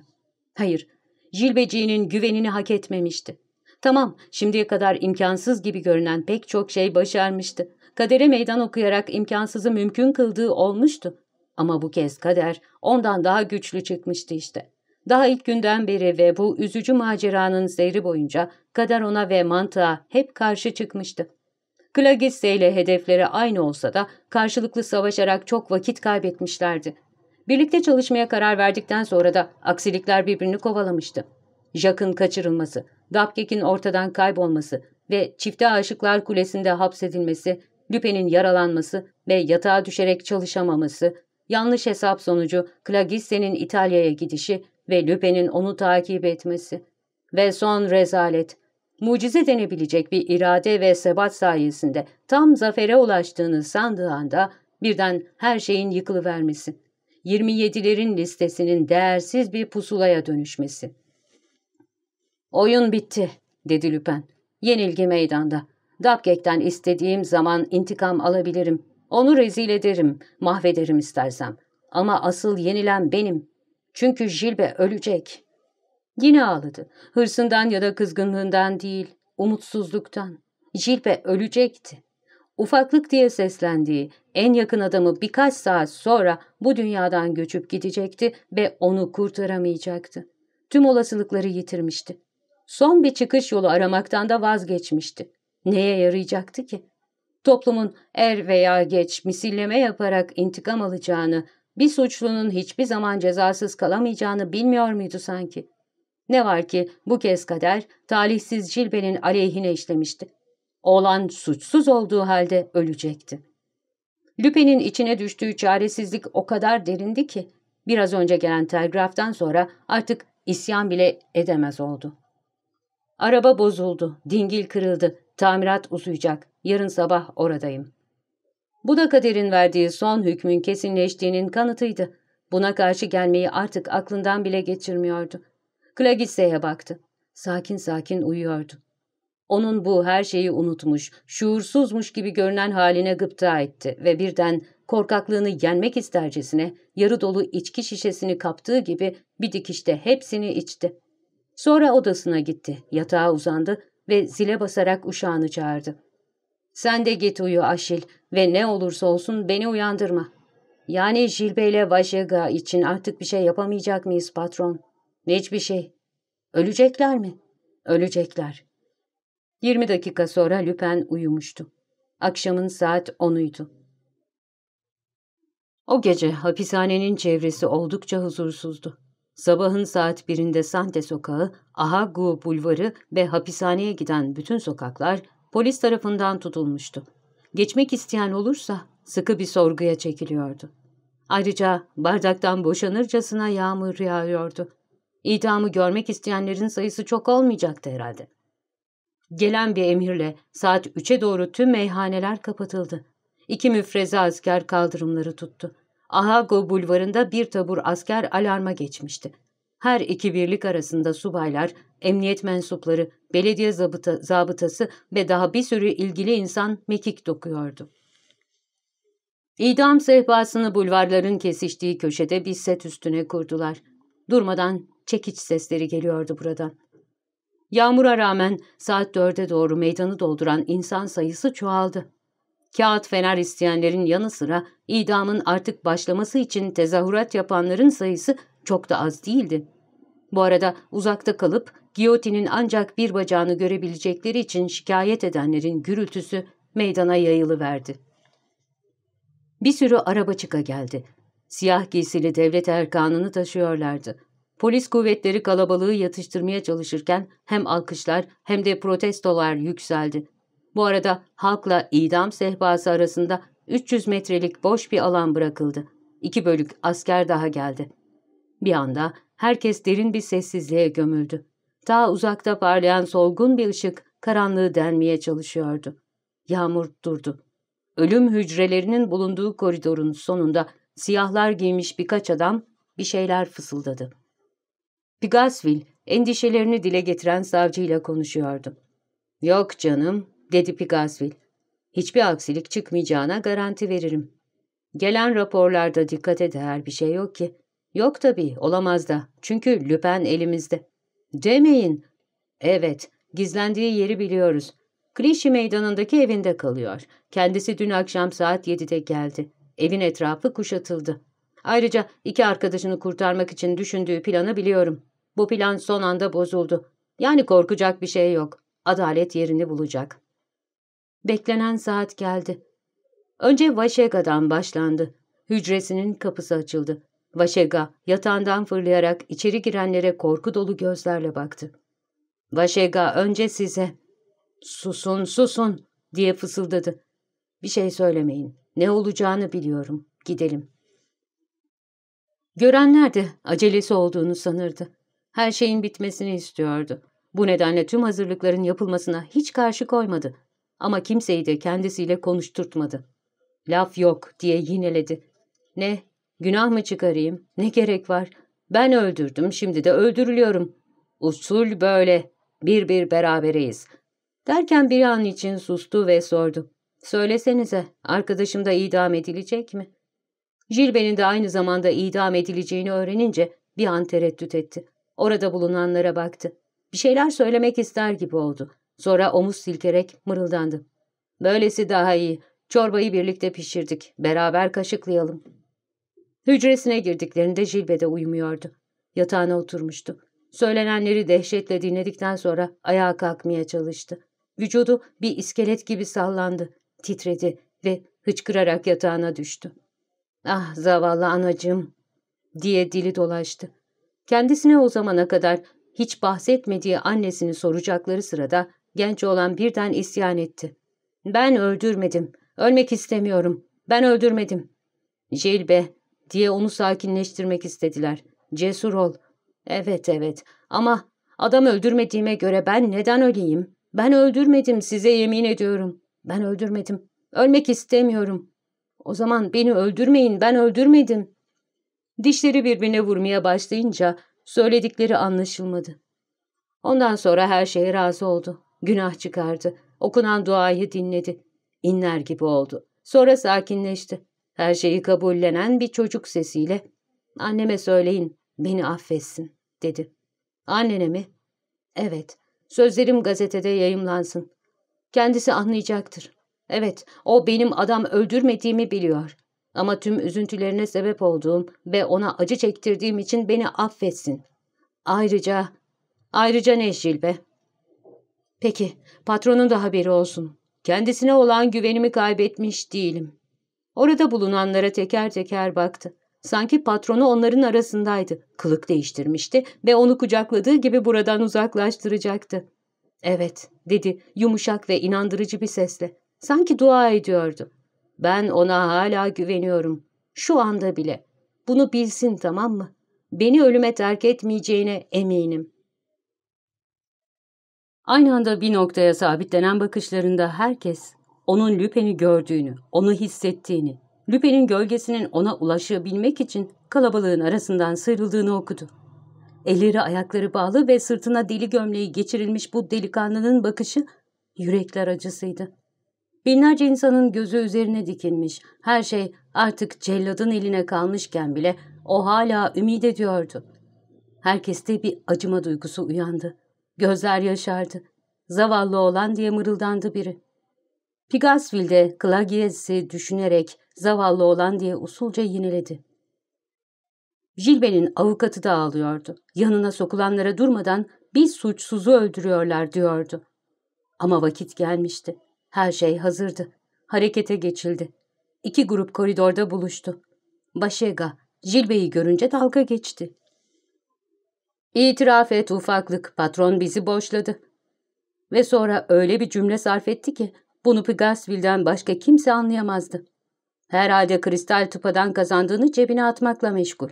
Hayır, Jilbeci'nin güvenini hak etmemişti. Tamam, şimdiye kadar imkansız gibi görünen pek çok şey başarmıştı. Kadere meydan okuyarak imkansızı mümkün kıldığı olmuştu. Ama bu kez kader ondan daha güçlü çıkmıştı işte. Daha ilk günden beri ve bu üzücü maceranın seyri boyunca kader ona ve mantığa hep karşı çıkmıştı. Klagisse ile hedefleri aynı olsa da karşılıklı savaşarak çok vakit kaybetmişlerdi. Birlikte çalışmaya karar verdikten sonra da aksilikler birbirini kovalamıştı. Jack'ın kaçırılması, Dapkek'in ortadan kaybolması ve çifte aşıklar kulesinde hapsedilmesi, Lüpe'nin yaralanması ve yatağa düşerek çalışamaması, yanlış hesap sonucu Clagisse'nin İtalya'ya gidişi ve Lüpe'nin onu takip etmesi. Ve son rezalet. Mucize denebilecek bir irade ve sebat sayesinde tam zafere ulaştığını sandığı anda birden her şeyin yıkılıvermesi. 27'lerin listesinin değersiz bir pusulaya dönüşmesi. ''Oyun bitti.'' dedi Lüpen. ''Yenilgi meydanda. Dupcake'den istediğim zaman intikam alabilirim. Onu rezil ederim, mahvederim istersem. Ama asıl yenilen benim. Çünkü Jilbe ölecek. Yine ağladı. Hırsından ya da kızgınlığından değil, umutsuzluktan. Jilbe ölecekti. Ufaklık diye seslendiği en yakın adamı birkaç saat sonra bu dünyadan göçüp gidecekti ve onu kurtaramayacaktı. Tüm olasılıkları yitirmişti. Son bir çıkış yolu aramaktan da vazgeçmişti. Neye yarayacaktı ki? Toplumun er veya geç misilleme yaparak intikam alacağını, bir suçlunun hiçbir zaman cezasız kalamayacağını bilmiyor muydu sanki? Ne var ki bu kez kader talihsiz Cilbe'nin aleyhine işlemişti. Oğlan suçsuz olduğu halde ölecekti. Lüpe'nin içine düştüğü çaresizlik o kadar derindi ki, biraz önce gelen telgraftan sonra artık isyan bile edemez oldu. Araba bozuldu, dingil kırıldı, tamirat uzayacak. Yarın sabah oradayım. Bu da kaderin verdiği son hükmün kesinleştiğinin kanıtıydı. Buna karşı gelmeyi artık aklından bile geçirmiyordu. Klagisse'ye baktı. Sakin sakin uyuyordu. Onun bu her şeyi unutmuş, şuursuzmuş gibi görünen haline gıpta etti ve birden korkaklığını yenmek istercesine yarı dolu içki şişesini kaptığı gibi bir dikişte hepsini içti. Sonra odasına gitti, yatağa uzandı ve zile basarak uşağını çağırdı. Sen de git uyu Aşil ve ne olursa olsun beni uyandırma. Yani Jilbe ile Vajega için artık bir şey yapamayacak mıyız patron? Hiçbir şey. Ölecekler mi? Ölecekler. 20 dakika sonra Lüpen uyumuştu. Akşamın saat 10'uydu. O gece hapishanenin çevresi oldukça huzursuzdu. Sabahın saat birinde Sante Sokağı, Ahagu Bulvarı ve hapishaneye giden bütün sokaklar polis tarafından tutulmuştu. Geçmek isteyen olursa sıkı bir sorguya çekiliyordu. Ayrıca bardaktan boşanırcasına yağmur yağıyordu. İdamı görmek isteyenlerin sayısı çok olmayacaktı herhalde. Gelen bir emirle saat 3'e doğru tüm meyhaneler kapatıldı. İki müfreze asker kaldırımları tuttu. Ahago bulvarında bir tabur asker alarma geçmişti. Her iki birlik arasında subaylar emniyet mensupları, belediye zabıta, zabıtası ve daha bir sürü ilgili insan mekik dokuyordu. İdam sehpasını bulvarların kesiştiği köşede bir set üstüne kurdular. Durmadan çekiç sesleri geliyordu buradan. Yağmura rağmen saat dörde doğru meydanı dolduran insan sayısı çoğaldı. Kağıt fener isteyenlerin yanı sıra idamın artık başlaması için tezahürat yapanların sayısı çok da az değildi. Bu arada uzakta kalıp giyotinin ancak bir bacağını görebilecekleri için şikayet edenlerin gürültüsü meydana yayılıverdi. Bir sürü araba çıka geldi. Siyah giysili devlet erkanını taşıyorlardı. Polis kuvvetleri kalabalığı yatıştırmaya çalışırken hem alkışlar hem de protestolar yükseldi. Bu arada halkla idam sehpası arasında 300 metrelik boş bir alan bırakıldı. İki bölük asker daha geldi. Bir anda herkes derin bir sessizliğe gömüldü. Ta uzakta parlayan solgun bir ışık karanlığı denmeye çalışıyordu. Yağmur durdu. Ölüm hücrelerinin bulunduğu koridorun sonunda siyahlar giymiş birkaç adam bir şeyler fısıldadı. Pigasville endişelerini dile getiren savcıyla konuşuyordu. ''Yok canım'' dedi Pigasville. ''Hiçbir aksilik çıkmayacağına garanti veririm. Gelen raporlarda dikkat eder bir şey yok ki. Yok tabii, olamaz da. Çünkü Lüpen elimizde. Demeyin. Evet, gizlendiği yeri biliyoruz. Klişi meydanındaki evinde kalıyor. Kendisi dün akşam saat 7'de geldi. Evin etrafı kuşatıldı. Ayrıca iki arkadaşını kurtarmak için düşündüğü planı biliyorum. Bu plan son anda bozuldu. Yani korkacak bir şey yok. Adalet yerini bulacak. Beklenen saat geldi. Önce Vaşega'dan başlandı. Hücresinin kapısı açıldı. Vaşega yatağından fırlayarak içeri girenlere korku dolu gözlerle baktı. Vaşega önce size. Susun susun diye fısıldadı. Bir şey söylemeyin. Ne olacağını biliyorum. Gidelim. Görenler de acelesi olduğunu sanırdı. Her şeyin bitmesini istiyordu. Bu nedenle tüm hazırlıkların yapılmasına hiç karşı koymadı. Ama kimseyi de kendisiyle konuşturtmadı. Laf yok diye yineledi. Ne Günah mı çıkarayım? Ne gerek var? Ben öldürdüm, şimdi de öldürülüyorum. Usul böyle. Bir bir berabereyiz. Derken bir an için sustu ve sordu. Söylesenize, arkadaşım da idam edilecek mi? Jilbe'nin de aynı zamanda idam edileceğini öğrenince bir an tereddüt etti. Orada bulunanlara baktı. Bir şeyler söylemek ister gibi oldu. Sonra omuz silkerek mırıldandı. Böylesi daha iyi. Çorbayı birlikte pişirdik. Beraber kaşıklayalım.'' Hücresine girdiklerinde Jilbe de uyumuyordu. Yatağına oturmuştu. Söylenenleri dehşetle dinledikten sonra ayağa kalkmaya çalıştı. Vücudu bir iskelet gibi sallandı, titredi ve hıçkırarak yatağına düştü. Ah zavallı anacığım diye dili dolaştı. Kendisine o zamana kadar hiç bahsetmediği annesini soracakları sırada genç olan birden isyan etti. Ben öldürmedim, ölmek istemiyorum, ben öldürmedim. Jilbe diye onu sakinleştirmek istediler. Cesur ol. Evet evet ama adam öldürmediğime göre ben neden öleyim? Ben öldürmedim size yemin ediyorum. Ben öldürmedim. Ölmek istemiyorum. O zaman beni öldürmeyin ben öldürmedim. Dişleri birbirine vurmaya başlayınca söyledikleri anlaşılmadı. Ondan sonra her şeye razı oldu. Günah çıkardı. Okunan duayı dinledi. İnler gibi oldu. Sonra sakinleşti. Her şeyi kabullenen bir çocuk sesiyle anneme söyleyin beni affetsin dedi. Annene mi? Evet sözlerim gazetede yayımlansın. Kendisi anlayacaktır. Evet o benim adam öldürmediğimi biliyor. Ama tüm üzüntülerine sebep olduğum ve ona acı çektirdiğim için beni affetsin. Ayrıca, ayrıca ne Şilbe? Peki, patronun da haberi olsun. Kendisine olan güvenimi kaybetmiş değilim. Orada bulunanlara teker teker baktı. Sanki patronu onların arasındaydı. Kılık değiştirmişti ve onu kucakladığı gibi buradan uzaklaştıracaktı. ''Evet'' dedi yumuşak ve inandırıcı bir sesle. Sanki dua ediyordu. ''Ben ona hala güveniyorum. Şu anda bile. Bunu bilsin tamam mı? Beni ölüme terk etmeyeceğine eminim.'' Aynı anda bir noktaya sabitlenen bakışlarında herkes onun Lüpen'i gördüğünü, onu hissettiğini, Lüpen'in gölgesinin ona ulaşabilmek için kalabalığın arasından sıyrıldığını okudu. Elleri ayakları bağlı ve sırtına deli gömleği geçirilmiş bu delikanlının bakışı yürekler acısıydı. Binlerce insanın gözü üzerine dikilmiş, her şey artık celladın eline kalmışken bile o hala ümit ediyordu. Herkeste bir acıma duygusu uyandı. Gözler yaşardı. Zavallı olan diye mırıldandı biri. Pigasville'de Glagiez'i düşünerek zavallı olan diye usulca yineledi. Jilbe'nin avukatı da ağlıyordu. Yanına sokulanlara durmadan bir suçsuzu öldürüyorlar diyordu. Ama vakit gelmişti. Her şey hazırdı. Harekete geçildi. İki grup koridorda buluştu. Başega, Jilbe'yi görünce dalga geçti. İtiraf et ufaklık, patron bizi boşladı. Ve sonra öyle bir cümle sarf etti ki bunu Pigasville'den başka kimse anlayamazdı. Herhalde kristal tupadan kazandığını cebine atmakla meşgul.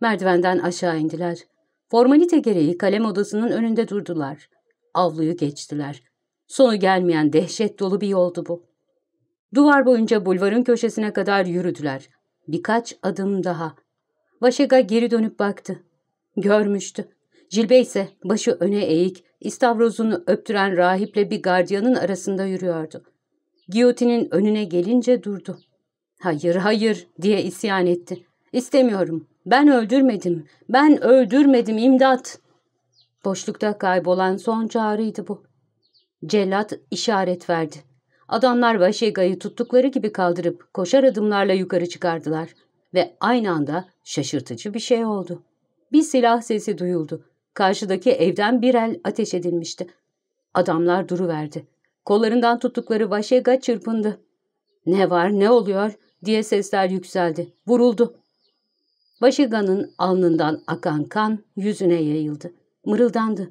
Merdivenden aşağı indiler. Formalite gereği kalem odasının önünde durdular. Avluyu geçtiler. Sonu gelmeyen dehşet dolu bir yoldu bu. Duvar boyunca bulvarın köşesine kadar yürüdüler. Birkaç adım daha. Vaşega geri dönüp baktı. Görmüştü. Cilbe ise başı öne eğik, İstavrozunu öptüren rahiple bir gardiyanın arasında yürüyordu. Giyotinin önüne gelince durdu. Hayır, hayır diye isyan etti. İstemiyorum. Ben öldürmedim. Ben öldürmedim İmdat. Boşlukta kaybolan son çağrıydı bu. Cellat işaret verdi. Adamlar Vaşega'yı tuttukları gibi kaldırıp koşar adımlarla yukarı çıkardılar. Ve aynı anda şaşırtıcı bir şey oldu. Bir silah sesi duyuldu. Karşıdaki evden bir el ateş edilmişti. Adamlar duruverdi. Kollarından tuttukları vaşega çırpındı. ''Ne var, ne oluyor?'' diye sesler yükseldi. Vuruldu. Vaşega'nın alnından akan kan yüzüne yayıldı. Mırıldandı.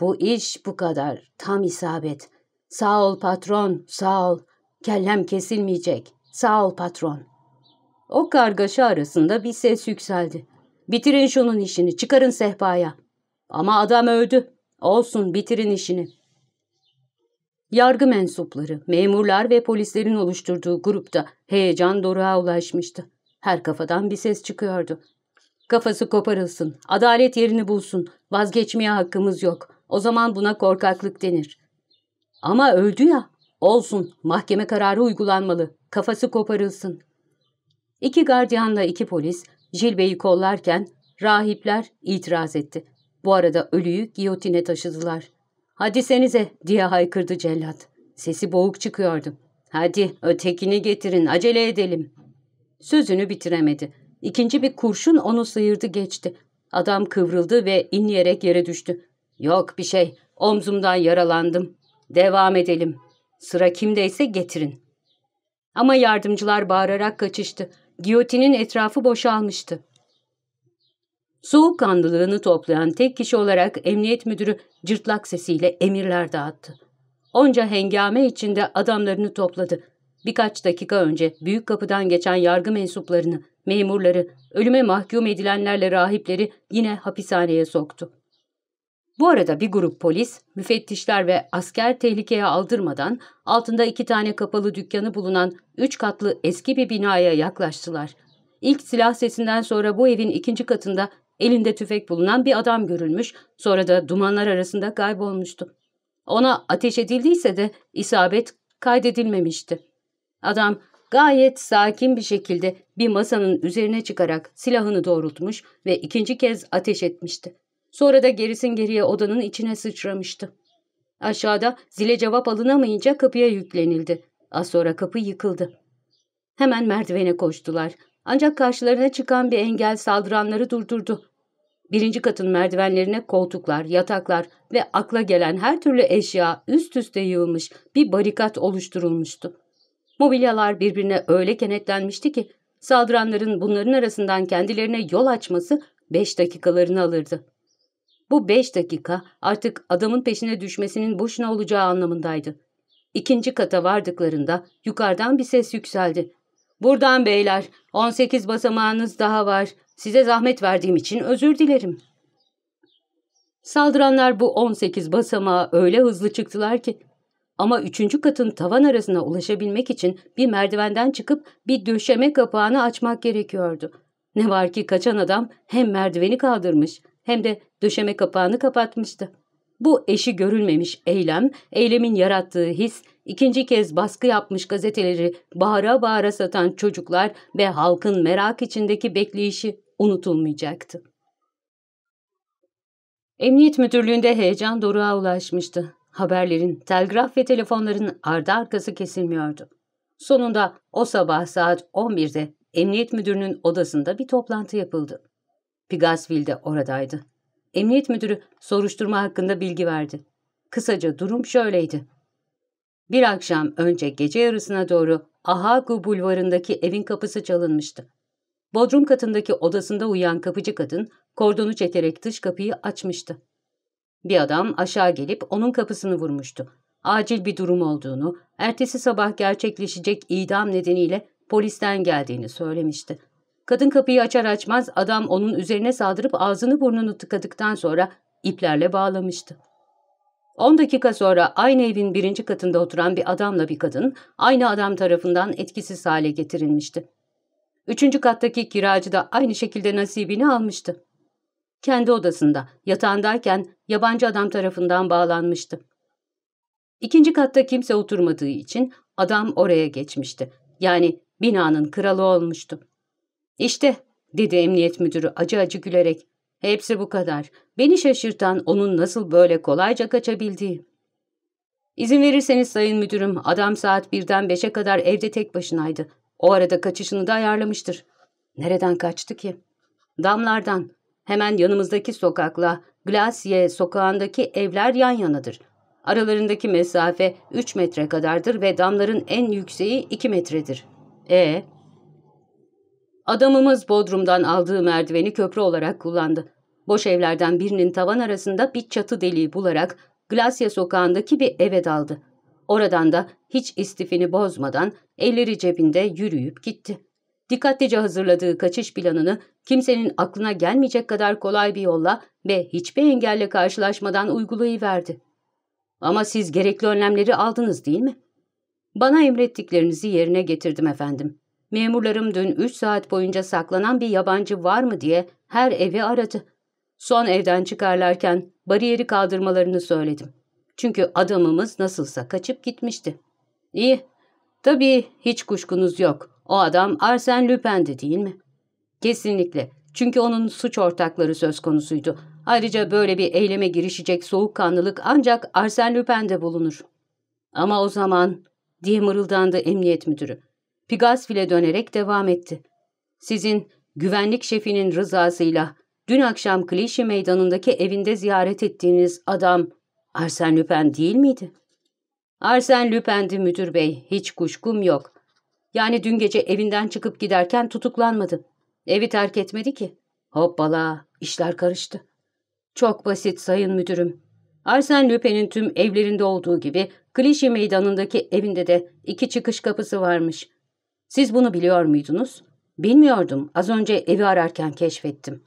''Bu iş bu kadar. Tam isabet. Sağ ol patron, sağ ol. Kellem kesilmeyecek. Sağ ol patron.'' O kargaşa arasında bir ses yükseldi. ''Bitirin şunun işini, çıkarın sehpaya.'' Ama adam öldü. Olsun bitirin işini. Yargı mensupları, memurlar ve polislerin oluşturduğu grupta heyecan doruğa ulaşmıştı. Her kafadan bir ses çıkıyordu. Kafası koparılsın, adalet yerini bulsun, vazgeçmeye hakkımız yok. O zaman buna korkaklık denir. Ama öldü ya, olsun mahkeme kararı uygulanmalı, kafası koparılsın. İki gardiyanla iki polis Jilbe'yi kollarken rahipler itiraz etti. Bu arada ölüyü giyotine taşıdılar. ''Hadi senize'' diye haykırdı cellat. Sesi boğuk çıkıyordu. ''Hadi ötekini getirin, acele edelim.'' Sözünü bitiremedi. İkinci bir kurşun onu sıyırdı geçti. Adam kıvrıldı ve inleyerek yere düştü. ''Yok bir şey, omzumdan yaralandım. Devam edelim. Sıra kimdeyse getirin.'' Ama yardımcılar bağırarak kaçıştı. Giyotinin etrafı boşalmıştı. Soğuk Soğukkanlılığını toplayan tek kişi olarak emniyet müdürü cırtlak sesiyle emirler dağıttı. Onca hengame içinde adamlarını topladı. Birkaç dakika önce büyük kapıdan geçen yargı mensuplarını, memurları, ölüme mahkum edilenlerle rahipleri yine hapishaneye soktu. Bu arada bir grup polis, müfettişler ve asker tehlikeye aldırmadan altında iki tane kapalı dükkanı bulunan üç katlı eski bir binaya yaklaştılar. İlk silah sesinden sonra bu evin ikinci katında elinde tüfek bulunan bir adam görülmüş, sonra da dumanlar arasında kaybolmuştu. Ona ateş edildiyse de isabet kaydedilmemişti. Adam gayet sakin bir şekilde bir masanın üzerine çıkarak silahını doğrultmuş ve ikinci kez ateş etmişti. Sonra da gerisin geriye odanın içine sıçramıştı. Aşağıda zile cevap alınamayınca kapıya yüklenildi. Az sonra kapı yıkıldı. Hemen merdivene koştular. Ancak karşılarına çıkan bir engel saldıranları durdurdu. Birinci katın merdivenlerine koltuklar, yataklar ve akla gelen her türlü eşya üst üste yığılmış bir barikat oluşturulmuştu. Mobilyalar birbirine öyle kenetlenmişti ki saldıranların bunların arasından kendilerine yol açması beş dakikalarını alırdı. Bu beş dakika artık adamın peşine düşmesinin boşuna olacağı anlamındaydı. İkinci kata vardıklarında yukarıdan bir ses yükseldi. ''Buradan beyler, 18 basamağınız daha var. Size zahmet verdiğim için özür dilerim. Saldıranlar bu 18 basamağa öyle hızlı çıktılar ki ama üçüncü katın tavan arasına ulaşabilmek için bir merdivenden çıkıp bir döşeme kapağını açmak gerekiyordu. Ne var ki kaçan adam hem merdiveni kaldırmış hem de döşeme kapağını kapatmıştı. Bu eşi görülmemiş eylem, eylemin yarattığı his, ikinci kez baskı yapmış gazeteleri bağıra bağıra satan çocuklar ve halkın merak içindeki bekleyişi unutulmayacaktı. Emniyet müdürlüğünde heyecan doruğa ulaşmıştı. Haberlerin, telgraf ve telefonların ardı arkası kesilmiyordu. Sonunda o sabah saat 11'de emniyet müdürünün odasında bir toplantı yapıldı. Pigasville de oradaydı. Emniyet müdürü soruşturma hakkında bilgi verdi. Kısaca durum şöyleydi. Bir akşam önce gece yarısına doğru Ahagu bulvarındaki evin kapısı çalınmıştı. Bodrum katındaki odasında uyuyan kapıcı kadın kordonu çekerek dış kapıyı açmıştı. Bir adam aşağı gelip onun kapısını vurmuştu. Acil bir durum olduğunu, ertesi sabah gerçekleşecek idam nedeniyle polisten geldiğini söylemişti. Kadın kapıyı açar açmaz adam onun üzerine saldırıp ağzını burnunu tıkadıktan sonra iplerle bağlamıştı. 10 dakika sonra aynı evin birinci katında oturan bir adamla bir kadın aynı adam tarafından etkisiz hale getirilmişti. Üçüncü kattaki kiracı da aynı şekilde nasibini almıştı. Kendi odasında, yatağındayken yabancı adam tarafından bağlanmıştı. İkinci katta kimse oturmadığı için adam oraya geçmişti. Yani binanın kralı olmuştu. İşte, dedi emniyet müdürü acı acı gülerek. Hepsi bu kadar. Beni şaşırtan onun nasıl böyle kolayca kaçabildiği. İzin verirseniz sayın müdürüm, adam saat birden beşe kadar evde tek başınaydı. O arada kaçışını da ayarlamıştır. Nereden kaçtı ki? Damlardan. Hemen yanımızdaki sokakla Glacier sokağındaki evler yan yanadır. Aralarındaki mesafe 3 metre kadardır ve damların en yükseği 2 metredir. E Adamımız Bodrum'dan aldığı merdiveni köprü olarak kullandı. Boş evlerden birinin tavan arasında bir çatı deliği bularak Glasya sokağındaki bir eve daldı. Oradan da hiç istifini bozmadan elleri cebinde yürüyüp gitti. Dikkatlice hazırladığı kaçış planını kimsenin aklına gelmeyecek kadar kolay bir yolla ve hiçbir engelle karşılaşmadan uygulayıverdi. Ama siz gerekli önlemleri aldınız değil mi? Bana emrettiklerinizi yerine getirdim efendim. Memurlarım dün 3 saat boyunca saklanan bir yabancı var mı diye her evi aradı. Son evden çıkarlarken bariyeri kaldırmalarını söyledim. Çünkü adamımız nasılsa kaçıp gitmişti. İyi, tabii hiç kuşkunuz yok. O adam Arsen Lupin'di değil mi? Kesinlikle. Çünkü onun suç ortakları söz konusuydu. Ayrıca böyle bir eyleme girişecek soğukkanlılık ancak Arsen Lupin'de bulunur. Ama o zaman diye mırıldandı emniyet müdürü. Pigasfil'e dönerek devam etti. Sizin güvenlik şefinin rızasıyla dün akşam Klişi meydanındaki evinde ziyaret ettiğiniz adam Arsen Lüpen değil miydi? Arsen Lüpen'di müdür bey, hiç kuşkum yok. Yani dün gece evinden çıkıp giderken tutuklanmadı. Evi terk etmedi ki. Hoppala, işler karıştı. Çok basit sayın müdürüm. Arsen Lüpen'in tüm evlerinde olduğu gibi Klişi meydanındaki evinde de iki çıkış kapısı varmış. Siz bunu biliyor muydunuz? Bilmiyordum. Az önce evi ararken keşfettim.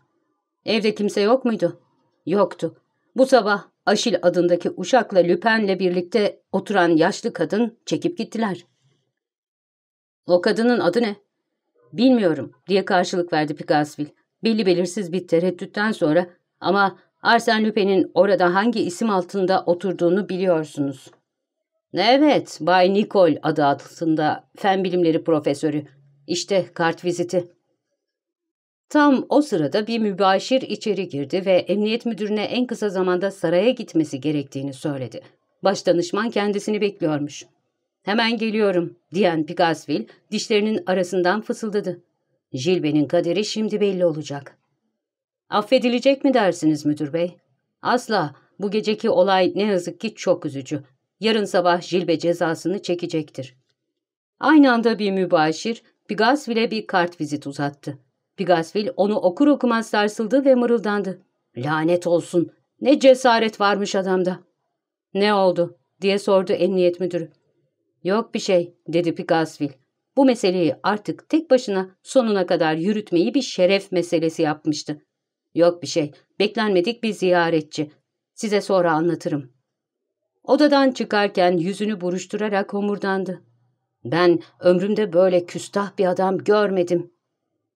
Evde kimse yok muydu? Yoktu. Bu sabah Aşil adındaki uşakla Lüpen'le birlikte oturan yaşlı kadın çekip gittiler. O kadının adı ne? Bilmiyorum diye karşılık verdi Pigasville. Belli belirsiz bir tereddütten sonra ama Arsen Lüpen'in orada hangi isim altında oturduğunu biliyorsunuz. Evet, Bay Nicole adı altında fen bilimleri profesörü. İşte kart viziti. Tam o sırada bir mübaşir içeri girdi ve emniyet müdürüne en kısa zamanda saraya gitmesi gerektiğini söyledi. Başdanışman kendisini bekliyormuş. ''Hemen geliyorum.'' diyen Pigasvil dişlerinin arasından fısıldadı. Jilbe'nin kaderi şimdi belli olacak. ''Affedilecek mi dersiniz müdür bey?'' ''Asla. Bu geceki olay ne yazık ki çok üzücü. Yarın sabah Jilbe cezasını çekecektir.'' Aynı anda bir mübaşir Pigasvil'e bir kart vizit uzattı. Pigasfil onu okur okumaz sarsıldı ve mırıldandı. Lanet olsun. Ne cesaret varmış adamda. Ne oldu? diye sordu emniyet müdürü. Yok bir şey, dedi Pigasfil. Bu meseleyi artık tek başına sonuna kadar yürütmeyi bir şeref meselesi yapmıştı. Yok bir şey, beklenmedik bir ziyaretçi. Size sonra anlatırım. Odadan çıkarken yüzünü buruşturarak homurdandı. Ben ömrümde böyle küstah bir adam görmedim.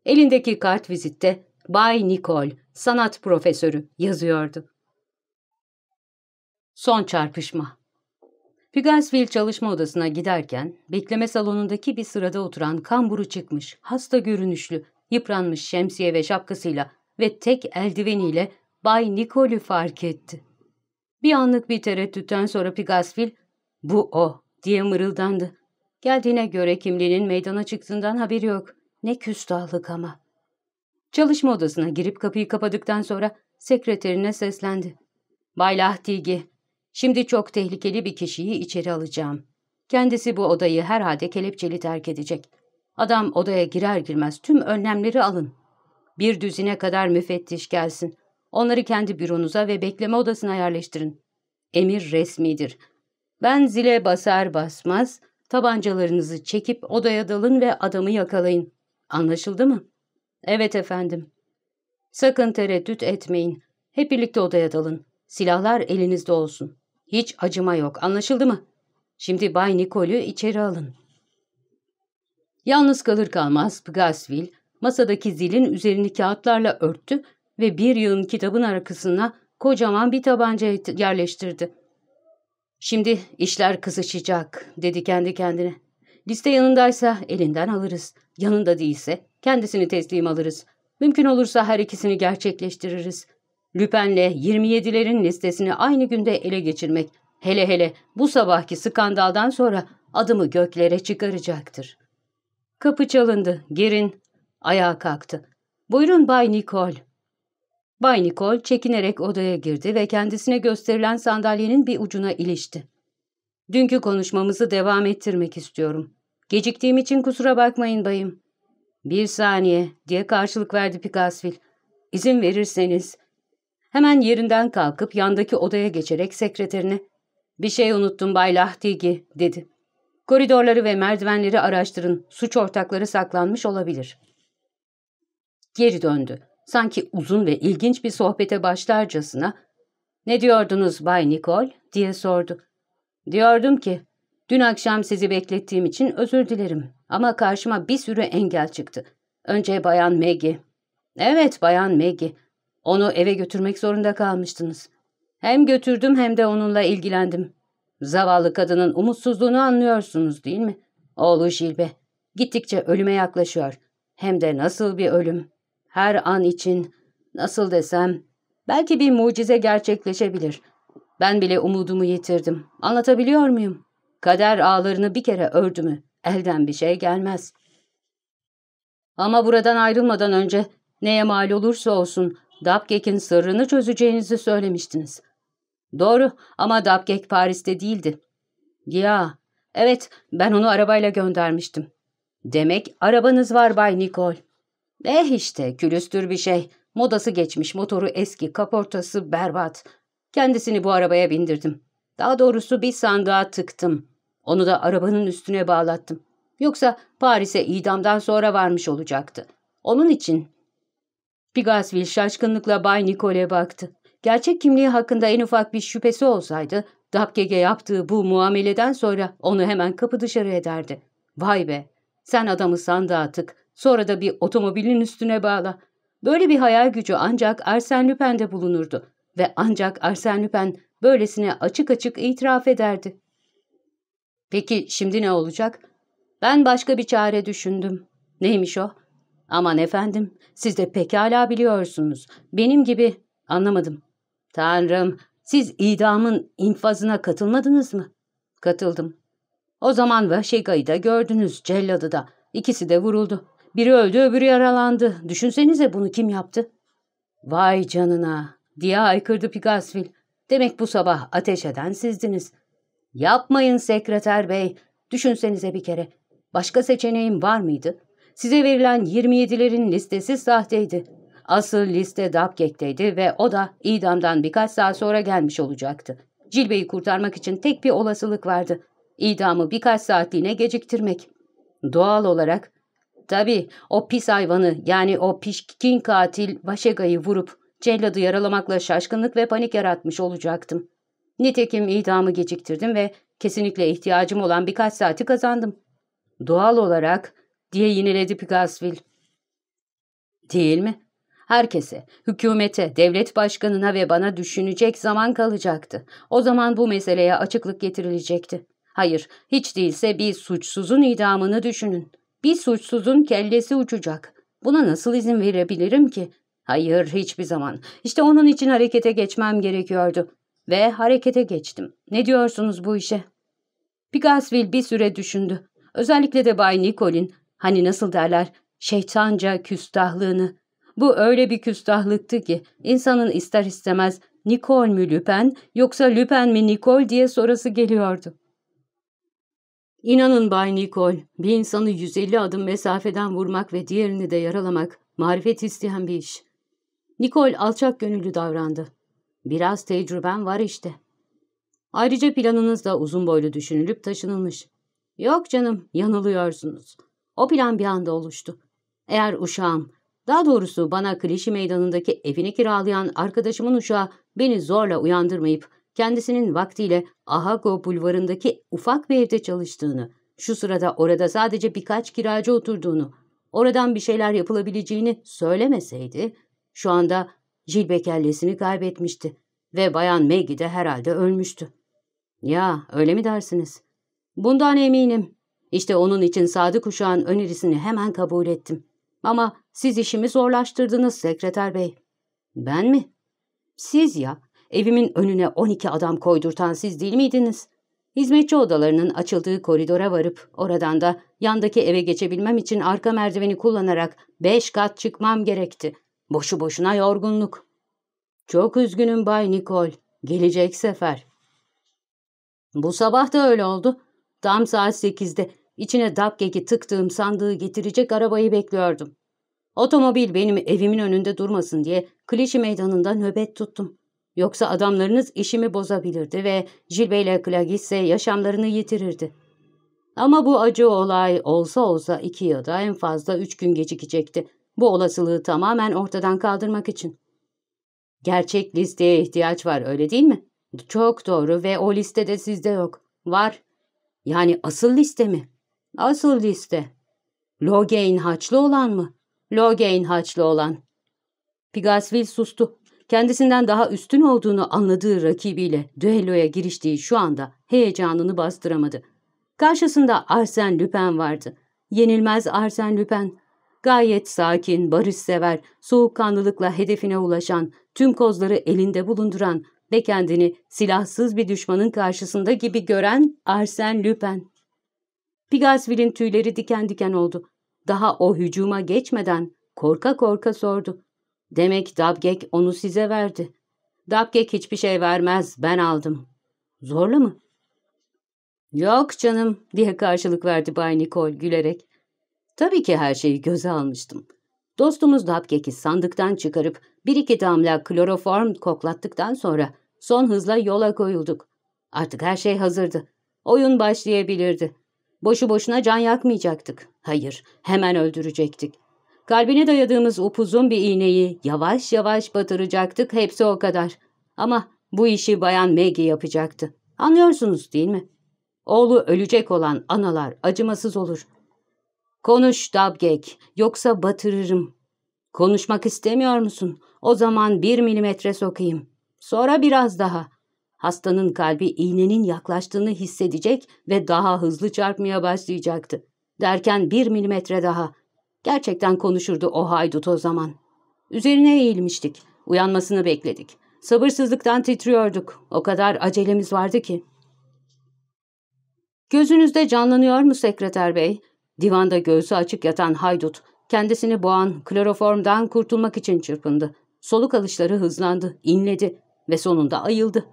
Elindeki kart vizitte Bay Nicole, sanat profesörü yazıyordu. Son çarpışma Pigasville çalışma odasına giderken bekleme salonundaki bir sırada oturan kamburu çıkmış, hasta görünüşlü, yıpranmış şemsiye ve şapkasıyla ve tek eldiveniyle Bay Nicole'ü fark etti. Bir anlık bir tereddütten sonra Pigasville, ''Bu o'' diye mırıldandı. Geldiğine göre kimliğinin meydana çıktığından haberi yok. Ne küstahlık ama. Çalışma odasına girip kapıyı kapadıktan sonra sekreterine seslendi. Bay Lahtigi, şimdi çok tehlikeli bir kişiyi içeri alacağım. Kendisi bu odayı herhalde kelepçeli terk edecek. Adam odaya girer girmez tüm önlemleri alın. Bir düzine kadar müfettiş gelsin. Onları kendi büronuza ve bekleme odasına yerleştirin. Emir resmidir. Ben zile basar basmaz tabancalarınızı çekip odaya dalın ve adamı yakalayın. Anlaşıldı mı? Evet efendim. Sakın tereddüt etmeyin. Hep birlikte odaya dalın. Silahlar elinizde olsun. Hiç acıma yok. Anlaşıldı mı? Şimdi Bay Nikol'ü içeri alın. Yalnız kalır kalmaz Pgasvil masadaki zilin üzerini kağıtlarla örttü ve bir yığın kitabın arkasına kocaman bir tabanca yerleştirdi. Şimdi işler kızışacak dedi kendi kendine. Liste yanındaysa elinden alırız. Yanında değilse kendisini teslim alırız. Mümkün olursa her ikisini gerçekleştiririz. Lüpen'le 27'lerin listesini aynı günde ele geçirmek, hele hele bu sabahki skandaldan sonra adımı göklere çıkaracaktır. Kapı çalındı, girin. Ayağa kalktı. Buyurun Bay Nicole. Bay Nicole çekinerek odaya girdi ve kendisine gösterilen sandalyenin bir ucuna ilişti. Dünkü konuşmamızı devam ettirmek istiyorum. Geciktiğim için kusura bakmayın bayım. Bir saniye diye karşılık verdi Pikasvil. İzin verirseniz. Hemen yerinden kalkıp yandaki odaya geçerek sekreterine ''Bir şey unuttum Bay Lahtigi'' dedi. ''Koridorları ve merdivenleri araştırın. Suç ortakları saklanmış olabilir.'' Geri döndü. Sanki uzun ve ilginç bir sohbete başlarcasına ''Ne diyordunuz Bay Nikol?'' diye sordu. Diyordum ki, dün akşam sizi beklettiğim için özür dilerim ama karşıma bir sürü engel çıktı. Önce Bayan Maggie. Evet Bayan Maggie. Onu eve götürmek zorunda kalmıştınız. Hem götürdüm hem de onunla ilgilendim. Zavallı kadının umutsuzluğunu anlıyorsunuz değil mi? Oğlu Jilbe. Gittikçe ölüme yaklaşıyor. Hem de nasıl bir ölüm. Her an için, nasıl desem, belki bir mucize gerçekleşebilir. Ben bile umudumu yitirdim. Anlatabiliyor muyum? Kader ağlarını bir kere ördü mü? Elden bir şey gelmez. Ama buradan ayrılmadan önce neye mal olursa olsun Dapkek'in sırrını çözeceğinizi söylemiştiniz. Doğru ama Dapkek Paris'te değildi. Ya, evet ben onu arabayla göndermiştim. Demek arabanız var Bay Nikol. Eh işte külüstür bir şey. Modası geçmiş motoru eski kaportası berbat. Kendisini bu arabaya bindirdim. Daha doğrusu bir sandığa tıktım. Onu da arabanın üstüne bağlattım. Yoksa Paris'e idamdan sonra varmış olacaktı. Onun için... Pigasville şaşkınlıkla Bay Nicole'e baktı. Gerçek kimliği hakkında en ufak bir şüphesi olsaydı, Dapkege yaptığı bu muameleden sonra onu hemen kapı dışarı ederdi. Vay be! Sen adamı sandığa tık, sonra da bir otomobilin üstüne bağla. Böyle bir hayal gücü ancak Arsène Lupin'de bulunurdu. Ve ancak Arsène Lupin böylesine açık açık itiraf ederdi. Peki şimdi ne olacak? Ben başka bir çare düşündüm. Neymiş o? Aman efendim, siz de pekala biliyorsunuz. Benim gibi, anlamadım. Tanrım, siz idamın infazına katılmadınız mı? Katıldım. O zaman Vaşega'yı da gördünüz, celladı da. İkisi de vuruldu. Biri öldü, öbürü yaralandı. Düşünsenize bunu kim yaptı? Vay canına diye aykırdı Pigasvil. Demek bu sabah ateş eden sizdiniz. Yapmayın sekreter bey. Düşünsenize bir kere. Başka seçeneğim var mıydı? Size verilen 27'lerin listesi sahteydi. Asıl liste Dabgek'teydi ve o da idamdan birkaç saat sonra gelmiş olacaktı. Cilve'yi kurtarmak için tek bir olasılık vardı. İdamı birkaç saatliğine geciktirmek. Doğal olarak... Tabii o pis hayvanı yani o pişkin katil Vaşega'yı vurup Celladı yaralamakla şaşkınlık ve panik yaratmış olacaktım. Nitekim idamı geciktirdim ve kesinlikle ihtiyacım olan birkaç saati kazandım. Doğal olarak diye yineledi Pigasville. Değil mi? Herkese, hükümete, devlet başkanına ve bana düşünecek zaman kalacaktı. O zaman bu meseleye açıklık getirilecekti. Hayır, hiç değilse bir suçsuzun idamını düşünün. Bir suçsuzun kellesi uçacak. Buna nasıl izin verebilirim ki? Hayır, hiçbir zaman. İşte onun için harekete geçmem gerekiyordu. Ve harekete geçtim. Ne diyorsunuz bu işe? Pigasville bir süre düşündü. Özellikle de Bay Nicol'in, hani nasıl derler, şeytanca küstahlığını. Bu öyle bir küstahlıktı ki insanın ister istemez Nikol mü Lüpen yoksa Lüpen mi Nikol diye sorası geliyordu. İnanın Bay Nikol, bir insanı 150 adım mesafeden vurmak ve diğerini de yaralamak marifet isteyen bir iş. Nikol alçak gönüllü davrandı. Biraz tecrüben var işte. Ayrıca planınız da uzun boylu düşünülüp taşınılmış. Yok canım, yanılıyorsunuz. O plan bir anda oluştu. Eğer uşağım, daha doğrusu bana klişi meydanındaki evini kiralayan arkadaşımın uşağı beni zorla uyandırmayıp kendisinin vaktiyle Ahago bulvarındaki ufak bir evde çalıştığını, şu sırada orada sadece birkaç kiracı oturduğunu, oradan bir şeyler yapılabileceğini söylemeseydi, şu anda Jilbe kellesini kaybetmişti ve Bayan Maggie de herhalde ölmüştü. Ya öyle mi dersiniz? Bundan eminim. İşte onun için Sadık Uşağ'ın önerisini hemen kabul ettim. Ama siz işimi zorlaştırdınız sekreter bey. Ben mi? Siz ya. Evimin önüne 12 adam koydurtan siz değil miydiniz? Hizmetçi odalarının açıldığı koridora varıp oradan da yandaki eve geçebilmem için arka merdiveni kullanarak beş kat çıkmam gerekti. Boşu boşuna yorgunluk. Çok üzgünüm Bay Nikol. Gelecek sefer. Bu sabah da öyle oldu. Tam saat sekizde içine dapkeki tıktığım sandığı getirecek arabayı bekliyordum. Otomobil benim evimin önünde durmasın diye klişi meydanında nöbet tuttum. Yoksa adamlarınız işimi bozabilirdi ve Jilbe ile Klagisse yaşamlarını yitirirdi. Ama bu acı olay olsa olsa iki ya da en fazla üç gün gecikecekti. Bu olasılığı tamamen ortadan kaldırmak için. Gerçek listeye ihtiyaç var öyle değil mi? Çok doğru ve o listede sizde yok. Var. Yani asıl liste mi? Asıl liste. Logain haçlı olan mı? Logain haçlı olan. Pigasvil sustu. Kendisinden daha üstün olduğunu anladığı rakibiyle düelloya giriştiği şu anda heyecanını bastıramadı. Karşısında Arsen Lüpen vardı. Yenilmez Arsen Lüpen. Gayet sakin, barışsever, soğukkanlılıkla hedefine ulaşan, tüm kozları elinde bulunduran ve kendini silahsız bir düşmanın karşısında gibi gören Arsène Lupin. Pigasville'in tüyleri diken diken oldu. Daha o hücuma geçmeden korka korka sordu. Demek Dabgek onu size verdi. Dabgek hiçbir şey vermez, ben aldım. Zorla mı? Yok canım, diye karşılık verdi Bay Nikol gülerek. Tabii ki her şeyi göze almıştım. Dostumuz Dabkek'i sandıktan çıkarıp bir iki damla kloroform koklattıktan sonra son hızla yola koyulduk. Artık her şey hazırdı. Oyun başlayabilirdi. Boşu boşuna can yakmayacaktık. Hayır, hemen öldürecektik. Kalbine dayadığımız upuzun bir iğneyi yavaş yavaş batıracaktık, hepsi o kadar. Ama bu işi bayan Maggie yapacaktı. Anlıyorsunuz değil mi? Oğlu ölecek olan analar acımasız olur. Konuş Dabgek, yoksa batırırım. Konuşmak istemiyor musun? O zaman bir milimetre sokayım. Sonra biraz daha. Hastanın kalbi iğnenin yaklaştığını hissedecek ve daha hızlı çarpmaya başlayacaktı. Derken bir milimetre daha. Gerçekten konuşurdu o haydut o zaman. Üzerine eğilmiştik. Uyanmasını bekledik. Sabırsızlıktan titriyorduk. O kadar acelemiz vardı ki. Gözünüzde canlanıyor mu sekreter bey? Divanda göğsü açık yatan haydut, kendisini boğan kloroformdan kurtulmak için çırpındı. Soluk alışları hızlandı, inledi ve sonunda ayıldı.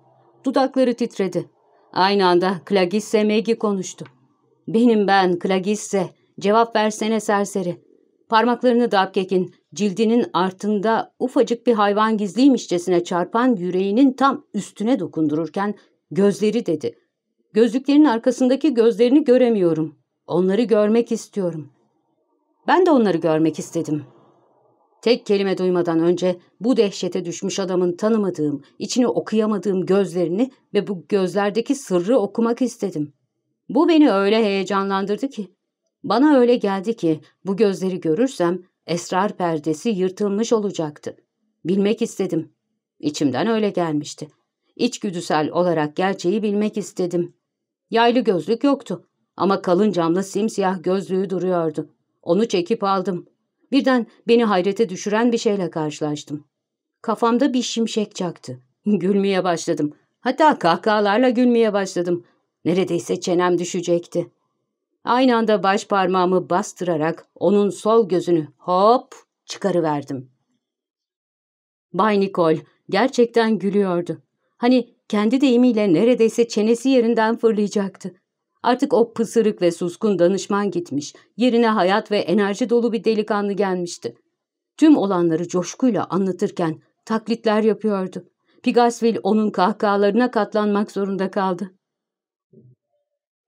Dudakları titredi. Aynı anda Klagisse Megi konuştu. ''Benim ben Klagisse, cevap versene serseri.'' Parmaklarını Dabkek'in cildinin artında ufacık bir hayvan gizliymişçesine çarpan yüreğinin tam üstüne dokundururken gözleri dedi. Gözlüklerin arkasındaki gözlerini göremiyorum. Onları görmek istiyorum. Ben de onları görmek istedim. Tek kelime duymadan önce bu dehşete düşmüş adamın tanımadığım, içini okuyamadığım gözlerini ve bu gözlerdeki sırrı okumak istedim. Bu beni öyle heyecanlandırdı ki. Bana öyle geldi ki bu gözleri görürsem esrar perdesi yırtılmış olacaktı. Bilmek istedim. İçimden öyle gelmişti. İçgüdüsel olarak gerçeği bilmek istedim. Yaylı gözlük yoktu. Ama kalın camlı simsiyah gözlüğü duruyordu. Onu çekip aldım. Birden beni hayrete düşüren bir şeyle karşılaştım. Kafamda bir şimşek çaktı. Gülmeye başladım. Hatta kahkahalarla gülmeye başladım. Neredeyse çenem düşecekti. Aynı anda baş parmağımı bastırarak onun sol gözünü hop çıkarıverdim. Bay Nikol gerçekten gülüyordu. Hani kendi deyimiyle neredeyse çenesi yerinden fırlayacaktı. Artık o pısırık ve suskun danışman gitmiş, yerine hayat ve enerji dolu bir delikanlı gelmişti. Tüm olanları coşkuyla anlatırken taklitler yapıyordu. Pigasvil onun kahkahalarına katlanmak zorunda kaldı.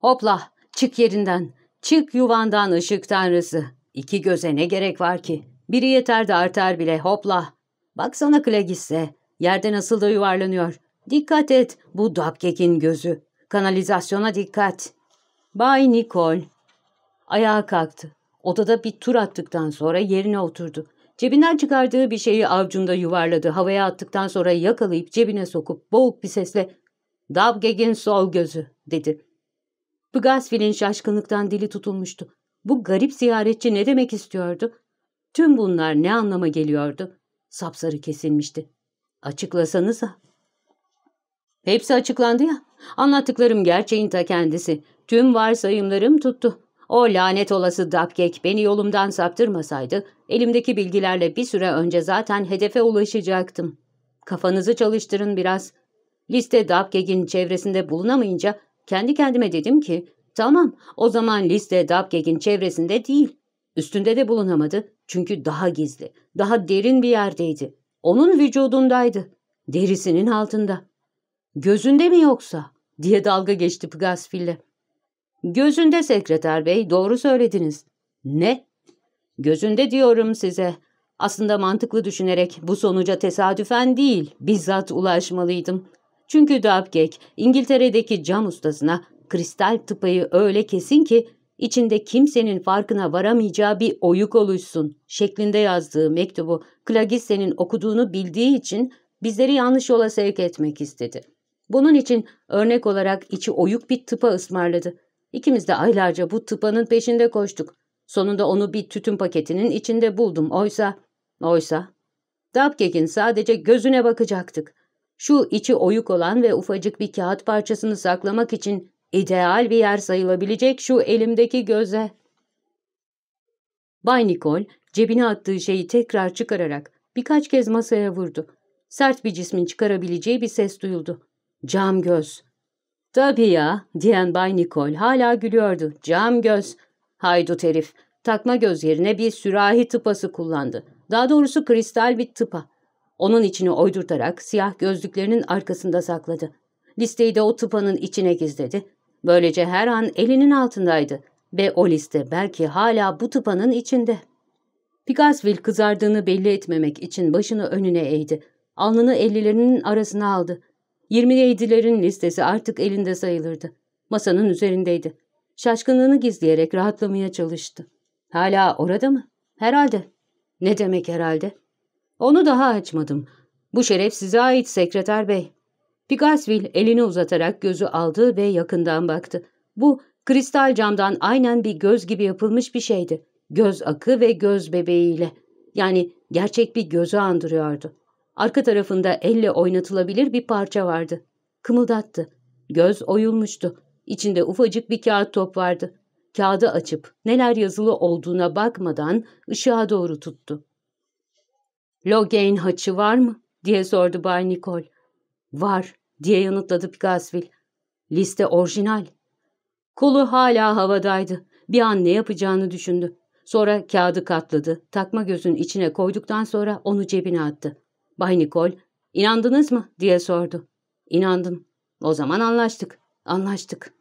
Hopla, çık yerinden, çık yuvandan ışık tanrısı. İki göze ne gerek var ki? Biri yeter de artar bile, hopla. Baksana Klagisse, yerde nasıl da yuvarlanıyor. Dikkat et, bu Dapkek'in gözü. Kanalizasyona dikkat. Bay Nikol. Ayağa kalktı. Odada bir tur attıktan sonra yerine oturdu. Cebinden çıkardığı bir şeyi avcunda yuvarladı. Havaya attıktan sonra yakalayıp cebine sokup boğuk bir sesle ''Dabgegin sol gözü'' dedi. Pgasvil'in şaşkınlıktan dili tutulmuştu. Bu garip ziyaretçi ne demek istiyordu? Tüm bunlar ne anlama geliyordu? Sapsarı kesilmişti. Açıklasanıza. Hepsi açıklandı ya. Anlattıklarım gerçeğin ta kendisi. Tüm varsayımlarım tuttu. O lanet olası Dapkek beni yolumdan saptırmasaydı, elimdeki bilgilerle bir süre önce zaten hedefe ulaşacaktım. Kafanızı çalıştırın biraz. Liste Dapkek'in çevresinde bulunamayınca kendi kendime dedim ki, tamam o zaman liste Dapkek'in çevresinde değil. Üstünde de bulunamadı çünkü daha gizli, daha derin bir yerdeydi. Onun vücudundaydı, derisinin altında. Gözünde mi yoksa? diye dalga geçti Pgasfille. Gözünde sekreter bey doğru söylediniz. Ne? Gözünde diyorum size. Aslında mantıklı düşünerek bu sonuca tesadüfen değil bizzat ulaşmalıydım. Çünkü Dabkek İngiltere'deki cam ustasına kristal tıpayı öyle kesin ki içinde kimsenin farkına varamayacağı bir oyuk oluşsun şeklinde yazdığı mektubu Klagisse'nin okuduğunu bildiği için bizleri yanlış yola sevk etmek istedi. Bunun için örnek olarak içi oyuk bir tıpa ısmarladı. İkimiz de aylarca bu tıpanın peşinde koştuk. Sonunda onu bir tütün paketinin içinde buldum. Oysa, oysa, Dapkek'in sadece gözüne bakacaktık. Şu içi oyuk olan ve ufacık bir kağıt parçasını saklamak için ideal bir yer sayılabilecek şu elimdeki göze. Bay Nikol cebine attığı şeyi tekrar çıkararak birkaç kez masaya vurdu. Sert bir cismin çıkarabileceği bir ses duyuldu. Cam göz. Tabii ya diyen Bay Nikol hala gülüyordu. Cam göz. Haydut herif. Takma göz yerine bir sürahi tıpası kullandı. Daha doğrusu kristal bir tıpa. Onun içini oydurtarak siyah gözlüklerinin arkasında sakladı. Listeyi de o tıpanın içine gizledi. Böylece her an elinin altındaydı ve o liste belki hala bu tıpanın içinde. Pigasville kızardığını belli etmemek için başını önüne eğdi. Alnını ellilerinin arasına aldı. 27'lerin listesi artık elinde sayılırdı. Masanın üzerindeydi. Şaşkınlığını gizleyerek rahatlamaya çalıştı. Hala orada mı? Herhalde. Ne demek herhalde? Onu daha açmadım. Bu şeref size ait sekreter bey. Pigasville elini uzatarak gözü aldı ve yakından baktı. Bu kristal camdan aynen bir göz gibi yapılmış bir şeydi. Göz akı ve göz bebeğiyle. Yani gerçek bir gözü andırıyordu. Arka tarafında elle oynatılabilir bir parça vardı. Kımıldattı. Göz oyulmuştu. İçinde ufacık bir kağıt top vardı. Kağıdı açıp neler yazılı olduğuna bakmadan ışığa doğru tuttu. ''Logain haçı var mı?'' diye sordu Bay Nikol. ''Var.'' diye yanıtladı Pigasville. ''Liste orijinal.'' Kolu hala havadaydı. Bir an ne yapacağını düşündü. Sonra kağıdı katladı. Takma gözün içine koyduktan sonra onu cebine attı. Bay Nikol, inandınız mı diye sordu. İnandım. O zaman anlaştık. Anlaştık.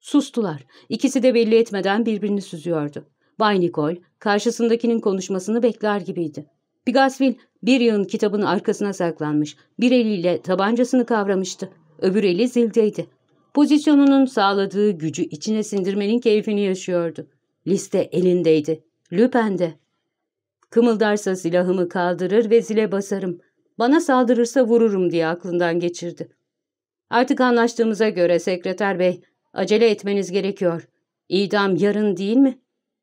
Sustular. İkisi de belli etmeden birbirini süzüyordu. Bay Nikol, karşısındakinin konuşmasını bekler gibiydi. Pigasvil, bir yığın kitabın arkasına saklanmış, bir eliyle tabancasını kavramıştı. Öbür eli zildeydi. Pozisyonunun sağladığı gücü içine sindirmenin keyfini yaşıyordu. Liste elindeydi. Lüpen'de. Kımıldarsa silahımı kaldırır ve zile basarım. Bana saldırırsa vururum diye aklından geçirdi. Artık anlaştığımıza göre sekreter bey, acele etmeniz gerekiyor. İdam yarın değil mi?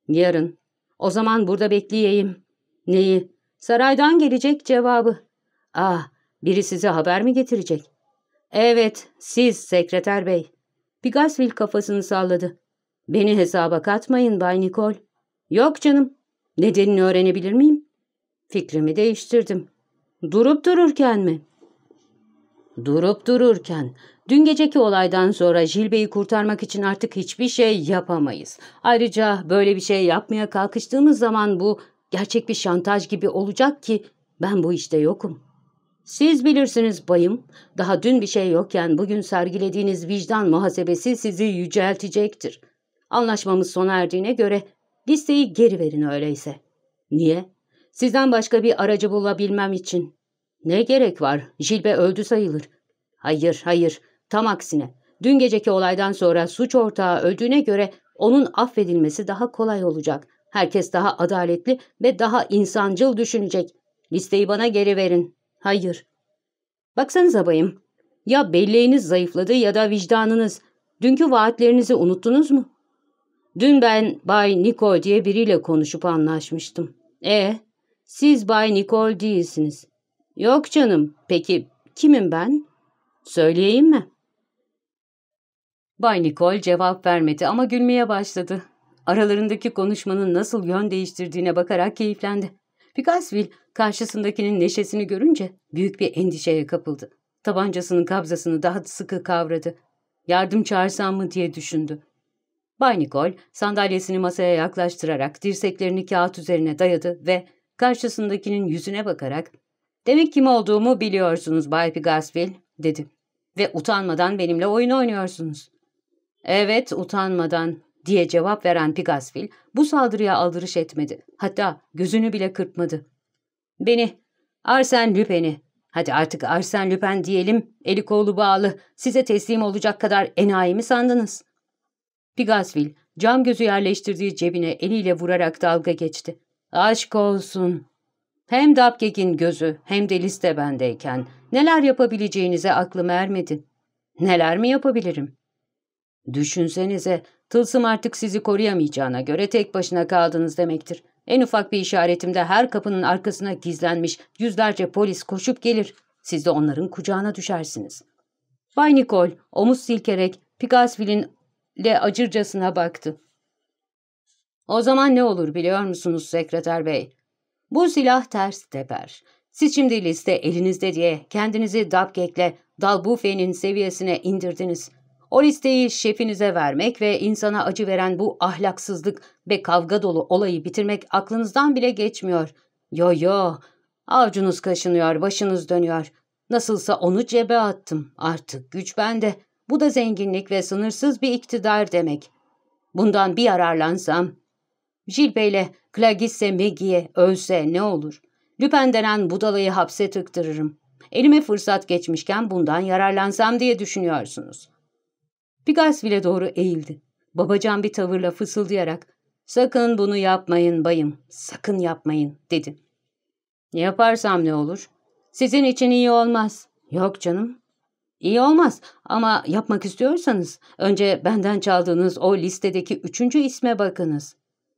Yarın. O zaman burada bekleyeyim. Neyi? Saraydan gelecek cevabı. Ah, biri size haber mi getirecek? Evet, siz sekreter bey. Pigasville kafasını salladı. Beni hesaba katmayın Bay Nikol. Yok canım, Nedenini öğrenebilir miyim? Fikrimi değiştirdim. Durup dururken mi? Durup dururken. Dün geceki olaydan sonra Jilbe'yi kurtarmak için artık hiçbir şey yapamayız. Ayrıca böyle bir şey yapmaya kalkıştığımız zaman bu gerçek bir şantaj gibi olacak ki ben bu işte yokum. Siz bilirsiniz bayım, daha dün bir şey yokken bugün sergilediğiniz vicdan muhasebesi sizi yüceltecektir. Anlaşmamız sona erdiğine göre Listeyi geri verin öyleyse. Niye? Sizden başka bir aracı bulabilmem için. Ne gerek var? Jilbe öldü sayılır. Hayır, hayır. Tam aksine. Dün geceki olaydan sonra suç ortağı öldüğüne göre onun affedilmesi daha kolay olacak. Herkes daha adaletli ve daha insancıl düşünecek. Listeyi bana geri verin. Hayır. Baksanıza bayım. Ya belleğiniz zayıfladı ya da vicdanınız. Dünkü vaatlerinizi unuttunuz mu? Dün ben Bay Nikol diye biriyle konuşup anlaşmıştım. E, siz Bay Nikol değilsiniz. Yok canım, peki kimim ben? Söyleyeyim mi? Bay Nikol cevap vermedi ama gülmeye başladı. Aralarındaki konuşmanın nasıl yön değiştirdiğine bakarak keyiflendi. Picasseville karşısındakinin neşesini görünce büyük bir endişeye kapıldı. Tabancasının kabzasını daha sıkı kavradı. Yardım çağırsam mı diye düşündü. Bay Nicole sandalyesini masaya yaklaştırarak dirseklerini kağıt üzerine dayadı ve karşısındakinin yüzüne bakarak ''Demek kim olduğumu biliyorsunuz Bay Pigasville'' dedi. ''Ve utanmadan benimle oyun oynuyorsunuz.'' ''Evet, utanmadan.'' diye cevap veren Pigasville bu saldırıya aldırış etmedi. Hatta gözünü bile kırpmadı. ''Beni, Arsen Lüpen'i, hadi artık Arsen Lüpen diyelim, eli kolu bağlı, size teslim olacak kadar enayi mi sandınız?'' Pigasvil cam gözü yerleştirdiği cebine eliyle vurarak dalga geçti. Aşk olsun. Hem Dapkek'in gözü hem de liste bendeyken neler yapabileceğinize aklım ermedi. Neler mi yapabilirim? Düşünsenize tılsım artık sizi koruyamayacağına göre tek başına kaldınız demektir. En ufak bir işaretimde her kapının arkasına gizlenmiş yüzlerce polis koşup gelir. Siz de onların kucağına düşersiniz. Bay Nikol omuz silkerek Pigasvil'in ile acırcasına baktı. O zaman ne olur biliyor musunuz sekreter bey? Bu silah ters teper. Siz şimdi liste elinizde diye kendinizi Dabgek'le Dalbufe'nin seviyesine indirdiniz. O listeyi şefinize vermek ve insana acı veren bu ahlaksızlık ve kavga dolu olayı bitirmek aklınızdan bile geçmiyor. Yo yo, avcunuz kaşınıyor, başınız dönüyor. Nasılsa onu cebe attım, artık güç bende.'' Bu da zenginlik ve sınırsız bir iktidar demek. Bundan bir yararlansam. Jilbeyle Clagisse Megi'ye ölse ne olur? Lüpen denen budalayı hapse tıktırırım. Elime fırsat geçmişken bundan yararlansam diye düşünüyorsunuz. Pigasville doğru eğildi. Babacan bir tavırla fısıldayarak ''Sakın bunu yapmayın bayım, sakın yapmayın.'' dedi. Ne ''Yaparsam ne olur? Sizin için iyi olmaz.'' ''Yok canım, İyi olmaz ama yapmak istiyorsanız önce benden çaldığınız o listedeki üçüncü isme bakınız.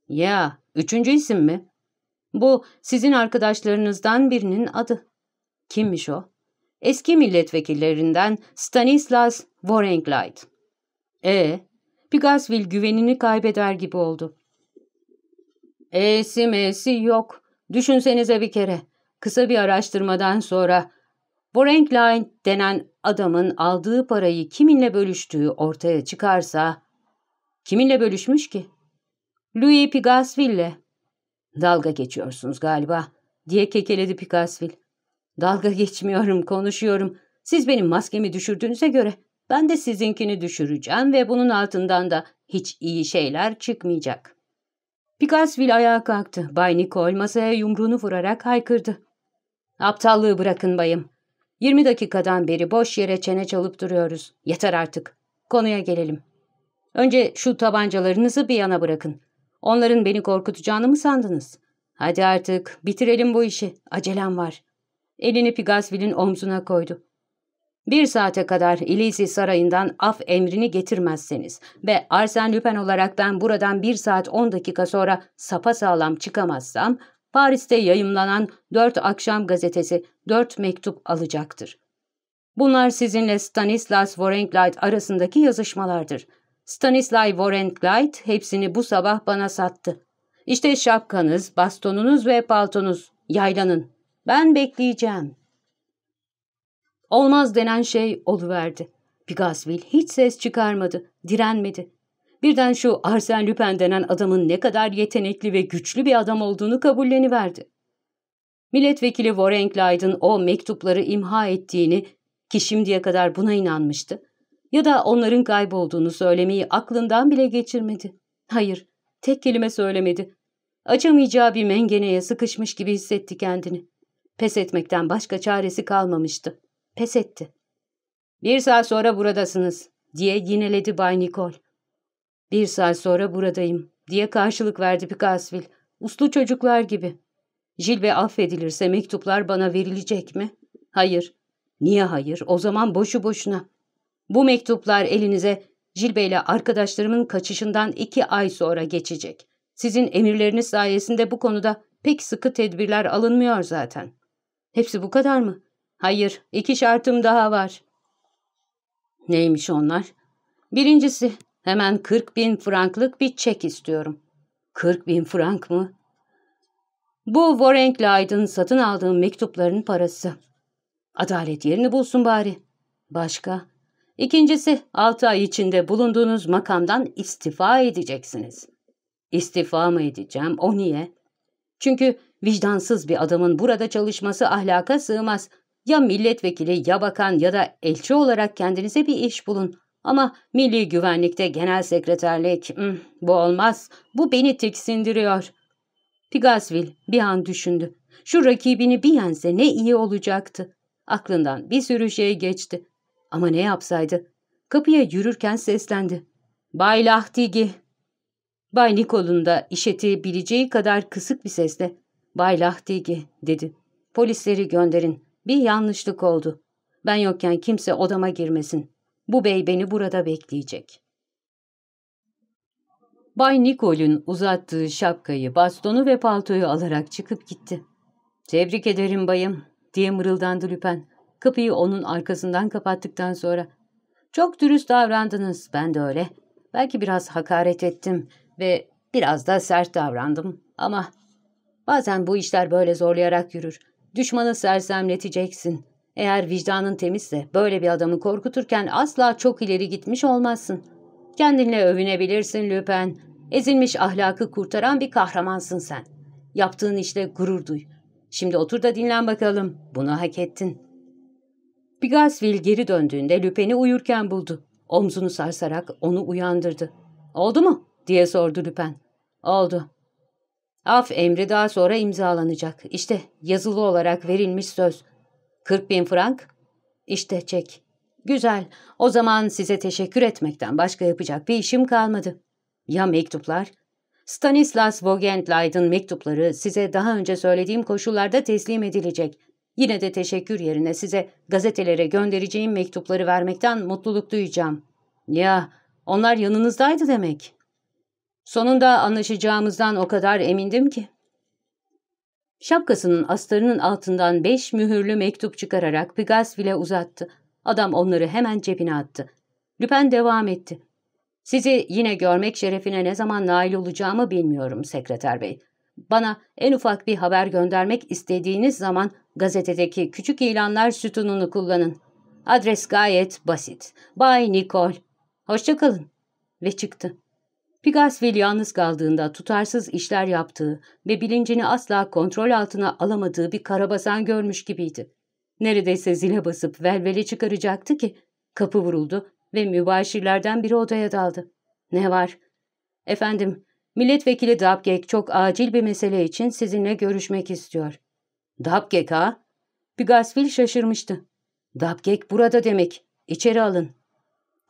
Ya, üçüncü isim mi? Bu sizin arkadaşlarınızdan birinin adı. Kimmiş o? Eski milletvekillerinden Stanislas Vorenglide. E, Pigasville güvenini kaybeder gibi oldu. E'si mesi yok. Düşünsenize bir kere. Kısa bir araştırmadan sonra Vorenglide denen adamın aldığı parayı kiminle bölüştüğü ortaya çıkarsa... Kiminle bölüşmüş ki? Louis Pigasville'le. Dalga geçiyorsunuz galiba, diye kekeledi Pigasville. Dalga geçmiyorum, konuşuyorum. Siz benim maskemi düşürdüğünüze göre ben de sizinkini düşüreceğim ve bunun altından da hiç iyi şeyler çıkmayacak. Pigasville ayağa kalktı. Bay Nicole masaya yumruğunu vurarak haykırdı. Aptallığı bırakın bayım. 20 dakikadan beri boş yere çene çalıp duruyoruz. Yeter artık. Konuya gelelim. Önce şu tabancalarınızı bir yana bırakın. Onların beni korkutacağını mı sandınız? Hadi artık bitirelim bu işi. Acelem var. Elini Pigasvil'in omzuna koydu. Bir saate kadar Elisi sarayından af emrini getirmezseniz ve Arsen Lüpen olarak ben buradan bir saat on dakika sonra sapasağlam çıkamazsam Paris'te yayımlanan dört akşam gazetesi dört mektup alacaktır. Bunlar sizinle Stanislas Vorengleit arasındaki yazışmalardır. Stanislay Vorengleit hepsini bu sabah bana sattı. İşte şapkanız, bastonunuz ve paltonuz. Yaylanın. Ben bekleyeceğim. Olmaz denen şey oluverdi. Pigasville hiç ses çıkarmadı, direnmedi. Birden şu Arsen Lupin denen adamın ne kadar yetenekli ve güçlü bir adam olduğunu kabulleniverdi. Milletvekili Warren Clyde'ın o mektupları imha ettiğini ki şimdiye kadar buna inanmıştı ya da onların kaybolduğunu söylemeyi aklından bile geçirmedi. Hayır, tek kelime söylemedi. Açamayacağı bir mengeneye sıkışmış gibi hissetti kendini. Pes etmekten başka çaresi kalmamıştı. Pes etti. Bir saat sonra buradasınız diye yineledi Bay Nikol. Bir saat sonra buradayım diye karşılık verdi Pikasvil. Uslu çocuklar gibi. Jilve affedilirse mektuplar bana verilecek mi? Hayır. Niye hayır? O zaman boşu boşuna. Bu mektuplar elinize Jilbe ile arkadaşlarımın kaçışından iki ay sonra geçecek. Sizin emirleriniz sayesinde bu konuda pek sıkı tedbirler alınmıyor zaten. Hepsi bu kadar mı? Hayır, iki şartım daha var. Neymiş onlar? Birincisi, Hemen 40 bin franklık bir çek istiyorum. 40 bin frank mı? Bu Warren Clyde'ın satın aldığım mektupların parası. Adalet yerini bulsun bari. Başka? İkincisi 6 ay içinde bulunduğunuz makamdan istifa edeceksiniz. İstifa mı edeceğim? O niye? Çünkü vicdansız bir adamın burada çalışması ahlaka sığmaz. Ya milletvekili ya bakan ya da elçi olarak kendinize bir iş bulun. Ama Milli Güvenlik'te genel sekreterlik, hmm, bu olmaz, bu beni tiksindiriyor. Pigasville bir an düşündü. Şu rakibini bir yense ne iyi olacaktı. Aklından bir sürü şey geçti. Ama ne yapsaydı? Kapıya yürürken seslendi. Bay Lahtigi. Bay Nikol'un da işetebileceği kadar kısık bir sesle Bay Lahtigi dedi. Polisleri gönderin. Bir yanlışlık oldu. Ben yokken kimse odama girmesin. Bu bey beni burada bekleyecek. Bay Nikol'ün uzattığı şapkayı, bastonu ve paltoyu alarak çıkıp gitti. ''Tebrik ederim bayım.'' diye mırıldandı Lüpen. Kapıyı onun arkasından kapattıktan sonra. ''Çok dürüst davrandınız, ben de öyle. Belki biraz hakaret ettim ve biraz da sert davrandım ama bazen bu işler böyle zorlayarak yürür. Düşmanı sersemleteceksin. Eğer vicdanın temizse böyle bir adamı korkuturken asla çok ileri gitmiş olmazsın. Kendinle övünebilirsin Lüpen. Ezilmiş ahlakı kurtaran bir kahramansın sen. Yaptığın işle gurur duy. Şimdi otur da dinlen bakalım. Bunu hak ettin. Pigasville geri döndüğünde Lüpen'i uyurken buldu. Omzunu sarsarak onu uyandırdı. Oldu mu? diye sordu Lüpen. Oldu. Af emri daha sonra imzalanacak. İşte yazılı olarak verilmiş söz. Kırk bin frank? İşte çek. Güzel. O zaman size teşekkür etmekten başka yapacak bir işim kalmadı. Ya mektuplar? Stanislas Vogendleid'in mektupları size daha önce söylediğim koşullarda teslim edilecek. Yine de teşekkür yerine size gazetelere göndereceğim mektupları vermekten mutluluk duyacağım. Ya, onlar yanınızdaydı demek. Sonunda anlaşacağımızdan o kadar emindim ki. Şapkasının astarının altından beş mühürlü mektup çıkararak Pigasville'e uzattı. Adam onları hemen cebine attı. Lüpen devam etti. Sizi yine görmek şerefine ne zaman nail olacağımı bilmiyorum sekreter bey. Bana en ufak bir haber göndermek istediğiniz zaman gazetedeki küçük ilanlar sütununu kullanın. Adres gayet basit. Bay Nicole. Hoşçakalın. Ve çıktı. Pigasvel yalnız kaldığında tutarsız işler yaptığı ve bilincini asla kontrol altına alamadığı bir karabasan görmüş gibiydi. Neredeyse zile basıp velvele çıkaracaktı ki kapı vuruldu ve mübaşirlerden biri odaya daldı. Ne var? Efendim, milletvekili Dabgek çok acil bir mesele için sizinle görüşmek istiyor. Dabgek ha? Pigasvel şaşırmıştı. Dabgek burada demek. İçeri alın.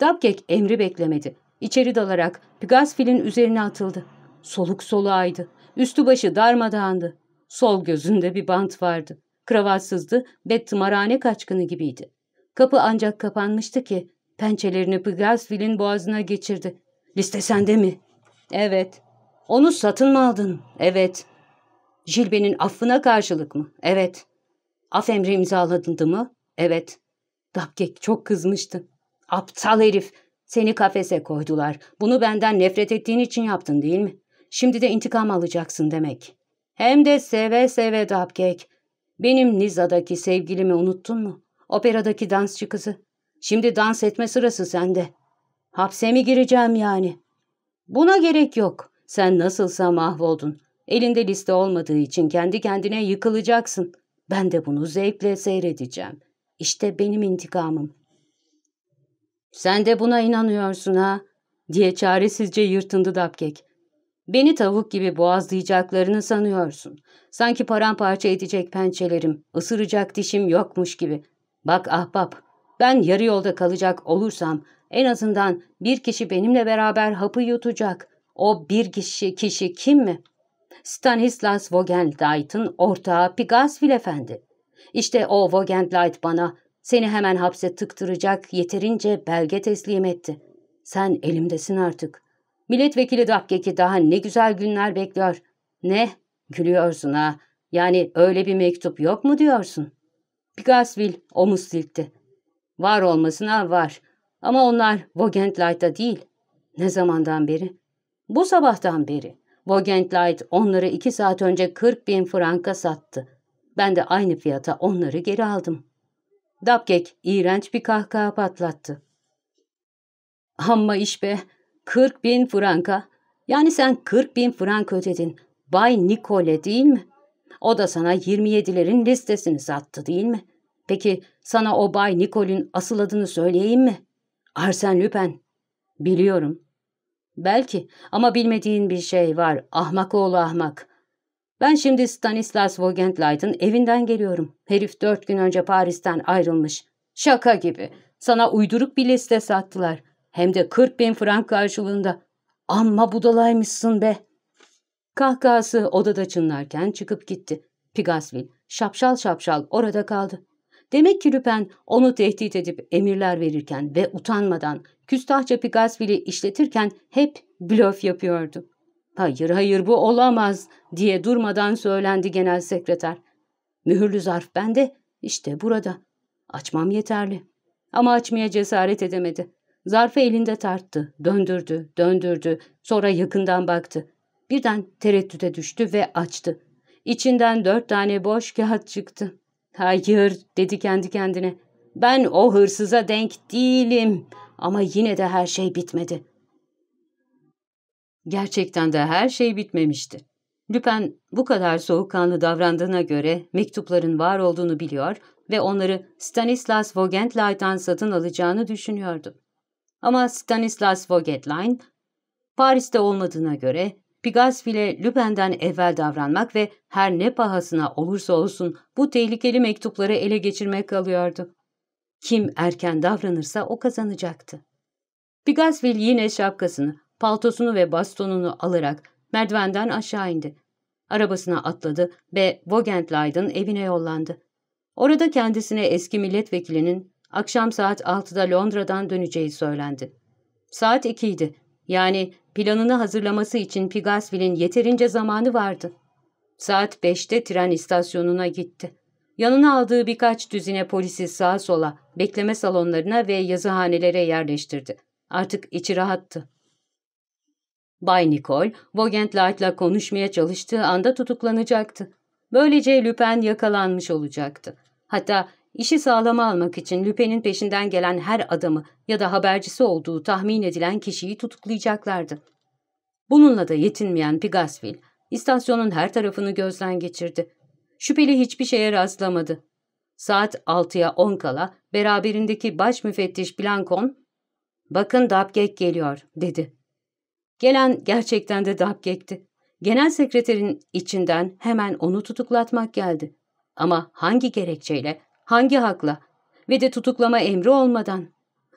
Dabgek emri beklemedi İçeri dalarak Pigasfil'in üzerine atıldı. Soluk soluğaydı. Üstü başı darmadağındı. Sol gözünde bir bant vardı. Kravatsızdı ve tımarhane kaçkını gibiydi. Kapı ancak kapanmıştı ki pençelerini Pigasfil'in boğazına geçirdi. Liste sende mi? Evet. Onu satın mı aldın? Evet. Jilbe'nin affına karşılık mı? Evet. Af emri imzaladın mı? Evet. Dapkek çok kızmıştı. Aptal herif. Seni kafese koydular. Bunu benden nefret ettiğin için yaptın değil mi? Şimdi de intikam alacaksın demek. Hem de seve seve Dupcake. Benim Niza'daki sevgilimi unuttun mu? Operadaki dansçı kızı. Şimdi dans etme sırası sende. Hapse mi gireceğim yani? Buna gerek yok. Sen nasılsa mahvoldun. Elinde liste olmadığı için kendi kendine yıkılacaksın. Ben de bunu zevkle seyredeceğim. İşte benim intikamım.'' ''Sen de buna inanıyorsun ha?'' diye çaresizce yırtındı Dapkek. ''Beni tavuk gibi boğazlayacaklarını sanıyorsun. Sanki paramparça edecek pençelerim, ısıracak dişim yokmuş gibi. Bak ahbap, ben yarı yolda kalacak olursam en azından bir kişi benimle beraber hapı yutacak. O bir kişi, kişi kim mi? Stanislas Vogendleit'ın ortağı Pigasvil Efendi. İşte o Vogendleit bana seni hemen hapse tıktıracak yeterince belge teslim etti. Sen elimdesin artık. Milletvekili Dabkeki daha ne güzel günler bekliyor. Ne? Gülüyorsun ha. Yani öyle bir mektup yok mu diyorsun? Pigasville omuz silkti. Var olmasına var. Ama onlar Vogentlight'ta değil. Ne zamandan beri? Bu sabahtan beri. Vogentlight onları iki saat önce 40 bin franka sattı. Ben de aynı fiyata onları geri aldım.'' Dapkek iğrenç bir kahkaha patlattı. Amma iş be, 40 bin franka. Yani sen 40 bin frank ödedin. Bay Nikole değil mi? O da sana 27'lerin listesini sattı değil mi? Peki sana o Bay Nikol'ün asıl adını söyleyeyim mi? Arsen Lüpen. Biliyorum. Belki ama bilmediğin bir şey var ahmak oğlu ahmak. Ben şimdi Stanislas Vogendlight'ın evinden geliyorum. Herif dört gün önce Paris'ten ayrılmış. Şaka gibi. Sana uyduruk bir liste sattılar. Hem de 40 bin frank karşılığında. Amma budalaymışsın be. Kahkahası odada çınlarken çıkıp gitti. Pigasville şapşal şapşal orada kaldı. Demek ki Lüpen onu tehdit edip emirler verirken ve utanmadan küstahça Pigasville'i işletirken hep blöf yapıyordu. Hayır hayır bu olamaz diye durmadan söylendi genel sekreter. Mühürlü zarf bende işte burada. Açmam yeterli. Ama açmaya cesaret edemedi. Zarfı elinde tarttı, döndürdü, döndürdü, sonra yakından baktı. Birden tereddüte düştü ve açtı. İçinden dört tane boş kağıt çıktı. Hayır dedi kendi kendine. Ben o hırsıza denk değilim. Ama yine de her şey bitmedi.'' Gerçekten de her şey bitmemişti. Lüpen bu kadar soğukkanlı davrandığına göre mektupların var olduğunu biliyor ve onları Stanislas Vogelentlein satın alacağını düşünüyordu. Ama Stanislas Vogelentlein Paris'te olmadığına göre Pigasville Lüpen'den evvel davranmak ve her ne pahasına olursa olsun bu tehlikeli mektupları ele geçirmek kalıyordu. Kim erken davranırsa o kazanacaktı. Pigasville yine şapkasını paltosunu ve bastonunu alarak merdivenden aşağı indi. Arabasına atladı ve Vogendleyd'ın evine yollandı. Orada kendisine eski milletvekilinin akşam saat 6'da Londra'dan döneceği söylendi. Saat 2 Yani planını hazırlaması için Pigasville'in yeterince zamanı vardı. Saat 5'te tren istasyonuna gitti. Yanına aldığı birkaç düzine polisi sağa sola, bekleme salonlarına ve yazıhanelere yerleştirdi. Artık içi rahattı. Bay Nicole, Vogentlight'la konuşmaya çalıştığı anda tutuklanacaktı. Böylece Lüpen yakalanmış olacaktı. Hatta işi sağlama almak için Lüpen'in peşinden gelen her adamı ya da habercisi olduğu tahmin edilen kişiyi tutuklayacaklardı. Bununla da yetinmeyen Pigasville, istasyonun her tarafını gözden geçirdi. Şüpheli hiçbir şeye rastlamadı. Saat 6'ya 10 kala beraberindeki baş müfettiş Blancon, ''Bakın Dabgek geliyor.'' dedi. Gelen gerçekten de Dabgek'ti. Genel sekreterin içinden hemen onu tutuklatmak geldi. Ama hangi gerekçeyle, hangi hakla ve de tutuklama emri olmadan.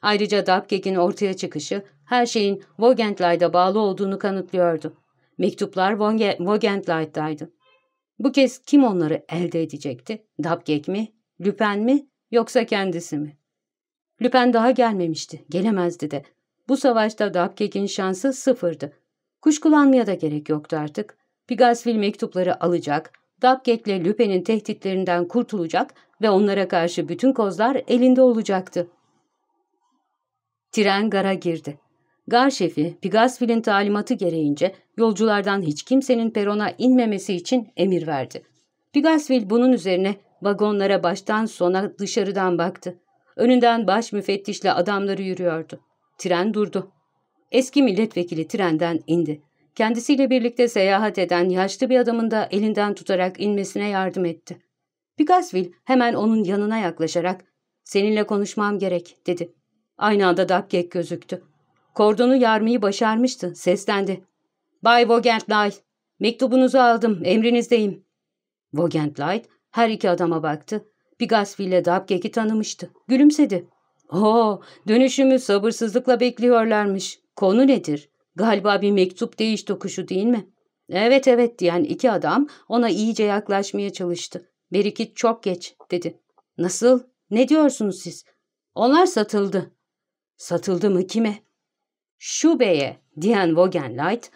Ayrıca Dabkekin ortaya çıkışı her şeyin Vogendlay'da bağlı olduğunu kanıtlıyordu. Mektuplar Vogendlay'daydı. Bu kez kim onları elde edecekti? Dabkek mi, Lüpen mi yoksa kendisi mi? Lüpen daha gelmemişti, gelemezdi de. Bu savaşta Dabkek'in şansı sıfırdı. Kuşkulanmaya da gerek yoktu artık. Pigasvil mektupları alacak, Dabkek'le Lüpe'nin tehditlerinden kurtulacak ve onlara karşı bütün kozlar elinde olacaktı. Tren gara girdi. Gar şefi Pigasvil'in talimatı gereğince yolculardan hiç kimsenin perona inmemesi için emir verdi. Pigasvil bunun üzerine vagonlara baştan sona dışarıdan baktı. Önünden baş müfettişle adamları yürüyordu. Tren durdu. Eski milletvekili trenden indi. Kendisiyle birlikte seyahat eden yaşlı bir adamın da elinden tutarak inmesine yardım etti. Pigasville hemen onun yanına yaklaşarak ''Seninle konuşmam gerek'' dedi. Aynı anda Dabkek gözüktü. Kordonu yarmayı başarmıştı, seslendi. ''Bay Vogentlay, mektubunuzu aldım, emrinizdeyim.'' Vogentlay her iki adama baktı. Pigasville ile Dabkek'i tanımıştı, gülümsedi. ''Oo, dönüşümü sabırsızlıkla bekliyorlarmış. Konu nedir? Galiba bir mektup değiş tokuşu değil mi?'' ''Evet evet'' diyen iki adam ona iyice yaklaşmaya çalıştı. ''Berikit çok geç'' dedi. ''Nasıl? Ne diyorsunuz siz?'' ''Onlar satıldı.'' ''Satıldı mı kime?'' ''Şu beye'' diyen Vogenlight,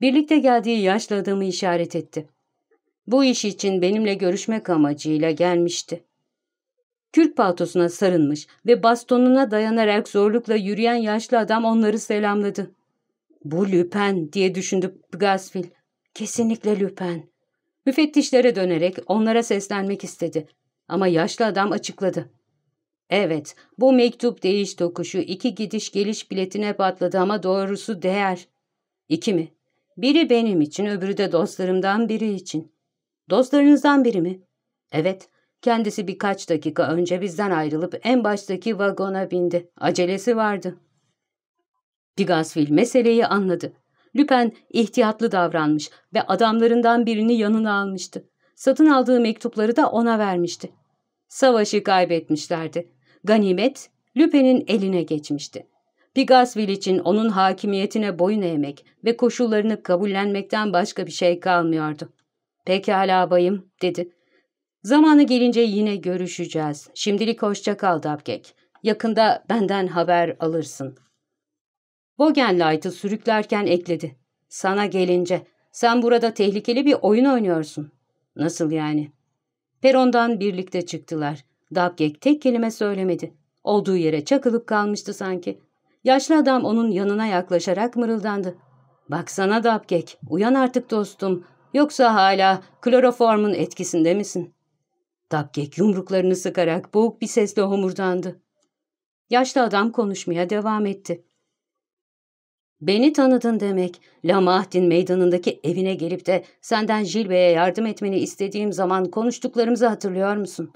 birlikte geldiği yaşlı adamı işaret etti. ''Bu iş için benimle görüşmek amacıyla gelmişti.'' Kürk paltosuna sarılmış ve bastonuna dayanarak zorlukla yürüyen yaşlı adam onları selamladı. Bu Lüpen diye düşündü Gasfil. Kesinlikle Lüpen. Müfettişlere dönerek onlara seslenmek istedi. Ama yaşlı adam açıkladı. Evet, bu mektup değiş tokuşu iki gidiş geliş biletine patladı ama doğrusu değer. İki mi? Biri benim için, öbürü de dostlarımdan biri için. Dostlarınızdan biri mi? Evet. Kendisi birkaç dakika önce bizden ayrılıp en baştaki vagona bindi. Acelesi vardı. Pigasfil meseleyi anladı. Lüpen ihtiyatlı davranmış ve adamlarından birini yanına almıştı. Satın aldığı mektupları da ona vermişti. Savaşı kaybetmişlerdi. Ganimet Lüpen'in eline geçmişti. Pigasvil için onun hakimiyetine boyun eğmek ve koşullarını kabullenmekten başka bir şey kalmıyordu. ''Pekala bayım'' dedi. Zamanı gelince yine görüşeceğiz. Şimdilik hoşça kal Dabkek. Yakında benden haber alırsın. Bogenlight'ı sürüklerken ekledi. Sana gelince, sen burada tehlikeli bir oyun oynuyorsun. Nasıl yani? Perondan birlikte çıktılar. Dabkek tek kelime söylemedi. Olduğu yere çakılıp kalmıştı sanki. Yaşlı adam onun yanına yaklaşarak mırıldandı. Baksana Dabkek, uyan artık dostum. Yoksa hala kloroformun etkisinde misin?'' Dabgek yumruklarını sıkarak boğuk bir sesle homurdandı. Yaşlı adam konuşmaya devam etti. Beni tanıdın demek. Lamahdin meydanındaki evine gelip de senden Jilbe'ye yardım etmeni istediğim zaman konuştuklarımızı hatırlıyor musun?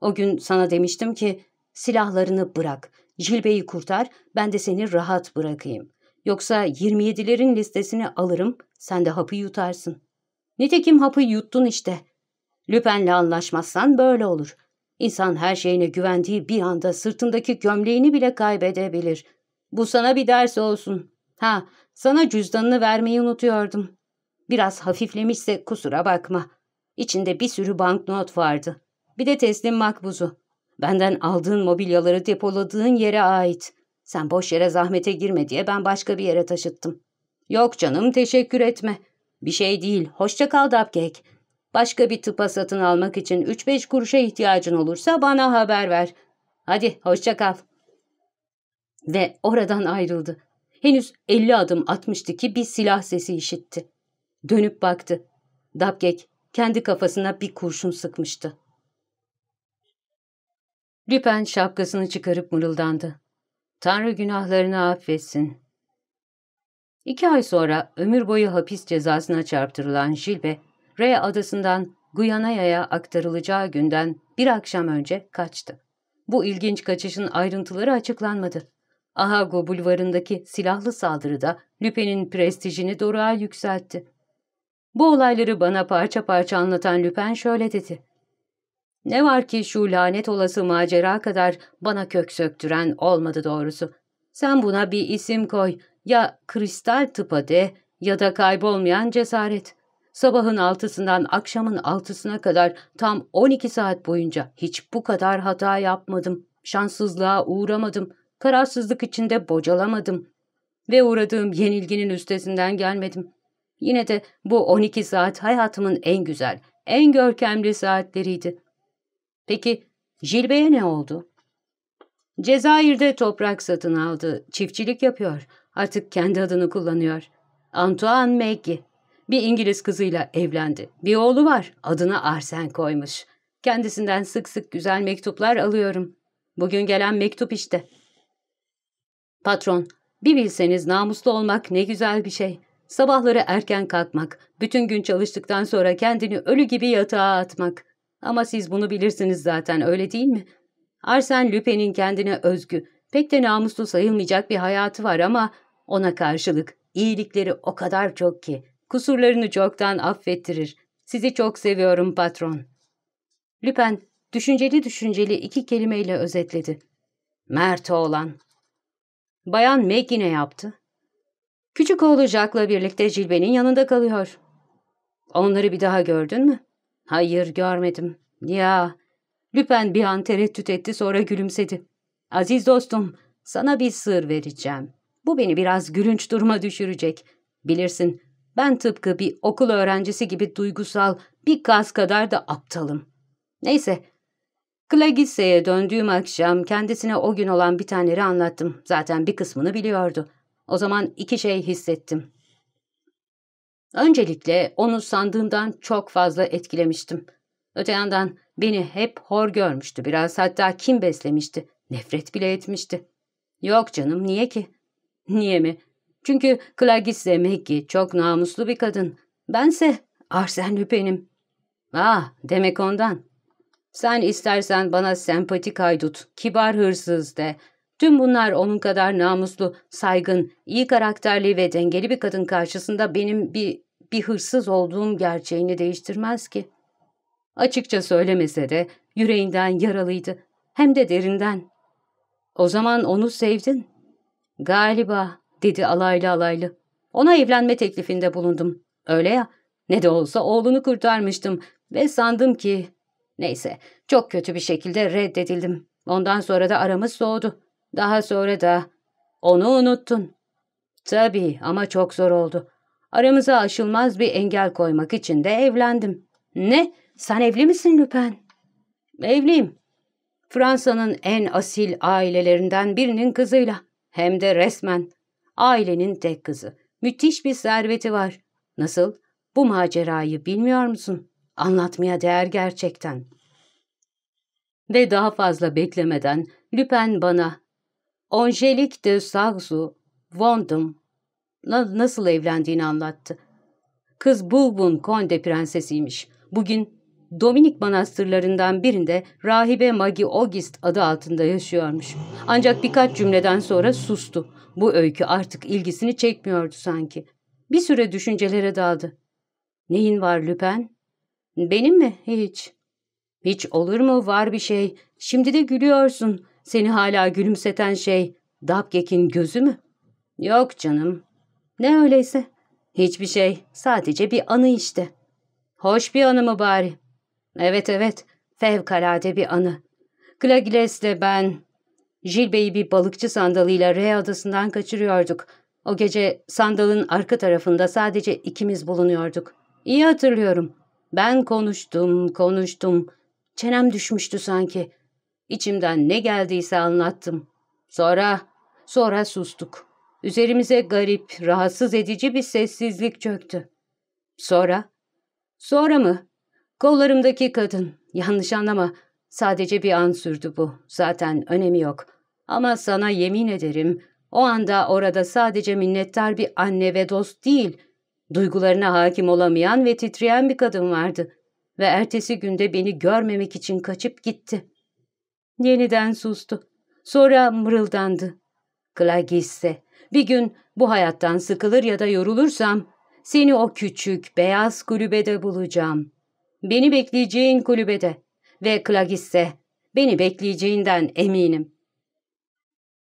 O gün sana demiştim ki silahlarını bırak, Jilbe'yi kurtar, ben de seni rahat bırakayım. Yoksa 27'lerin listesini alırım, sen de hapı yutarsın. Nitekim hapı yuttun işte. Lüpen'le anlaşmazsan böyle olur. İnsan her şeyine güvendiği bir anda sırtındaki gömleğini bile kaybedebilir. Bu sana bir ders olsun. Ha, sana cüzdanını vermeyi unutuyordum. Biraz hafiflemişse kusura bakma. İçinde bir sürü banknot vardı. Bir de teslim makbuzu. Benden aldığın mobilyaları depoladığın yere ait. Sen boş yere zahmete girme diye ben başka bir yere taşıttım. Yok canım teşekkür etme. Bir şey değil. Hoşça kal Dapkek. Başka bir tıpa satın almak için 3-5 kuruşa ihtiyacın olursa bana haber ver. Hadi hoşça kal. Ve oradan ayrıldı. Henüz 50 adım atmıştı ki bir silah sesi işitti. Dönüp baktı. Dabgek kendi kafasına bir kurşun sıkmıştı. Lüpen şapkasını çıkarıp mırıldandı. Tanrı günahlarını affetsin. İki ay sonra ömür boyu hapis cezasına çarptırılan Jilbe Rea adasından Guyana'ya aktarılacağı günden bir akşam önce kaçtı. Bu ilginç kaçışın ayrıntıları açıklanmadı. Ahago bulvarındaki silahlı saldırıda Lüpen'in prestijini doruğa yükseltti. Bu olayları bana parça parça anlatan Lüpen şöyle dedi. Ne var ki şu lanet olası macera kadar bana kök söktüren olmadı doğrusu. Sen buna bir isim koy. Ya kristal tıpa de ya da kaybolmayan cesaret. Sabahın altısından akşamın altısına kadar tam 12 saat boyunca hiç bu kadar hata yapmadım. Şanssızlığa uğramadım. Kararsızlık içinde bocalamadım. Ve uğradığım yenilginin üstesinden gelmedim. Yine de bu 12 saat hayatımın en güzel, en görkemli saatleriydi. Peki Jilbe'ye ne oldu? Cezayir'de toprak satın aldı, çiftçilik yapıyor. Artık kendi adını kullanıyor. Antoine Meggi. Bir İngiliz kızıyla evlendi. Bir oğlu var. Adını Arsen koymuş. Kendisinden sık sık güzel mektuplar alıyorum. Bugün gelen mektup işte. Patron, bir bilseniz namuslu olmak ne güzel bir şey. Sabahları erken kalkmak, bütün gün çalıştıktan sonra kendini ölü gibi yatağa atmak. Ama siz bunu bilirsiniz zaten öyle değil mi? Arsen Lupin'in kendine özgü, pek de namuslu sayılmayacak bir hayatı var ama ona karşılık iyilikleri o kadar çok ki Kusurlarını çoktan affettirir. Sizi çok seviyorum patron. Lüpen düşünceli düşünceli iki kelimeyle özetledi. Mert oğlan. Bayan Meg yaptı. Küçük oğlu Jack'la birlikte Cilbe'nin yanında kalıyor. Onları bir daha gördün mü? Hayır görmedim. Ya. Lüpen bir an tereddüt etti sonra gülümsedi. Aziz dostum sana bir sır vereceğim. Bu beni biraz gülünç duruma düşürecek. Bilirsin ben tıpkı bir okul öğrencisi gibi duygusal, bir gaz kadar da aptalım. Neyse, Klagisse'ye döndüğüm akşam kendisine o gün olan bir bitenleri anlattım. Zaten bir kısmını biliyordu. O zaman iki şey hissettim. Öncelikle onu sandığımdan çok fazla etkilemiştim. Öte yandan beni hep hor görmüştü biraz hatta kim beslemişti. Nefret bile etmişti. Yok canım niye ki? Niye mi? Çünkü Clagisse Mekki çok namuslu bir kadın. Bense Arsen Lupin'im. Ah demek ondan. Sen istersen bana sempatik haydut, kibar hırsız de. Tüm bunlar onun kadar namuslu, saygın, iyi karakterli ve dengeli bir kadın karşısında benim bir, bir hırsız olduğum gerçeğini değiştirmez ki. Açıkça söylemese de yüreğinden yaralıydı. Hem de derinden. O zaman onu sevdin. Galiba dedi alaylı alaylı. Ona evlenme teklifinde bulundum. Öyle ya, ne de olsa oğlunu kurtarmıştım ve sandım ki... Neyse, çok kötü bir şekilde reddedildim. Ondan sonra da aramız soğudu. Daha sonra da... Onu unuttun. Tabii ama çok zor oldu. Aramıza aşılmaz bir engel koymak için de evlendim. Ne? Sen evli misin Lüpen? Evliyim. Fransa'nın en asil ailelerinden birinin kızıyla. Hem de resmen. Ailenin tek kızı. Müthiş bir serveti var. Nasıl? Bu macerayı bilmiyor musun? Anlatmaya değer gerçekten. Ve daha fazla beklemeden Lüpen bana Angelique de Sarzu Vondum nasıl evlendiğini anlattı. Kız Bulbun Konde prensesiymiş. Bugün Dominik manastırlarından birinde rahibe Magi August adı altında yaşıyormuş. Ancak birkaç cümleden sonra sustu. Bu öykü artık ilgisini çekmiyordu sanki. Bir süre düşüncelere daldı. Neyin var Lüpen? Benim mi? Hiç. Hiç olur mu? Var bir şey. Şimdi de gülüyorsun. Seni hala gülümseten şey Dabgek'in gözü mü? Yok canım. Ne öyleyse. Hiçbir şey. Sadece bir anı işte. Hoş bir anı mı bari? Evet evet. Fevkalade bir anı. Glagles'le ben Jil Bey'i bir balıkçı sandalıyla R adasından kaçırıyorduk. O gece sandalın arka tarafında sadece ikimiz bulunuyorduk. İyi hatırlıyorum. Ben konuştum, konuştum. Çenem düşmüştü sanki. İçimden ne geldiyse anlattım. Sonra, sonra sustuk. Üzerimize garip, rahatsız edici bir sessizlik çöktü. Sonra? Sonra mı? Kollarımdaki kadın, yanlış anlama, Sadece bir an sürdü bu. Zaten önemi yok. Ama sana yemin ederim o anda orada sadece minnettar bir anne ve dost değil, duygularına hakim olamayan ve titreyen bir kadın vardı. Ve ertesi günde beni görmemek için kaçıp gitti. Yeniden sustu. Sonra mırıldandı. Glagisse, bir gün bu hayattan sıkılır ya da yorulursam seni o küçük beyaz kulübede bulacağım. Beni bekleyeceğin kulübede ve Klagisse beni bekleyeceğinden eminim.